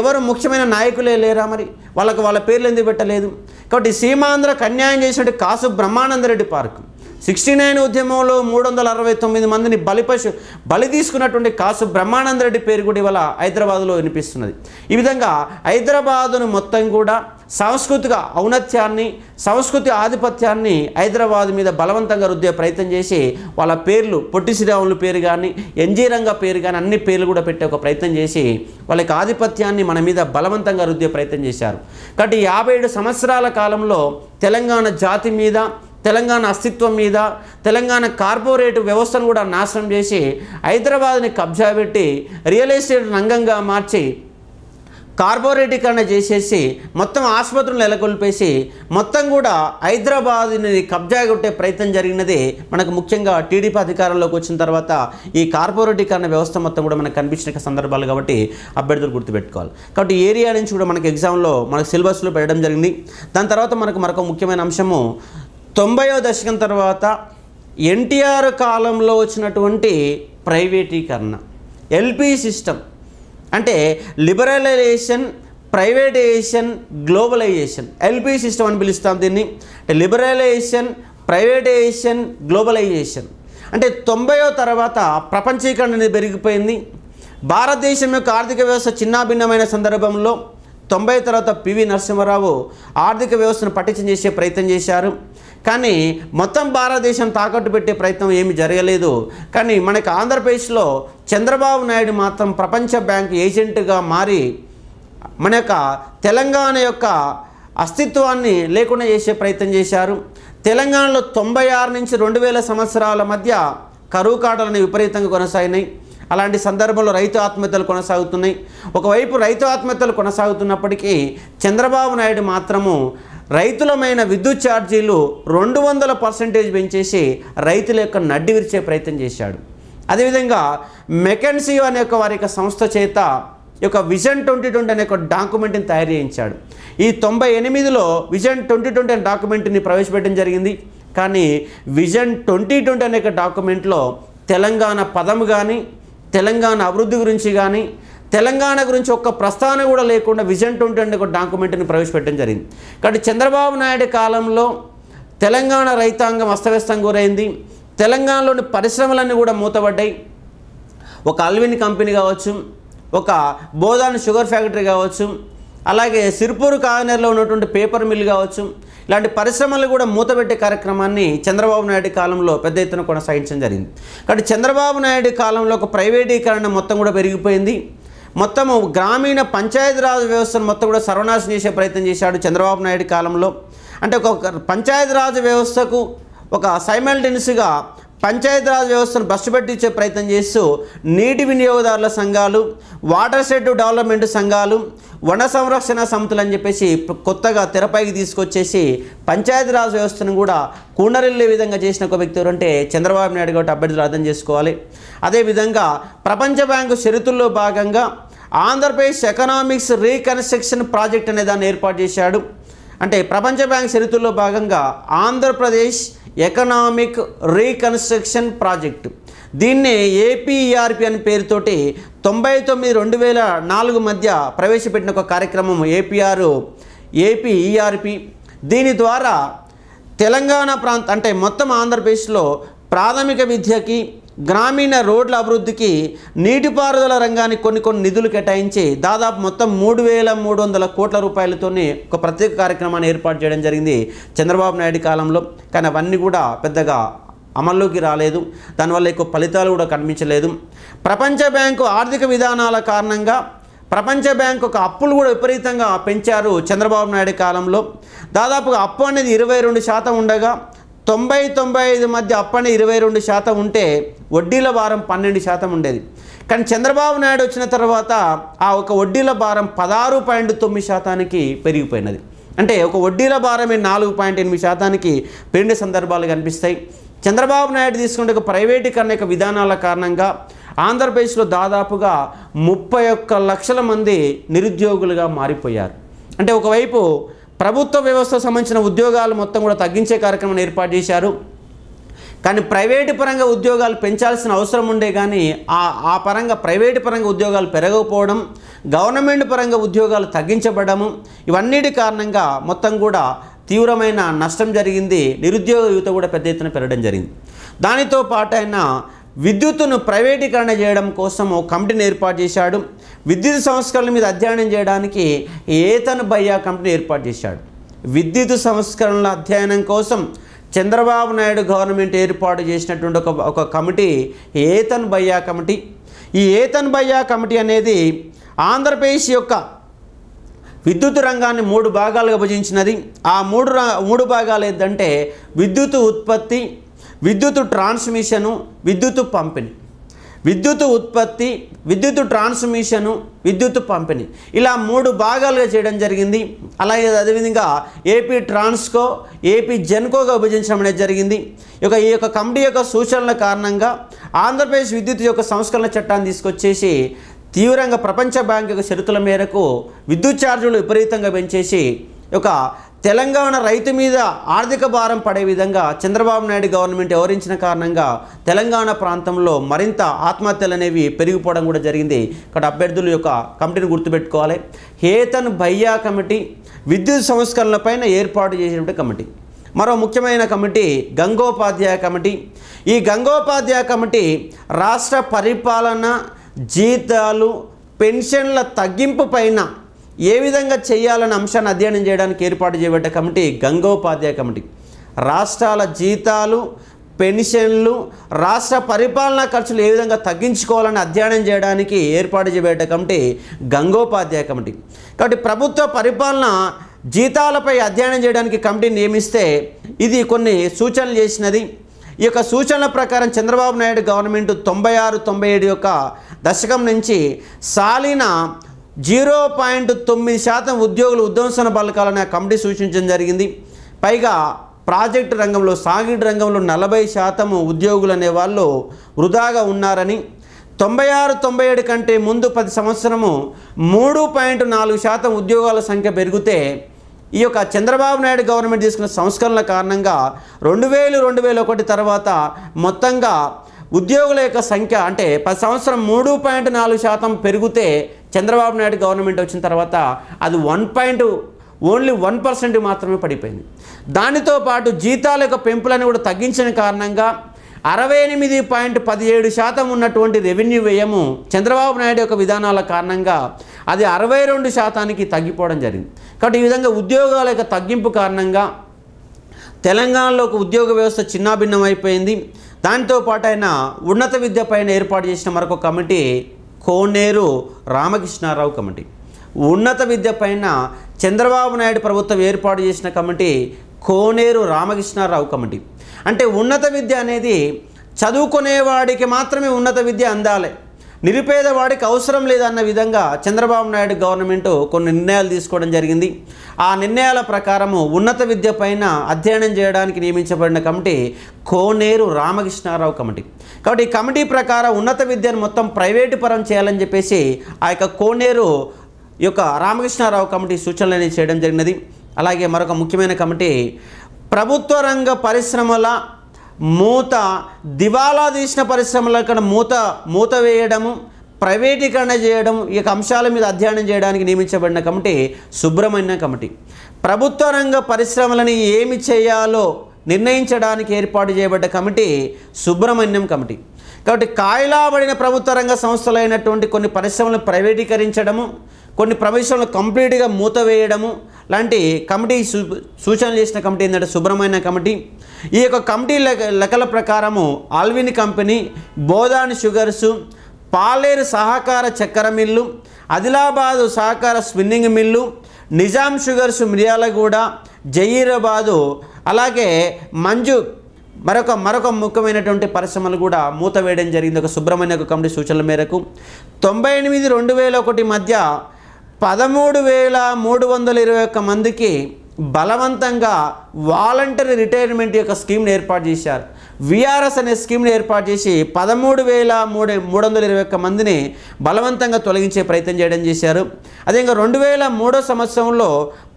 ఎవరు ముఖ్యమైన నాయకులే లేరా మరి వాళ్ళకు వాళ్ళ పేర్లు ఎందుకు పెట్టలేదు కాబట్టి సీమాంధ్ర కన్యాయం చేసినట్టు Kasu Brahmanandareddy park sixty nine ఉద్యమంలో మూడు వందల అరవై తొమ్మిది మందిని బలిపశు బలి తీసుకున్నటువంటి కాసు బ్రహ్మానందరెడ్డి పేరు కూడా ఇవాళ హైదరాబాదులో వినిపిస్తున్నది ఈ విధంగా హైదరాబాదును మొత్తం కూడా సాంస్కృతిక ఔన్నత్యాన్ని సంస్కృతి ఆధిపత్యాన్ని హైదరాబాద్ మీద బలవంతంగా రుద్దే ప్రయత్నం చేసి వాళ్ళ పేర్లు పొట్టి శ్రీరాములు పేరు కానీ ఎన్జీ రంగ పేరు కానీ అన్ని పేర్లు కూడా పెట్టే ఒక ప్రయత్నం చేసి వాళ్ళకి ఆధిపత్యాన్ని మన మీద బలవంతంగా రుద్దే ప్రయత్నం చేశారు కాబట్టి యాభై ఏడు సంవత్సరాల కాలంలో తెలంగాణ జాతి మీద తెలంగాణ అస్తిత్వం మీద తెలంగాణ కార్పొరేట్ వ్యవస్థను కూడా నాశనం చేసి హైదరాబాద్ని కబ్జా పెట్టి రియల్ ఎస్టేట్ రంగంగా మార్చి కార్పొరేటీకరణ చేసేసి మొత్తం ఆసుపత్రులు నెలకొల్పేసి మొత్తం కూడా హైదరాబాద్ని కబ్జా కొట్టే ప్రయత్నం జరిగినది మనకు ముఖ్యంగా టీడీపీ అధికారంలోకి వచ్చిన తర్వాత ఈ కార్పొరేటీకరణ వ్యవస్థ మొత్తం కూడా మనకు కనిపించిన సందర్భాలు కాబట్టి అభ్యర్థులు గుర్తుపెట్టుకోవాలి కాబట్టి ఏరియా నుంచి కూడా మనకు ఎగ్జామ్లో మనకు సిలబస్లో పెట్టడం జరిగింది దాని తర్వాత మనకు మరొక ముఖ్యమైన అంశము తొంభయో దశకం తర్వాత ఎన్టీఆర్ కాలంలో వచ్చినటువంటి ప్రైవేటీకరణ ఎల్పి సిస్టమ్ అంటే liberalisation privatisation globalisation LP system అని పిలుస్తాం దీన్ని అంటే లిబరలైజేషన్ ప్రైవేటైజేషన్ గ్లోబలైజేషన్ అంటే తొంభయో తర్వాత ప్రపంచీకరణ అనేది పెరిగిపోయింది భారతదేశం యొక్క ఆర్థిక వ్యవస్థ చిన్నాభిన్నమైన సందర్భంలో తొంభై తర్వాత పివి నరసింహారావు ఆర్థిక వ్యవస్థను పటిచం చేసే ప్రయత్నం చేశారు కానీ మొత్తం భారతదేశం తాకట్టు పెట్టే ప్రయత్నం ఏమి జరగలేదు కానీ మనకి ఆంధ్రప్రదేశ్లో చంద్రబాబు నాయుడు మాత్రం ప్రపంచ బ్యాంక్ ఏజెంట్గా మారి మన యొక్క తెలంగాణ యొక్క అస్తిత్వాన్ని లేకుండా చేసే ప్రయత్నం చేశారు తెలంగాణలో తొంభై ఆరు నుంచి రెండు వేల సంవత్సరాల మధ్య కరువు కాటలని విపరీతంగా కొనసాగినాయి అలాంటి సందర్భంలో రైతు ఆత్మహత్యలు కొనసాగుతున్నాయి ఒకవైపు రైతు ఆత్మహత్యలు కొనసాగుతున్నప్పటికీ చంద్రబాబు నాయుడు మాత్రము రైతులమైన విద్యుత్ ఛార్జీలు రెండు వందల పర్సెంటేజ్ పెంచేసి రైతుల యొక్క నడ్డి విరిచే ప్రయత్నం చేశాడు అదేవిధంగా మెకెన్సియో అనే ఒక వారి యొక్క సంస్థ చేత యొక్క విజన్ ట్వంటీ ట్వంటీ అనే ఒక డాక్యుమెంట్ని తయారు చేయించాడు ఈ తొంభై ఎనిమిదిలో విజన్ ట్వంటీ ట్వంటీ అనే డాక్యుమెంట్ని ప్రవేశపెట్టడం జరిగింది కానీ విజన్ ట్వంటీ ట్వంటీ అనే ఒక డాక్యుమెంట్లో తెలంగాణ పదం కానీ తెలంగాణ అభివృద్ధి గురించి కానీ తెలంగాణ గురించి ఒక్క ప్రస్తావన కూడా లేకుండా విజన్ ట్వంటీ అనే ఒక డాక్యుమెంట్ని ప్రవేశపెట్టడం జరిగింది కాబట్టి చంద్రబాబు నాయుడు కాలంలో తెలంగాణ రైతాంగం అస్తవ్యస్తం గురైంది తెలంగాణలోని పరిశ్రమలన్నీ కూడా మూతబడ్డాయి ఒక అల్విన్ కంపెనీ కావచ్చు ఒక బోధాన్ షుగర్ ఫ్యాక్టరీ కావచ్చు అలాగే సిర్పూర్ కాగనేర్లో ఉన్నటువంటి పేపర్ మిల్ కావచ్చు ఇలాంటి పరిశ్రమలు కూడా మూతబెట్టే కార్యక్రమాన్ని చంద్రబాబు నాయుడు కాలంలో పెద్ద ఎత్తున కొనసాగించడం జరిగింది కాబట్టి చంద్రబాబు నాయుడు కాలంలో ఒక ప్రైవేటీకరణ మొత్తం కూడా పెరిగిపోయింది మొత్తము గ్రామీణ పంచాయతీరాజ్ వ్యవస్థను మొత్తం కూడా సర్వనాశం చేసే ప్రయత్నం చేశాడు చంద్రబాబు నాయుడు కాలంలో అంటే ఒక పంచాయతీరాజ్ వ్యవస్థకు ఒక సైమల్టెన్స్గా పంచాయతీరాజ్ వ్యవస్థను బస్సు పెట్టించే ప్రయత్నం చేస్తూ నీటి వినియోగదారుల సంఘాలు వాటర్ షెడ్ డెవలప్మెంట్ సంఘాలు వన సంరక్షణ సంస్థలు అని చెప్పేసి కొత్తగా తెరపైకి తీసుకొచ్చేసి పంచాయతీరాజ్ వ్యవస్థను కూడా కూనరిల్లే విధంగా చేసిన ఒక వ్యక్తి ఎవరంటే చంద్రబాబు నాయుడు కాబట్టి అభ్యర్థులు అర్థం చేసుకోవాలి అదేవిధంగా ప్రపంచ బ్యాంకు షరతుల్లో భాగంగా ఆంధ్రప్రదేశ్ ఎకనామిక్స్ రీకన్స్ట్రక్షన్ ప్రాజెక్ట్ అనే దాన్ని ఏర్పాటు చేశాడు అంటే ప్రపంచ బ్యాంక్ చరిత్రలో భాగంగా ఆంధ్రప్రదేశ్ ఎకనామిక్ రీకన్స్ట్రక్షన్ ప్రాజెక్టు దీన్నే ఏపీఈఆర్పి అనే పేరుతోటి తొంభై తొమ్మిది రెండు వేల నాలుగు మధ్య ప్రవేశపెట్టిన ఒక కార్యక్రమం ఏపీఆర్ ఏపీఈఆర్పి దీని ద్వారా తెలంగాణ ప్రాంత అంటే మొత్తం ఆంధ్రప్రదేశ్లో ప్రాథమిక విద్యకి గ్రామీణ రోడ్ల అభివృద్ధికి నీటిపారుదల రంగానికి కొన్ని కొన్ని నిధులు కేటాయించి దాదాపు మొత్తం మూడు వేల మూడు వందల కోట్ల రూపాయలతోనే ఒక ప్రత్యేక కార్యక్రమాన్ని ఏర్పాటు చేయడం జరిగింది చంద్రబాబు నాయుడు కాలంలో కానీ అవన్నీ కూడా పెద్దగా అమల్లోకి రాలేదు దానివల్ల ఎక్కువ ఫలితాలు కూడా కనిపించలేదు ప్రపంచ బ్యాంకు ఆర్థిక విధానాల కారణంగా ప్రపంచ బ్యాంకు ఒక అప్పులు కూడా విపరీతంగా పెంచారు చంద్రబాబు నాయుడు కాలంలో దాదాపుగా అప్పు అనేది ఇరవై రెండు శాతం ఉండగా తొంభై తొంభై ఐదు మధ్య అప్పని ఇరవై రెండు శాతం ఉంటే వడ్డీల భారం పన్నెండు శాతం ఉండేది కానీ చంద్రబాబు నాయుడు వచ్చిన తర్వాత ఆ ఒక వడ్డీల భారం పదహారు పాయింట్ తొమ్మిది శాతానికి పెరిగిపోయినది అంటే ఒక వడ్డీల భారమే నాలుగు పాయింట్ ఎనిమిది శాతానికి పెరిగిన సందర్భాలు కనిపిస్తాయి చంద్రబాబు నాయుడు తీసుకుంటే ఒక ప్రైవేటీకరణ యొక్క విధానాల కారణంగా ఆంధ్రప్రదేశ్లో దాదాపుగా ముప్పై ఒక్క లక్షల మంది నిరుద్యోగులుగా మారిపోయారు అంటే ఒకవైపు ప్రభుత్వ వ్యవస్థకు సంబంధించిన ఉద్యోగాలు మొత్తం కూడా తగ్గించే కార్యక్రమం ఏర్పాటు చేశారు కానీ ప్రైవేటు పరంగా ఉద్యోగాలు పెంచాల్సిన అవసరం ఉండే కానీ ఆ ఆ పరంగా ప్రైవేటు పరంగా ఉద్యోగాలు పెరగకపోవడం గవర్నమెంట్ పరంగా ఉద్యోగాలు తగ్గించబడము ఇవన్నిటి కారణంగా మొత్తం కూడా తీవ్రమైన నష్టం జరిగింది నిరుద్యోగ యువత కూడా పెద్ద ఎత్తున పెరగడం జరిగింది దానితో పాటు ఆయన విద్యుత్తును ప్రైవేటీకరణ చేయడం కోసం ఓ కమిటీని ఏర్పాటు చేశాడు విద్యుత్ సంస్కరణల మీద అధ్యయనం చేయడానికి ఏతన్ భయ్యా కంపెనీ ఏర్పాటు చేశాడు విద్యుత్ సంస్కరణల అధ్యయనం కోసం చంద్రబాబు నాయుడు గవర్నమెంట్ ఏర్పాటు చేసినటువంటి ఒక ఒక కమిటీ ఏతన్ భయ్యా కమిటీ ఈ ఏతన్ భయ్యా కమిటీ అనేది ఆంధ్రప్రదేశ్ యొక్క విద్యుత్ రంగాన్ని మూడు భాగాలుగా విభజించినది ఆ మూడు మూడు భాగాలు ఏంటంటే విద్యుత్ ఉత్పత్తి విద్యుత్ ట్రాన్స్మిషను విద్యుత్ పంపిణీ విద్యుత్ ఉత్పత్తి విద్యుత్ ట్రాన్స్మిషను విద్యుత్ పంపిణీ ఇలా మూడు భాగాలుగా చేయడం జరిగింది అలాగే అదేవిధంగా ఏపీ ట్రాన్స్కో ఏపీ జెన్కోగా విభజించడం అనేది జరిగింది ఇక ఈ యొక్క కమిటీ యొక్క సూచనల కారణంగా ఆంధ్రప్రదేశ్ విద్యుత్ యొక్క సంస్కరణ చట్టాన్ని తీసుకొచ్చేసి తీవ్రంగా ప్రపంచ బ్యాంక్ యొక్క షరతుల మేరకు విద్యుత్ ఛార్జీలు విపరీతంగా పెంచేసి ఒక తెలంగాణ రైతు మీద ఆర్థిక భారం పడే విధంగా చంద్రబాబు నాయుడు గవర్నమెంట్ వివరించిన కారణంగా తెలంగాణ ప్రాంతంలో మరింత ఆత్మహత్యలు అనేవి పెరిగిపోవడం కూడా జరిగింది ఇక్కడ అభ్యర్థుల యొక్క కమిటీని గుర్తుపెట్టుకోవాలి హేతన్ భయ్యా కమిటీ విద్యుత్ సంస్కరణలపైన ఏర్పాటు చేసినటువంటి కమిటీ మరో ముఖ్యమైన కమిటీ గంగోపాధ్యాయ కమిటీ ఈ గంగోపాధ్యాయ కమిటీ రాష్ట్ర పరిపాలన జీతాలు పెన్షన్ల తగ్గింపు పైన ఏ విధంగా చేయాలని అంశాన్ని అధ్యయనం చేయడానికి ఏర్పాటు చేయబడ్డ కమిటీ గంగోపాధ్యాయ కమిటీ రాష్ట్రాల జీతాలు పెన్షన్లు రాష్ట్ర పరిపాలనా ఖర్చులు ఏ విధంగా తగ్గించుకోవాలని అధ్యయనం చేయడానికి ఏర్పాటు చేయబడ్డ కమిటీ గంగోపాధ్యాయ కమిటీ కాబట్టి ప్రభుత్వ పరిపాలన జీతాలపై అధ్యయనం చేయడానికి కమిటీ నియమిస్తే ఇది కొన్ని సూచనలు చేసినది ఈ యొక్క సూచనల ప్రకారం చంద్రబాబు నాయుడు గవర్నమెంట్ తొంభై ఆరు తొంభై ఏడు యొక్క దశకం నుంచి సాలిన జీరో పాయింట్ తొమ్మిది శాతం ఉద్యోగులు ఉద్దంసన పలకాలని కమిటీ సూచించడం జరిగింది పైగా ప్రాజెక్టు రంగంలో సాగిడ్ రంగంలో నలభై శాతం ఉద్యోగులు అనేవాళ్ళు వృధాగా ఉన్నారని తొంభై ఆరు తొంభై ఏడు కంటే ముందు పది సంవత్సరము మూడు పాయింట్ నాలుగు శాతం ఉద్యోగాల సంఖ్య పెరిగితే ఈ యొక్క చంద్రబాబు నాయుడు గవర్నమెంట్ తీసుకున్న సంస్కరణల కారణంగా రెండు వేలు రెండు వేల ఒకటి తర్వాత మొత్తంగా ఉద్యోగుల యొక్క సంఖ్య అంటే పది సంవత్సరం మూడు పాయింట్ నాలుగు శాతం పెరిగితే చంద్రబాబు నాయుడు గవర్నమెంట్ వచ్చిన తర్వాత అది one point only one percent మాత్రమే పడిపోయింది దానితో పాటు జీతాల యొక్క పెంపులను కూడా తగ్గించిన కారణంగా అరవై ఎనిమిది పాయింట్ పదిహేడు శాతం ఉన్నటువంటి రెవెన్యూ వ్యయము చంద్రబాబు నాయుడు యొక్క విధానాల కారణంగా అది అరవై రెండు శాతానికి తగ్గిపోవడం జరిగింది కాబట్టి ఈ విధంగా ఉద్యోగాల యొక్క తగ్గింపు కారణంగా తెలంగాణలో ఒక ఉద్యోగ వ్యవస్థ చిన్నాభిన్నమైపోయింది దాంతోపాటు ఆయన ఉన్నత విద్య పైన ఏర్పాటు చేసిన మరొక కమిటీ కోనేరు రామకృష్ణారావు కమిటీ ఉన్నత విద్య పైన చంద్రబాబు నాయుడు ప్రభుత్వం ఏర్పాటు చేసిన కమిటీ కోనేరు రామకృష్ణారావు కమిటీ అంటే ఉన్నత విద్య అనేది చదువుకునేవాడికి మాత్రమే ఉన్నత విద్య అందాలి నిరుపేదవాడికి అవసరం లేదన్న విధంగా చంద్రబాబు నాయుడు గవర్నమెంట్ కొన్ని నిర్ణయాలు తీసుకోవడం జరిగింది ఆ నిర్ణయాల ప్రకారము ఉన్నత విద్య పైన అధ్యయనం చేయడానికి నియమించబడిన కమిటీ కోనేరు రామకృష్ణారావు కమిటీ కాబట్టి ఈ కమిటీ ప్రకారం ఉన్నత విద్యను మొత్తం ప్రైవేటు పరం చేయాలని చెప్పేసి ఆ యొక్క కోనేరు యొక్క రామకృష్ణారావు కమిటీ అనేది చేయడం జరిగినది అలాగే మరొక ముఖ్యమైన కమిటీ ప్రభుత్వ రంగ పరిశ్రమల మూత దివాలా తీసిన పరిశ్రమల కన్నా మూత మూత వేయడము ప్రైవేటీకరణ చేయడం ఈ అంశాల మీద అధ్యయనం చేయడానికి నియమించబడిన కమిటీ సుబ్రహ్మణ్య కమిటీ ప్రభుత్వ రంగ పరిశ్రమలని ఏమి చేయాలో నిర్ణయించడానికి ఏర్పాటు చేయబడ్డ కమిటీ సుబ్రహ్మణ్యం కమిటీ కాబట్టి కాయలాబడిన ప్రభుత్వ రంగ సంస్థలైనటువంటి కొన్ని పరిశ్రమలను ప్రైవేటీకరించడము కొన్ని ప్రొఫెషన్లు కంప్లీట్గా మూత వేయడము లాంటి కమిటీ సూచనలు చేసిన కమిటీ ఏంటంటే శుభ్రమైన కమిటీ ఈ యొక్క కమిటీ లెక్కల ప్రకారము ఆల్విన్ కంపెనీ బోధాన్ షుగర్స్ పాలేరు సహకార చక్కెర మిల్లు ఆదిలాబాదు సహకార spinning mill Nizam sugars Miryalaguda Zaheerabad అలాగే మంజు మరొక మరొక ముఖ్యమైనటువంటి పరిశ్రమలు కూడా మూత వేయడం జరిగింది ఒక సుబ్రహ్మణ్య కమిటీ సూచనల మేరకు తొంభై ఎనిమిది రెండు వేల ఒకటి మధ్య పదమూడు వేల మూడు వందల ఇరవై ఒక్క మందికి బలవంతంగా వాలంటరీ రిటైర్మెంట్ యొక్క స్కీమ్ని ఏర్పాటు చేశారు విఆర్ఎస్ అనే స్కీమ్ని ఏర్పాటు చేసి పదమూడు వేల మూడు మూడు వందల ఇరవై ఒక్క మందిని బలవంతంగా తొలగించే ప్రయత్నం చేయడం చేశారు అదే ఇంకా రెండు వేల మూడో సంవత్సరంలో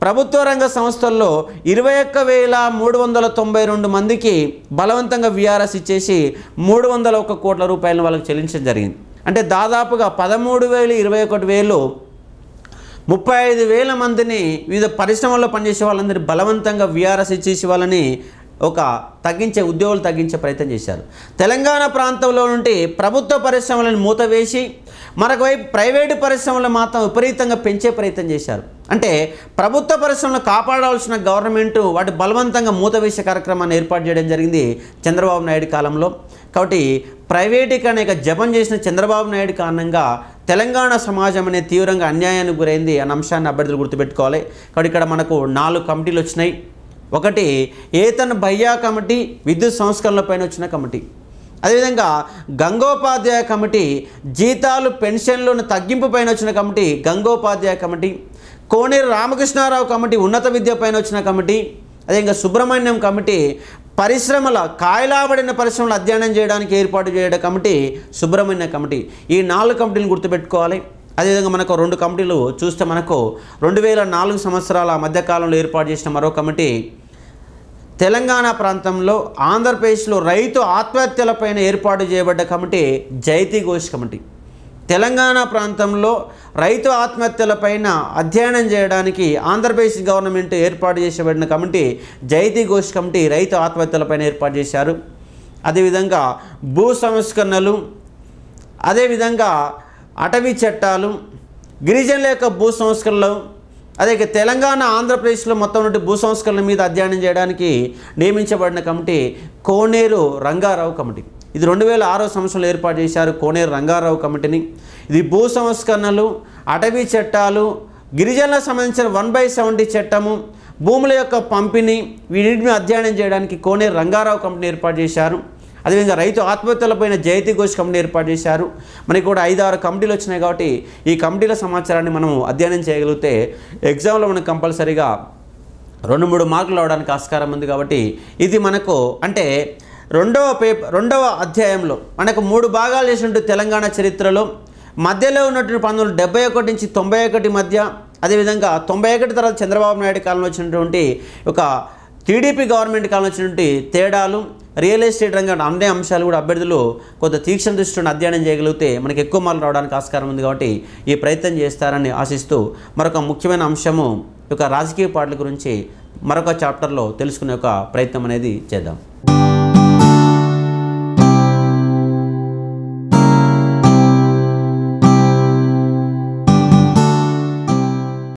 ప్రభుత్వ రంగ సంస్థల్లో ఇరవై ఒక్క వేల మూడు వందల తొంభై రెండు మందికి బలవంతంగా విఆర్ఎస్ ఇచ్చేసి మూడు వందల ఒక్క కోట్ల రూపాయలను వాళ్ళకి చెల్లించడం జరిగింది అంటే దాదాపుగా పదమూడు వేలు ఇరవై ఒకటి వేలు ముప్పై ఐదు వేల మందిని వివిధ పరిశ్రమల్లో పనిచేసే వాళ్ళందరినీ బలవంతంగా విఆర్ఎస్ ఇచ్చేసి వాళ్ళని ఒక తగ్గించే ఉద్యోగులు తగ్గించే ప్రయత్నం చేశారు తెలంగాణ ప్రాంతంలో నుండి ప్రభుత్వ పరిశ్రమలను మూతవేసి మరొక వైపు ప్రైవేటు పరిశ్రమలు మాత్రం విపరీతంగా పెంచే ప్రయత్నం చేశారు అంటే ప్రభుత్వ పరిశ్రమలు కాపాడాల్సిన గవర్నమెంట్ వాటి బలవంతంగా మూతవేసే కార్యక్రమాన్ని ఏర్పాటు చేయడం జరిగింది చంద్రబాబు నాయుడు కాలంలో కాబట్టి ప్రైవేటీకరణ యొక్క జపం చేసిన చంద్రబాబు నాయుడు కారణంగా తెలంగాణ సమాజం అనే తీవ్రంగా అన్యాయానికి గురైంది అన్న అంశాన్ని అభ్యర్థులు గుర్తుపెట్టుకోవాలి కాబట్టి ఇక్కడ మనకు నాలుగు కమిటీలు వచ్చినాయి ఒకటి ఏతన్ భయ్యా కమిటీ విద్యుత్ సంస్కరణల పైన వచ్చిన కమిటీ అదేవిధంగా గంగోపాధ్యాయ కమిటీ జీతాలు పెన్షన్లను తగ్గింపు పైన వచ్చిన committee Gangopadhyay committee Koneru Ramakrishnarao committee ఉన్నత విద్య పైన వచ్చిన కమిటీ అదే ఇంకా సుబ్రహ్మణ్యం కమిటీ పరిశ్రమల కాయలాబడిన పరిశ్రమలు అధ్యయనం చేయడానికి ఏర్పాటు చేయడం కమిటీ సుబ్రహ్మణ్య కమిటీ ఈ నాలుగు కమిటీలు గుర్తుపెట్టుకోవాలి అదేవిధంగా మనకు రెండు కమిటీలు చూస్తే మనకు రెండు వేల నాలుగు సంవత్సరాల మధ్యకాలంలో ఏర్పాటు చేసిన మరో కమిటీ తెలంగాణ ప్రాంతంలో ఆంధ్రప్రదేశ్లో రైతు ఆత్మహత్యలపైన ఏర్పాటు చేయబడ్డ కమిటీ జైతీ ఘోష్ కమిటీ తెలంగాణ ప్రాంతంలో రైతు ఆత్మహత్యలపైన అధ్యయనం చేయడానికి ఆంధ్రప్రదేశ్ గవర్నమెంట్ ఏర్పాటు చేసబడిన కమిటీ జైతీ ఘోష్ కమిటీ రైతు ఆత్మహత్యలపైన ఏర్పాటు చేశారు అదేవిధంగా భూ సంస్కరణలు అదేవిధంగా అటవీ చట్టాలు గిరిజనుల యొక్క భూ సంస్కరణలు అదే తెలంగాణ ఆంధ్రప్రదేశ్లో మొత్తం నుండి భూ సంస్కరణల మీద అధ్యయనం చేయడానికి నియమించబడిన కమిటీ కోనేరు రంగారావు కమిటీ ఇది రెండు వేల ఆరో సంవత్సరంలో ఏర్పాటు చేశారు కోనేరు రంగారావు కమిటీని ఇది భూ సంస్కరణలు అటవీ చట్టాలు గిరిజనులకు సంబంధించిన వన్ బై సెవెంటీ చట్టము భూముల యొక్క పంపిణీ వీటిని అధ్యయనం చేయడానికి కోనేరు రంగారావు కంపెనీ ఏర్పాటు చేశారు అదేవిధంగా రైతు ఆత్మహత్యలపైన జయతి ఘోష్ కమిటీ ఏర్పాటు చేశారు మనకి కూడా ఐదు ఆరు కమిటీలు వచ్చినాయి కాబట్టి ఈ కమిటీల సమాచారాన్ని మనం అధ్యయనం చేయగలిగితే ఎగ్జామ్లో మనకు కంపల్సరీగా రెండు మూడు మార్కులు అవడానికి ఆస్కారం ఉంది కాబట్టి ఇది మనకు అంటే రెండవ పేపర్ రెండవ అధ్యాయంలో మనకు మూడు భాగాలు చేసినట్టు తెలంగాణ చరిత్రలో మధ్యలో ఉన్నటువంటి పంతొమ్మిది డెబ్బై ఒకటి నుంచి తొంభై ఒకటి మధ్య అదేవిధంగా తొంభై ఒకటి తర్వాత చంద్రబాబు నాయుడు కాలంలో వచ్చినటువంటి ఒక టీడీపీ గవర్నమెంట్ కాలంలో వచ్చినటువంటి తేడాలు రియల్ ఎస్టేట్ రంగం అన్నే అంశాలు కూడా అభ్యర్థులు కొంత తీక్షణ దృష్టిని అధ్యయనం చేయగలిగితే మనకి ఎక్కువ మార్లు రావడానికి ఆస్కారం ఉంది కాబట్టి ఈ ప్రయత్నం చేస్తారని ఆశిస్తూ మరొక ముఖ్యమైన అంశము యొక్క రాజకీయ పార్టీల గురించి మరొక చాప్టర్లో తెలుసుకునే ఒక ప్రయత్నం అనేది చేద్దాం